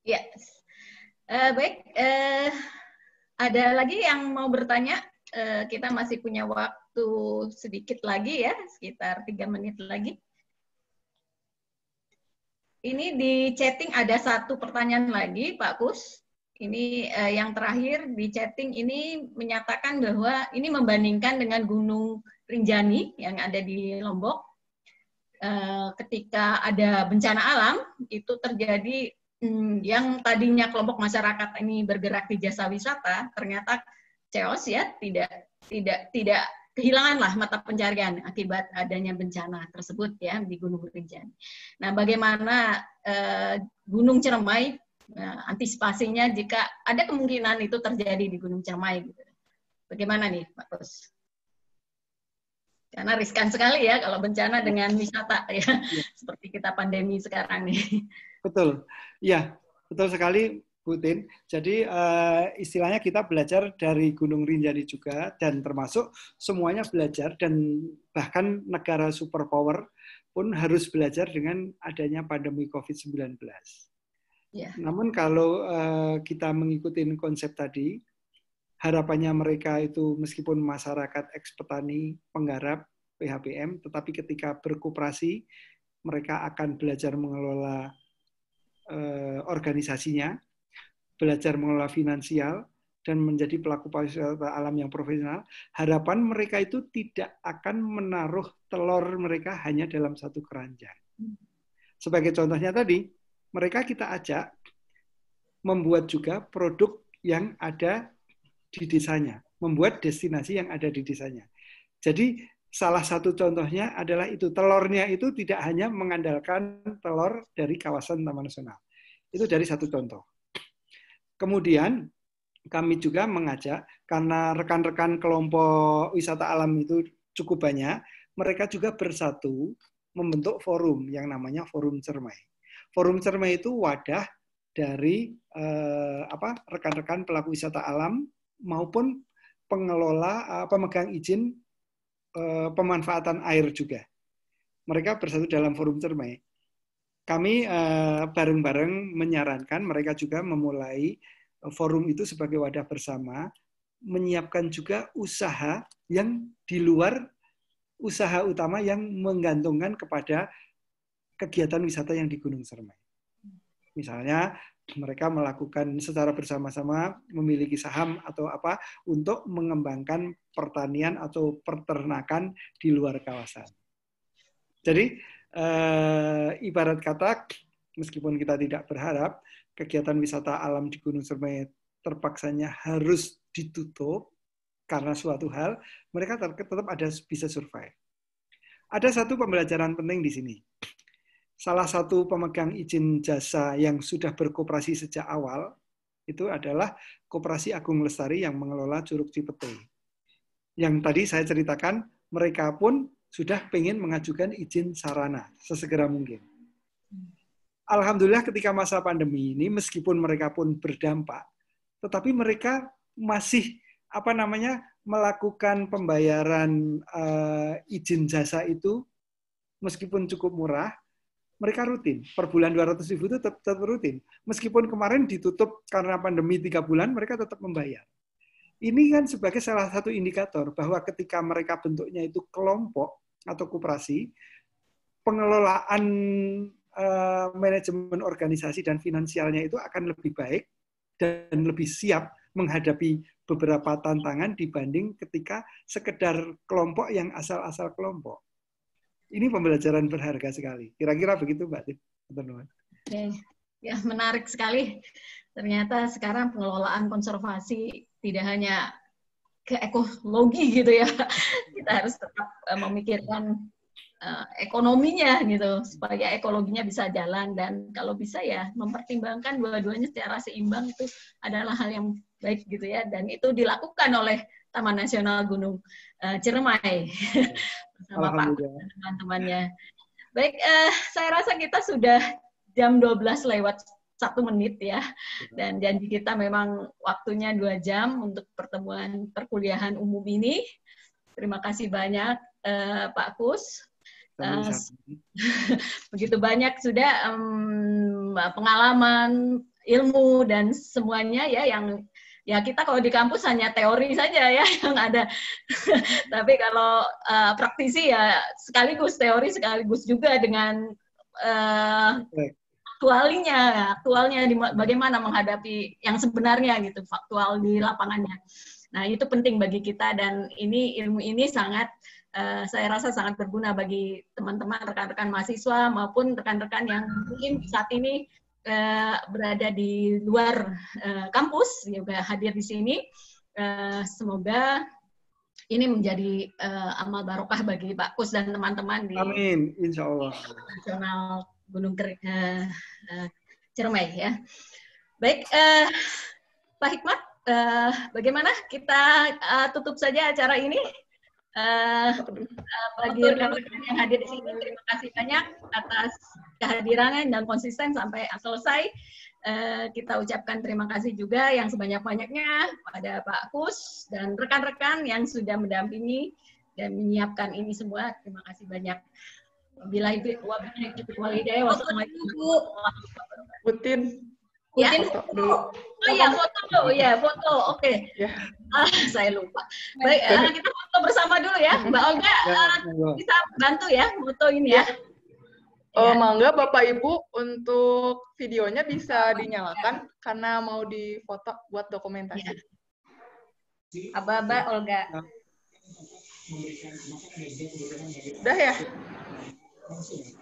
S1: Ya, uh, eh, baik. Uh, ada lagi yang mau bertanya? Uh, kita masih punya waktu sedikit lagi ya, sekitar tiga menit lagi. Ini di chatting ada satu pertanyaan lagi, Pak Kus. Ini uh, yang terakhir di chatting ini menyatakan bahwa ini membandingkan dengan Gunung Rinjani yang ada di Lombok Eh, ketika ada bencana alam itu terjadi hmm, yang tadinya kelompok masyarakat ini bergerak di jasa wisata ternyata chaos ya tidak tidak tidak kehilanganlah mata pencarian akibat adanya bencana tersebut ya di Gunung Rinjani. Nah, bagaimana eh, Gunung Ciremai eh, antisipasinya jika ada kemungkinan itu terjadi di Gunung Ciremai? Gitu. Bagaimana nih, Pak Tos? Karena riskan sekali ya kalau bencana dengan wisata ya. Iya. Seperti kita pandemi sekarang nih.
S2: Betul. Ya, betul sekali Putin. Jadi uh, istilahnya kita belajar dari Gunung Rinjani juga dan termasuk semuanya belajar dan bahkan negara superpower pun harus belajar dengan adanya pandemi COVID-19. Yeah. Namun kalau uh, kita mengikuti konsep tadi, harapannya mereka itu meskipun masyarakat eks petani penggarap PHPM, tetapi ketika berkooperasi mereka akan belajar mengelola uh, organisasinya, belajar mengelola finansial, dan menjadi pelaku pariwisata alam yang profesional, harapan mereka itu tidak akan menaruh telur mereka hanya dalam satu keranjang. Sebagai contohnya tadi, mereka kita ajak membuat juga produk yang ada di desanya, membuat destinasi yang ada di desanya. Jadi salah satu contohnya adalah itu telurnya itu tidak hanya mengandalkan telur dari kawasan Taman Nasional. Itu dari satu contoh. Kemudian kami juga mengajak karena rekan-rekan kelompok wisata alam itu cukup banyak, mereka juga bersatu membentuk forum yang namanya Forum Cermai. Forum Cermai itu wadah dari eh, apa rekan-rekan pelaku wisata alam maupun pengelola eh, pemegang izin eh, pemanfaatan air juga. Mereka bersatu dalam forum Cermai. Kami eh, bareng-bareng menyarankan mereka juga memulai forum itu sebagai wadah bersama, menyiapkan juga usaha yang di luar usaha utama yang menggantungkan kepada kegiatan wisata yang di Gunung Cermai. Misalnya mereka melakukan secara bersama-sama memiliki saham atau apa untuk mengembangkan pertanian atau peternakan di luar kawasan. Jadi eh, ibarat kata meskipun kita tidak berharap kegiatan wisata alam di Gunung Sermai terpaksanya harus ditutup karena suatu hal, mereka tetap ada bisa survive. Ada satu pembelajaran penting di sini salah satu pemegang izin jasa yang sudah berkooperasi sejak awal itu adalah Koperasi Agung Lestari yang mengelola Curug Cipete. Yang tadi saya ceritakan, mereka pun sudah pengen mengajukan izin sarana sesegera mungkin. Alhamdulillah ketika masa pandemi ini, meskipun mereka pun berdampak, tetapi mereka masih apa namanya melakukan pembayaran uh, izin jasa itu meskipun cukup murah mereka rutin. Per bulan 200 ribu itu tetap, tetap rutin. Meskipun kemarin ditutup karena pandemi tiga bulan, mereka tetap membayar. Ini kan sebagai salah satu indikator bahwa ketika mereka bentuknya itu kelompok atau koperasi, pengelolaan uh, manajemen organisasi dan finansialnya itu akan lebih baik dan lebih siap menghadapi beberapa tantangan dibanding ketika sekedar kelompok yang asal-asal kelompok ini pembelajaran berharga sekali. Kira-kira begitu Mbak teman
S1: Okay. Ya, menarik sekali. Ternyata sekarang pengelolaan konservasi tidak hanya ke ekologi gitu ya. Kita harus tetap eh, memikirkan eh, ekonominya gitu supaya ekologinya bisa jalan dan kalau bisa ya mempertimbangkan dua-duanya secara seimbang itu adalah hal yang baik gitu ya dan itu dilakukan oleh Taman Nasional Gunung uh, Ciremai bersama Pak teman-temannya. Baik, uh, saya rasa kita sudah jam 12 lewat satu menit ya. Iya. Dan janji kita memang waktunya dua jam untuk pertemuan perkuliahan umum ini. Terima kasih banyak uh, Pak Kus. begitu banyak sudah um, pengalaman, ilmu dan semuanya ya yang ya kita kalau di kampus hanya teori saja ya yang ada tapi kalau uh, praktisi ya sekaligus teori sekaligus juga dengan uh, eh, aktualnya aktualnya di, bagaimana menghadapi yang sebenarnya gitu faktual di lapangannya nah itu penting bagi kita dan ini ilmu ini sangat uh, saya rasa sangat berguna bagi teman-teman rekan-rekan mahasiswa maupun rekan-rekan yang mungkin saat ini uh, berada di luar uh, kampus juga hadir di sini. Uh, semoga ini menjadi uh, amal barokah bagi Pak Kus dan teman-teman di Amin, Insya Allah. Nasional Gunung Ker uh, uh, Ciremai ya. Baik, uh, Pak Hikmat, uh, bagaimana kita uh, tutup saja acara ini? Uh, uh, bagi rekan-rekan yang hadir di sini, terima kasih banyak atas kehadirannya dan konsisten sampai selesai. Uh, kita ucapkan terima kasih juga yang sebanyak-banyaknya pada Pak Kus dan rekan-rekan yang sudah mendampingi dan menyiapkan ini semua. Terima kasih banyak. Bila itu wabillahi taufiq wal hidayah. Wassalamualaikum. Putin. Putin ya. foto Oh, oh iya, foto dulu. iya, foto. Oke. Okay. Ya. Ah, saya lupa. Baik, eh, kita foto bersama dulu ya. Mbak Olga uh, bisa bantu ya foto ini ya.
S6: Ya. Uh, mangga Bapak
S1: Ibu untuk
S6: videonya bisa dinyalakan karena mau difoto buat dokumentasi. Ya.
S5: Aba-aba
S1: Olga. Udah ya?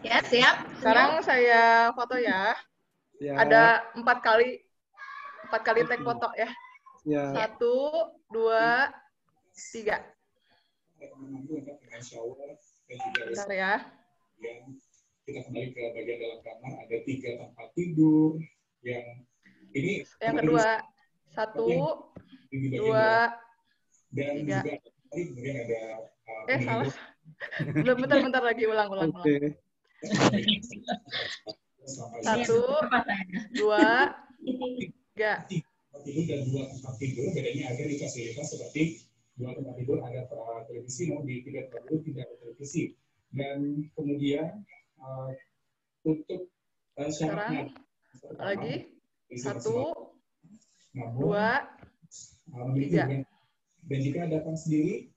S1: Ya, siap. Sekarang saya foto ya.
S3: ya. Ada
S6: empat kali empat kali tag foto ya. ya. Satu,
S5: dua, tiga.
S3: Bentar ya kita kembali ke bagian dalam kamar ada tiga tempat
S2: tidur
S3: yang ini
S5: yang kedua satu
S3: ini iya, dua dan tiga. juga tadi kemudian ada uh, eh salah belum bentar-bentar
S1: lagi ulang-ulang okay. satu dua tiga
S2: tidur dan dua tempat tidur bedanya ada di fasilitas seperti dua tempat tidur ada televisi mau di tempat tidur tidak ada televisi dan kemudian Eh, eh, sekarang
S5: lagi satu,
S2: dua, tiga. Dan jika ada sendiri,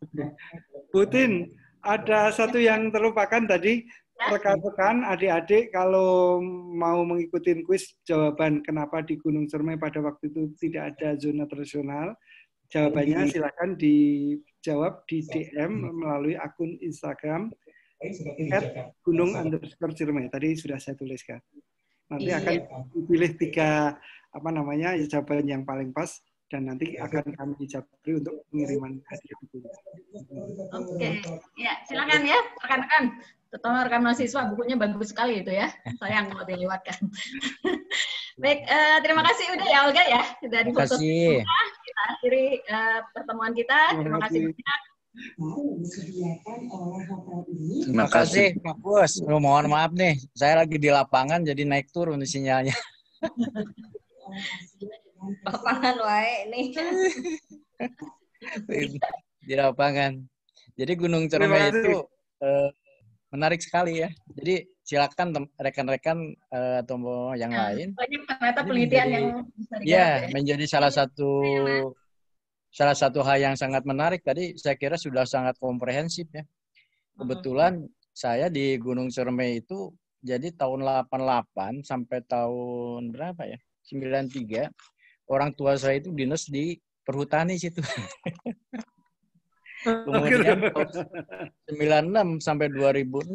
S2: Putin, ada satu yang terlupakan tadi. Ya. Rekan-rekan, adik-adik, kalau mau mengikuti kuis jawaban kenapa di Gunung Cermai pada waktu itu tidak ada zona tradisional, jawabannya iya. silakan dijawab di DM melalui akun Instagram at gunung underscore cirme tadi sudah saya tuliskan nanti iya. akan dipilih tiga apa namanya jawaban yang paling pas dan nanti akan kami dicapri untuk pengiriman hadiah bukunya. Oke, okay.
S1: ya silakan ya rekan-rekan, terutama rekan mahasiswa bukunya bagus sekali itu ya. Sayang kalau dilewatkan. Baik, uh, terima kasih udah ya Olga ya dari foto kita. Kita akhiri uh, pertemuan kita. Terima, terima kasih banyak. Terima kasih,
S6: Pak Bos. mohon maaf nih, saya lagi di lapangan jadi naik turun sinyalnya.
S4: lapangan wae nih.
S6: di lapangan. Jadi Gunung Cermai itu eh, menarik sekali ya. Jadi silakan rekan-rekan eh, atau yang ah, lain.
S3: Banyak ternyata penelitian yang Ya,
S6: menjadi salah satu salah satu hal yang sangat menarik tadi saya kira sudah sangat komprehensif ya. Kebetulan saya di Gunung Cermai itu jadi tahun 88 sampai tahun berapa ya? 93 orang tua saya itu dinas di perhutani situ.
S3: Kemudian
S6: 96 sampai 2006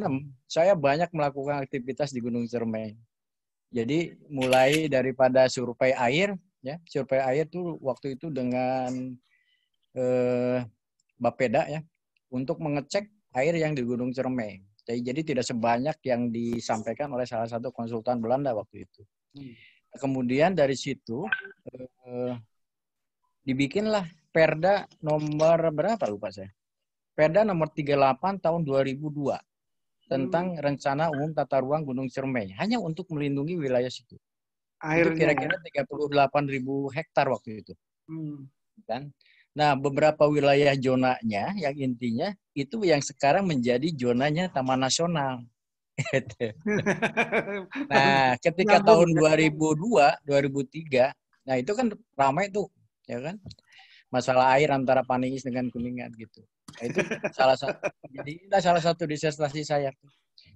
S6: saya banyak melakukan aktivitas di Gunung Cermai. Jadi mulai daripada survei air ya survei air tuh waktu itu dengan eh, Bapeda ya untuk mengecek air yang di Gunung Cerme. Jadi, jadi tidak sebanyak yang disampaikan oleh salah satu konsultan Belanda waktu itu. Hmm. Kemudian dari situ eh, dibikinlah Perda nomor berapa lupa saya. Perda nomor 38 tahun 2002 tentang hmm. rencana umum tata ruang Gunung Cermai hanya untuk melindungi wilayah situ
S3: itu kira-kira
S6: 38 ribu hektar waktu itu hmm. kan nah beberapa wilayah zonanya yang intinya itu yang sekarang menjadi zonanya taman nasional gitu. nah ketika tahun 2002 2003 nah itu kan ramai tuh ya kan masalah air antara Paningis dengan Kuningan gitu nah, itu salah satu jadi salah satu disertasi saya tuh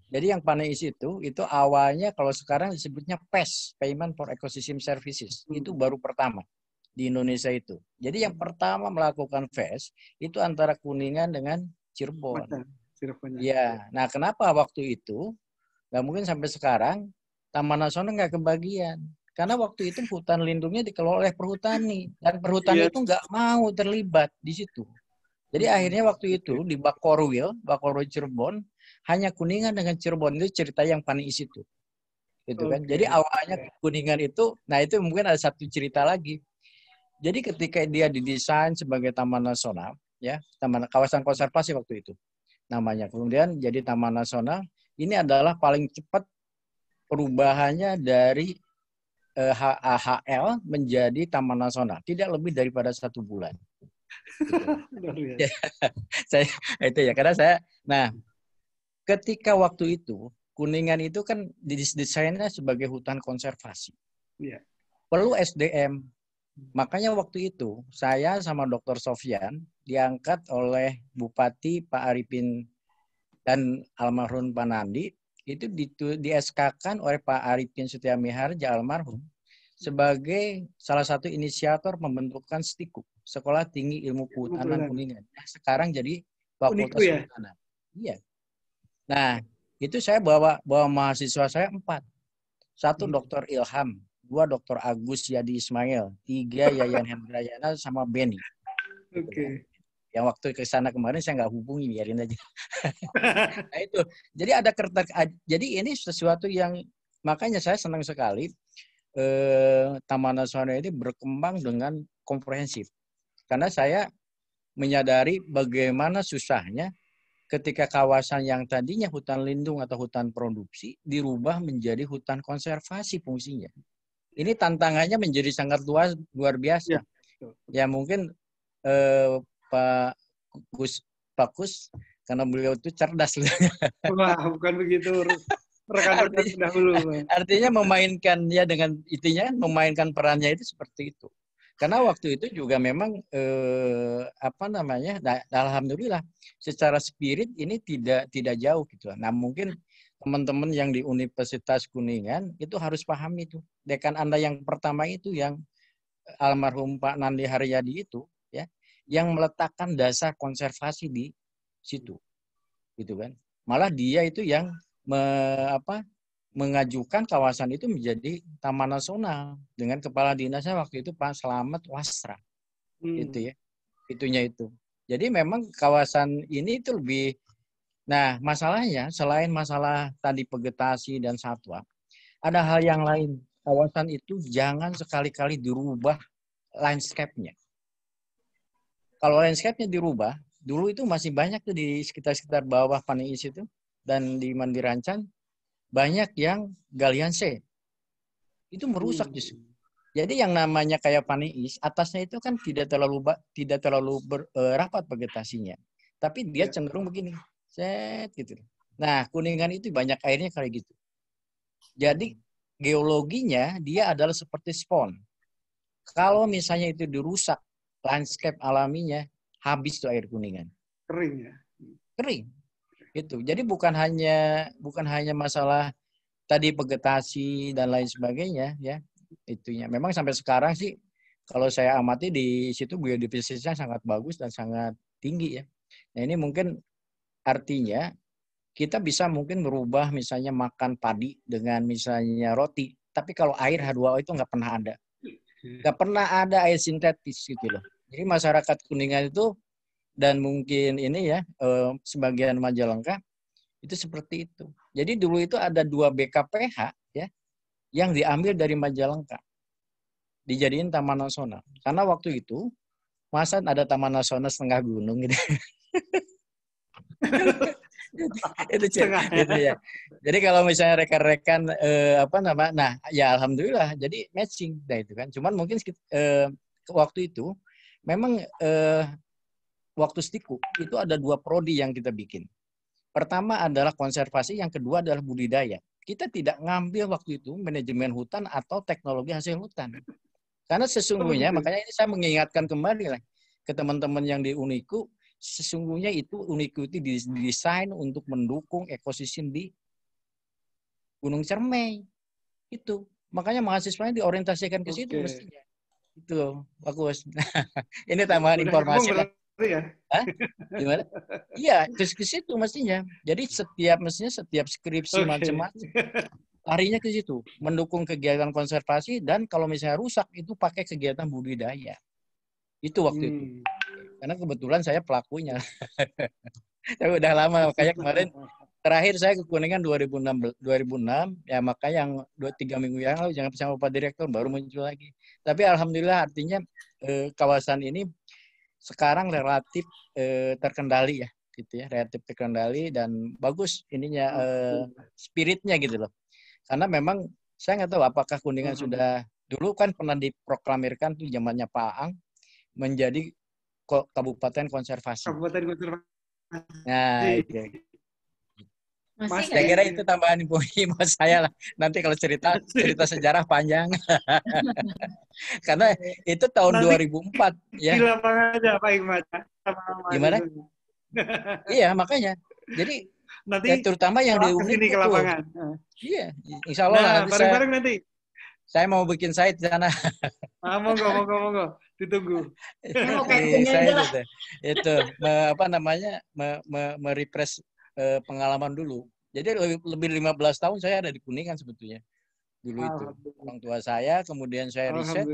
S6: jadi yang Paneis itu, itu awalnya kalau sekarang disebutnya PES, Payment for Ecosystem Services. Hmm. Itu baru pertama di Indonesia itu. Jadi yang hmm. pertama melakukan PES itu antara Kuningan dengan Cirebon. Cirebon. Ya. Iya. Nah, kenapa waktu itu? nggak mungkin sampai sekarang Taman Nasional nggak kebagian. Karena waktu itu hutan lindungnya dikelola oleh perhutani. Dan perhutani yeah. itu nggak mau terlibat di situ. Jadi hmm. akhirnya waktu itu di Bakorwil, Bakorwil Cirebon, hanya Kuningan dengan Cirebon itu cerita yang paling isi itu, Gitu kan. Jadi awalnya Kuningan itu, nah itu mungkin ada satu cerita lagi. Jadi ketika dia didesain sebagai taman nasional, ya, taman kawasan konservasi waktu itu namanya. Kemudian jadi taman nasional, ini adalah paling cepat perubahannya dari eh, HAHL menjadi taman nasional, tidak lebih daripada satu bulan. saya itu ya karena saya nah ketika waktu itu Kuningan itu kan didesainnya sebagai hutan konservasi. Yeah. Perlu SDM. Makanya waktu itu saya sama Dr. Sofyan diangkat oleh Bupati Pak Arifin dan almarhum Pak Nandi itu di, di SK-kan oleh Pak Arifin Setiamiharja almarhum sebagai salah satu inisiator pembentukan STIKUP, Sekolah Tinggi Ilmu Kehutanan Kuningan. sekarang jadi Fakultas ya?
S3: Kehutanan. Ya? Iya.
S6: Nah, itu saya bawa bawa mahasiswa saya empat. Satu hmm. dokter Ilham, dua dokter Agus Yadi Ismail, tiga Yayan Hendrayana sama Benny. Oke. Okay. Yang waktu ke sana kemarin saya nggak hubungi, biarin aja. nah itu. Jadi ada kertas. Jadi ini sesuatu yang makanya saya senang sekali eh, Taman Nasional ini berkembang dengan komprehensif. Karena saya menyadari bagaimana susahnya ketika kawasan yang tadinya hutan lindung atau hutan produksi dirubah menjadi hutan konservasi fungsinya. Ini tantangannya menjadi sangat luas luar biasa. Ya, ya mungkin eh, Pak Gus Pak Kus karena beliau itu cerdas. Wah, bukan begitu. Rekan-rekan dahulu. Artinya memainkan ya dengan itunya kan memainkan perannya itu seperti itu. Karena waktu itu juga memang eh, apa namanya, nah, alhamdulillah secara spirit ini tidak tidak jauh gitu. Nah mungkin teman-teman yang di Universitas Kuningan itu harus paham itu. Dekan Anda yang pertama itu yang eh, almarhum Pak Nandi Haryadi itu ya, yang meletakkan dasar konservasi di situ. Gitu kan. Malah dia itu yang me, apa mengajukan kawasan itu menjadi taman nasional dengan kepala dinasnya waktu itu Pak Selamat Wasra. Hmm. Itu ya. Itunya itu. Jadi memang kawasan ini itu lebih Nah, masalahnya selain masalah tadi vegetasi dan satwa, ada hal yang lain. Kawasan itu jangan sekali-kali dirubah landscape-nya. Kalau landscape-nya dirubah, dulu itu masih banyak tuh di sekitar-sekitar bawah panis itu dan di Mandirancan banyak yang galian C.
S2: Itu merusak hmm.
S6: justru. Jadi yang namanya kayak paneis, atasnya itu kan tidak terlalu tidak terlalu ber, eh, rapat vegetasinya. Tapi dia iya. cenderung begini, set gitu. Nah, kuningan itu banyak airnya kayak gitu. Jadi geologinya dia adalah seperti spon. Kalau misalnya itu dirusak landscape alaminya, habis tuh air kuningan. Kering ya? Kering. Itu. Jadi bukan hanya bukan hanya masalah tadi vegetasi dan lain sebagainya ya itunya. Memang sampai sekarang sih kalau saya amati di situ biodiversitasnya sangat bagus dan sangat tinggi ya. Nah ini mungkin artinya kita bisa mungkin merubah misalnya makan padi dengan misalnya roti. Tapi kalau air H2O itu nggak pernah ada. Nggak pernah ada air sintetis gitu loh. Jadi masyarakat kuningan itu dan mungkin ini ya eh, sebagian Majalengka itu seperti itu. Jadi dulu itu ada dua BKPH ya yang diambil dari Majalengka dijadiin taman nasional. Karena waktu itu masa ada taman nasional setengah gunung gitu.
S3: itu cerita ya. gitu ya.
S6: Jadi kalau misalnya rekan-rekan eh, apa nama, nah ya alhamdulillah jadi matching nah itu kan. Cuman mungkin eh, waktu itu memang eh, waktu stiku itu ada dua prodi yang kita bikin. Pertama adalah konservasi, yang kedua adalah budidaya. Kita tidak ngambil waktu itu manajemen hutan atau teknologi hasil hutan. Karena sesungguhnya, oh, gitu. makanya ini saya mengingatkan kembali lah ke teman-teman yang di Uniku, sesungguhnya itu Uniku itu didesain untuk mendukung ekosistem di Gunung Cermai. Itu. Makanya mahasiswanya diorientasikan ke situ okay. mestinya. Itu, bagus. ini tambahan informasi. lah
S3: ya? Hah? Gimana? iya, terus
S6: ke situ mestinya. Jadi setiap mestinya setiap skripsi okay. macam-macam larinya ke situ, mendukung kegiatan konservasi dan kalau misalnya rusak itu pakai kegiatan budidaya. Itu waktu hmm. itu. Karena kebetulan saya pelakunya. saya udah lama kayak kemarin terakhir saya ke Kuningan 2006 2006 ya maka yang dua tiga minggu yang lalu jangan sampai Pak Direktur baru muncul lagi. Tapi alhamdulillah artinya eh, kawasan ini sekarang relatif eh, terkendali ya gitu ya relatif terkendali dan bagus ininya eh, iya. spiritnya gitu loh karena memang saya nggak tahu apakah kuningan uh -huh. sudah dulu kan pernah diproklamirkan tuh zamannya Pak Ang menjadi kabupaten konservasi.
S2: Kabupaten konservasi. Nah, itu.
S6: Iya, iya.
S3: Mas, saya ya? kira itu
S6: tambahan info buat saya lah. Nanti kalau cerita cerita sejarah panjang. Karena itu tahun Nanti 2004 ya. Di lapangan aja
S3: Pak Iqbal. Ya. Gimana?
S6: iya, makanya. Jadi nanti ya, terutama yang di UNIT ke lapangan.
S5: Iya,
S3: insya
S6: Allah. Nah, nanti bareng-bareng saya, nanti. Saya mau bikin site di sana.
S5: Ah, monggo, monggo, monggo. Ditunggu. Di,
S6: saya iya, itu, itu me, apa namanya, me, me, me eh, pengalaman dulu. Jadi lebih lebih 15 tahun saya ada di Kuningan sebetulnya. Dulu itu orang tua saya, kemudian saya riset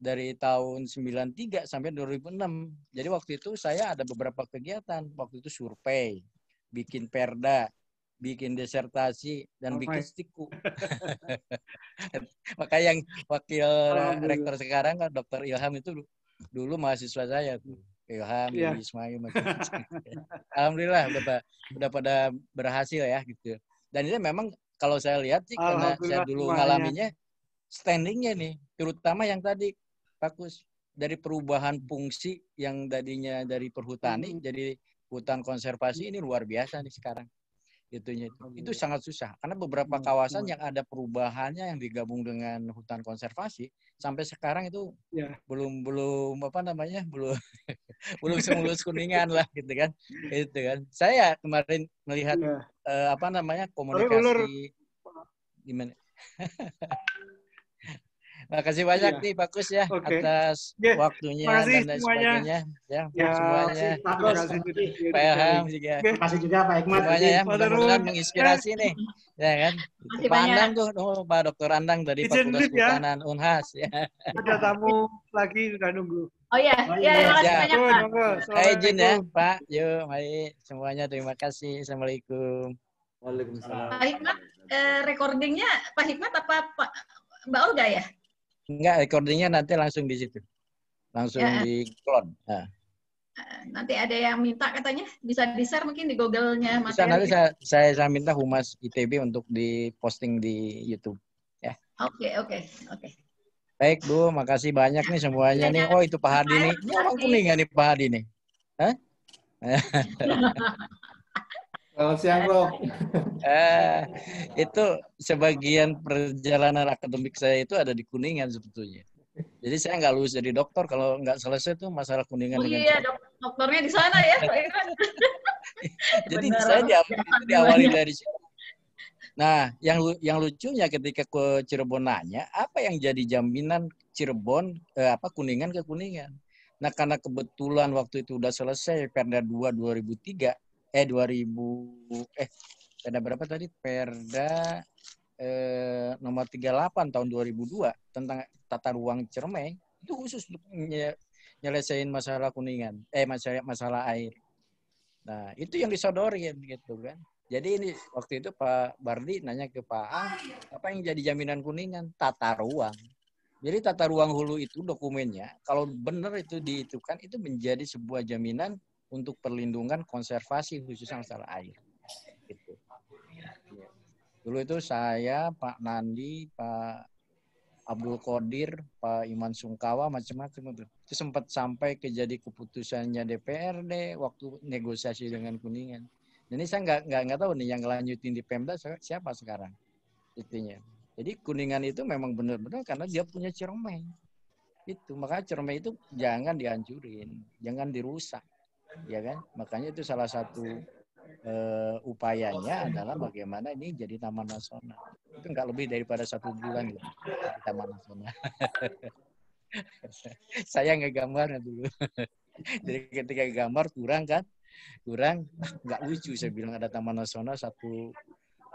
S6: dari tahun 93 sampai 2006. Jadi waktu itu saya ada beberapa kegiatan. Waktu itu survei, bikin perda, bikin desertasi dan oh bikin
S5: stiku.
S6: Maka yang wakil rektor sekarang kan Dr. Ilham itu dulu mahasiswa saya tuh. Ilham, yeah. Iya.
S3: Ismail,
S6: Alhamdulillah udah, udah pada berhasil ya gitu. Dan ini memang kalau saya lihat sih karena saya dulu mengalaminya, ngalaminya standingnya nih, terutama yang tadi bagus dari perubahan fungsi yang tadinya dari perhutani mm -hmm. jadi hutan konservasi ini luar biasa nih sekarang itu. Itu iya. sangat susah karena beberapa iya, kawasan iya. yang ada perubahannya yang digabung dengan hutan konservasi sampai sekarang itu ya. belum belum apa namanya belum
S3: belum semulus
S6: kuningan lah gitu kan. Itu kan. Saya kemarin melihat ya. uh, eh, apa namanya komunikasi gimana? Makasih banyak iya. nih bagus ya okay. atas yeah. waktunya makasih dan lain semuanya. sebagainya.
S5: Ya, ya semuanya. Terus Pak Ilham juga. Terima
S6: kasih juga Pak Hikmat. Semuanya ya, mudah-mudahan menginspirasi nih. Ya kan? Masih Pak Andang tuh, oh, Pak Dokter Andang dari Fakultas ya. Kehutanan ya. Unhas. Ya. Ada tamu lagi sudah nunggu.
S1: Oh iya, oh, iya, iya. terima kasih ya. banyak Pak. Saya izin ya
S6: Pak. Yuk, mari semuanya terima kasih. Assalamualaikum. Waalaikumsalam. Pak
S1: Hikmat, eh, recordingnya Pak Hikmat apa Pak Mbak Olga ya?
S6: Enggak, recordingnya nanti langsung di situ. Langsung ya. ya. di clone. Nah.
S1: Nanti ada yang minta katanya bisa di-share mungkin di Google-nya Bisa nanti saya,
S6: saya saya minta Humas ITB untuk di-posting di YouTube ya.
S1: Oke, okay, oke,
S3: okay, oke. Okay.
S6: Baik, Bu, makasih banyak nih semuanya nih. Oh, itu Pak Hadi nih. Ini orang kuning ya nih Pak Hadi nih. Hah? Selamat siang, Bro. eh, itu sebagian perjalanan akademik saya itu ada di Kuningan sebetulnya. Jadi saya nggak lulus jadi dokter kalau nggak selesai tuh masalah kuningan. Oh iya,
S1: dok dokternya di sana ya. jadi saya diawali, diawali dari
S6: situ. Nah, yang yang lucunya ketika ke Cirebon nanya, apa yang jadi jaminan Cirebon eh, apa Kuningan ke Kuningan? Nah, karena kebetulan waktu itu udah selesai Perda 2 2003, eh 2000 eh ada berapa tadi? Perda eh, nomor 38 tahun 2002 tentang tata ruang Cermai itu khusus untuk nyelesain masalah kuningan, eh masalah masalah air. Nah, itu yang disodorin gitu kan. Jadi ini waktu itu Pak Bardi nanya ke Pak ah, apa yang jadi jaminan kuningan? Tata ruang. Jadi tata ruang hulu itu dokumennya, kalau benar itu dihitungkan, itu menjadi sebuah jaminan untuk perlindungan konservasi khususnya masalah air. Gitu. Dulu itu saya, Pak Nandi, Pak Abdul Qadir, Pak Iman Sungkawa, macam-macam itu. Itu sempat sampai ke jadi keputusannya DPRD waktu negosiasi dengan Kuningan. Ini saya nggak nggak nggak tahu nih yang lanjutin di Pemda siapa sekarang intinya. Jadi Kuningan itu memang benar-benar karena dia punya Ciremai. Itu maka Ciremai itu jangan dihancurin, jangan dirusak ya kan? Makanya itu salah satu uh, upayanya adalah bagaimana ini jadi taman nasional. Itu nggak lebih daripada satu bulan ya, gitu, di taman nasional. Saya nggak gambar ya dulu. jadi ketika gambar kurang kan? Kurang, nggak lucu saya bilang ada taman nasional satu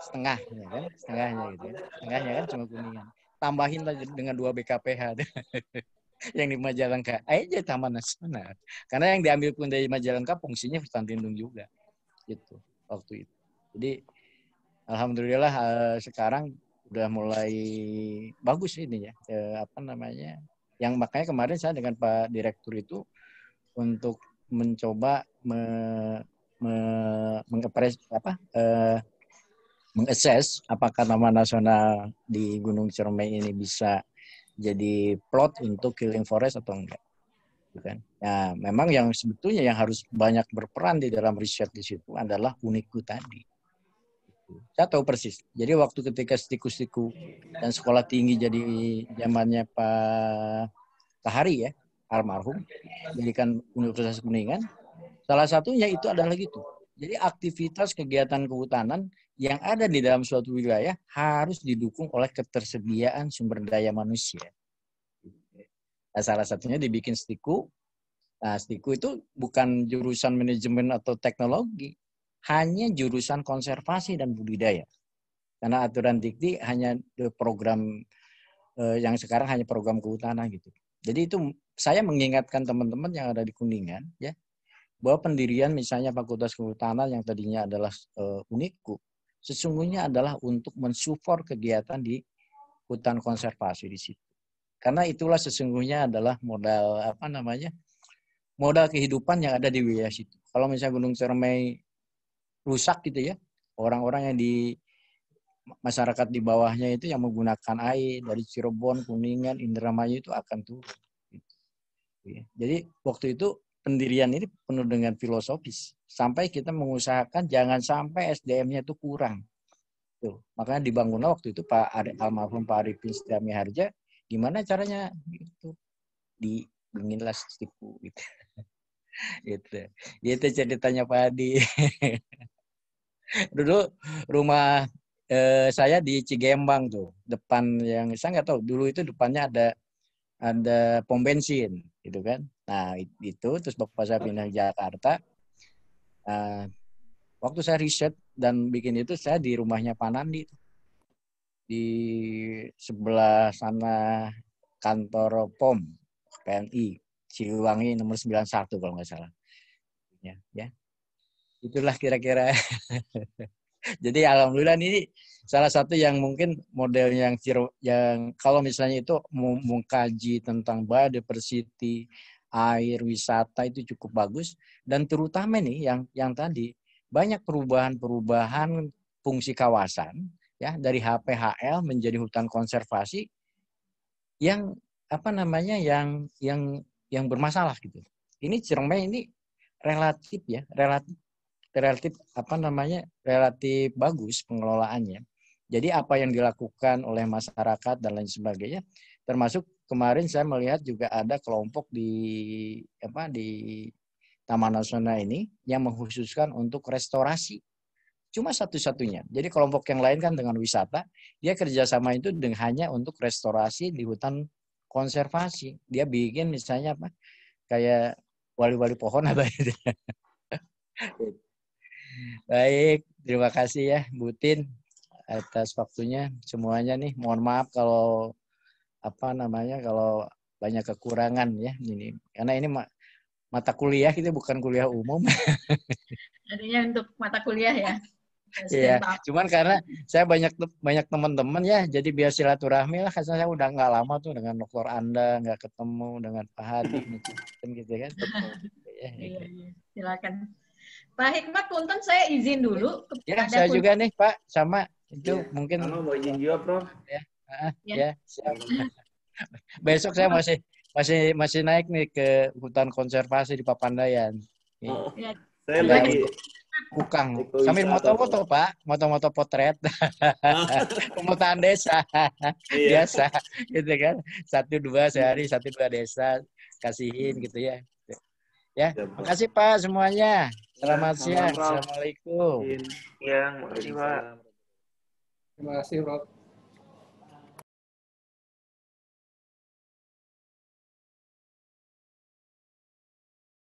S6: setengah ya kan, setengahnya gitu, ya. setengahnya kan cuma kuningan. Tambahin lagi dengan dua BKPH. yang di Majalengka. Aja eh, iya, Taman Nasional. Karena yang diambil pun dari Majalengka fungsinya hutan lindung juga. Gitu waktu itu. Jadi alhamdulillah eh, sekarang udah mulai bagus ini ya. Eh, apa namanya? Yang makanya kemarin saya dengan Pak Direktur itu untuk mencoba me, me, mengepres apa e, mengakses apakah nama nasional di Gunung Ciremai ini bisa jadi plot untuk Killing Forest atau enggak. Gitu kan? Nah, memang yang sebetulnya yang harus banyak berperan di dalam riset di situ adalah uniku tadi. Saya tahu persis. Jadi waktu ketika stikus tikus dan sekolah tinggi jadi zamannya Pak Tahari ya, almarhum, jadikan Universitas Kuningan, salah satunya itu adalah gitu. Jadi aktivitas kegiatan kehutanan yang ada di dalam suatu wilayah harus didukung oleh ketersediaan sumber daya manusia. Nah, salah satunya dibikin stiku. Nah, stiku itu bukan jurusan manajemen atau teknologi, hanya jurusan konservasi dan budidaya. Karena aturan dikti hanya program eh, yang sekarang hanya program kehutanan gitu. Jadi itu saya mengingatkan teman-teman yang ada di Kuningan ya, bahwa pendirian misalnya Fakultas Kehutanan yang tadinya adalah uh, unikku, sesungguhnya adalah untuk mensupport kegiatan di hutan konservasi di situ. Karena itulah sesungguhnya adalah modal apa namanya? modal kehidupan yang ada di wilayah situ. Kalau misalnya Gunung Cermai rusak gitu ya, orang-orang yang di masyarakat di bawahnya itu yang menggunakan air dari Cirebon, Kuningan, Indramayu itu akan tuh. Gitu. Iya. Jadi waktu itu pendirian ini penuh dengan filosofis. Sampai kita mengusahakan jangan sampai SDM-nya itu kurang. Tuh. Makanya dibangunlah waktu itu Pak Ar almarhum Pak Arifin Setiami Harja, gimana caranya itu Digenginlah setiku gitu. Itu, Itu ceritanya Pak Adi. dulu rumah eh, saya di Cigembang tuh, depan yang saya nggak tahu dulu itu depannya ada ada pom bensin gitu kan Nah itu terus bapak saya pindah ke Jakarta. Uh, waktu saya riset dan bikin itu saya di rumahnya Pak Nandi di sebelah sana kantor POM PNI Ciwangi nomor 91 kalau nggak salah. Ya, ya. Itulah kira-kira. Jadi alhamdulillah ini salah satu yang mungkin model yang yang kalau misalnya itu mengkaji tentang biodiversity, air wisata itu cukup bagus dan terutama nih yang yang tadi banyak perubahan-perubahan fungsi kawasan ya dari HPHL menjadi hutan konservasi yang apa namanya yang yang yang bermasalah gitu. Ini Ciremai ini relatif ya, relatif relatif apa namanya relatif bagus pengelolaannya. Jadi apa yang dilakukan oleh masyarakat dan lain sebagainya termasuk kemarin saya melihat juga ada kelompok di apa di Taman Nasional ini yang menghususkan untuk restorasi. Cuma satu-satunya. Jadi kelompok yang lain kan dengan wisata, dia kerjasama itu dengan hanya untuk restorasi di hutan konservasi. Dia bikin misalnya apa? Kayak wali-wali pohon apa itu. Baik, terima kasih ya Butin atas waktunya semuanya nih. Mohon maaf kalau apa namanya kalau banyak kekurangan ya ini karena ini ma mata kuliah kita bukan kuliah umum.
S1: artinya untuk mata kuliah ya. Iya,
S6: cuman karena saya banyak banyak teman-teman ya, jadi biar silaturahmi lah. Karena saya udah nggak lama tuh dengan dokter Anda, nggak ketemu dengan Pak Hadi, gitu kan. ya,
S1: iya, iya, gitu. iya. Silakan. Pak Hikmat, punten saya izin dulu. Ya, saya pun. juga
S6: nih Pak, sama itu ya, mungkin. Sama mau izin juga, Prof.
S1: Ya. Iya. ya. ya.
S6: Besok saya masih masih masih naik nih ke hutan konservasi di Papandayan.
S3: Iya. Oh, ya. Saya iya, lagi
S6: kukang. Sambil moto-moto Pak, moto-moto potret. pemutaran desa. Biasa gitu kan. Satu dua sehari, satu dua desa kasihin gitu ya. Ya, makasih Pak semuanya. Selamat siang.
S3: Assalamualaikum. makasih Terima kasih, Rob.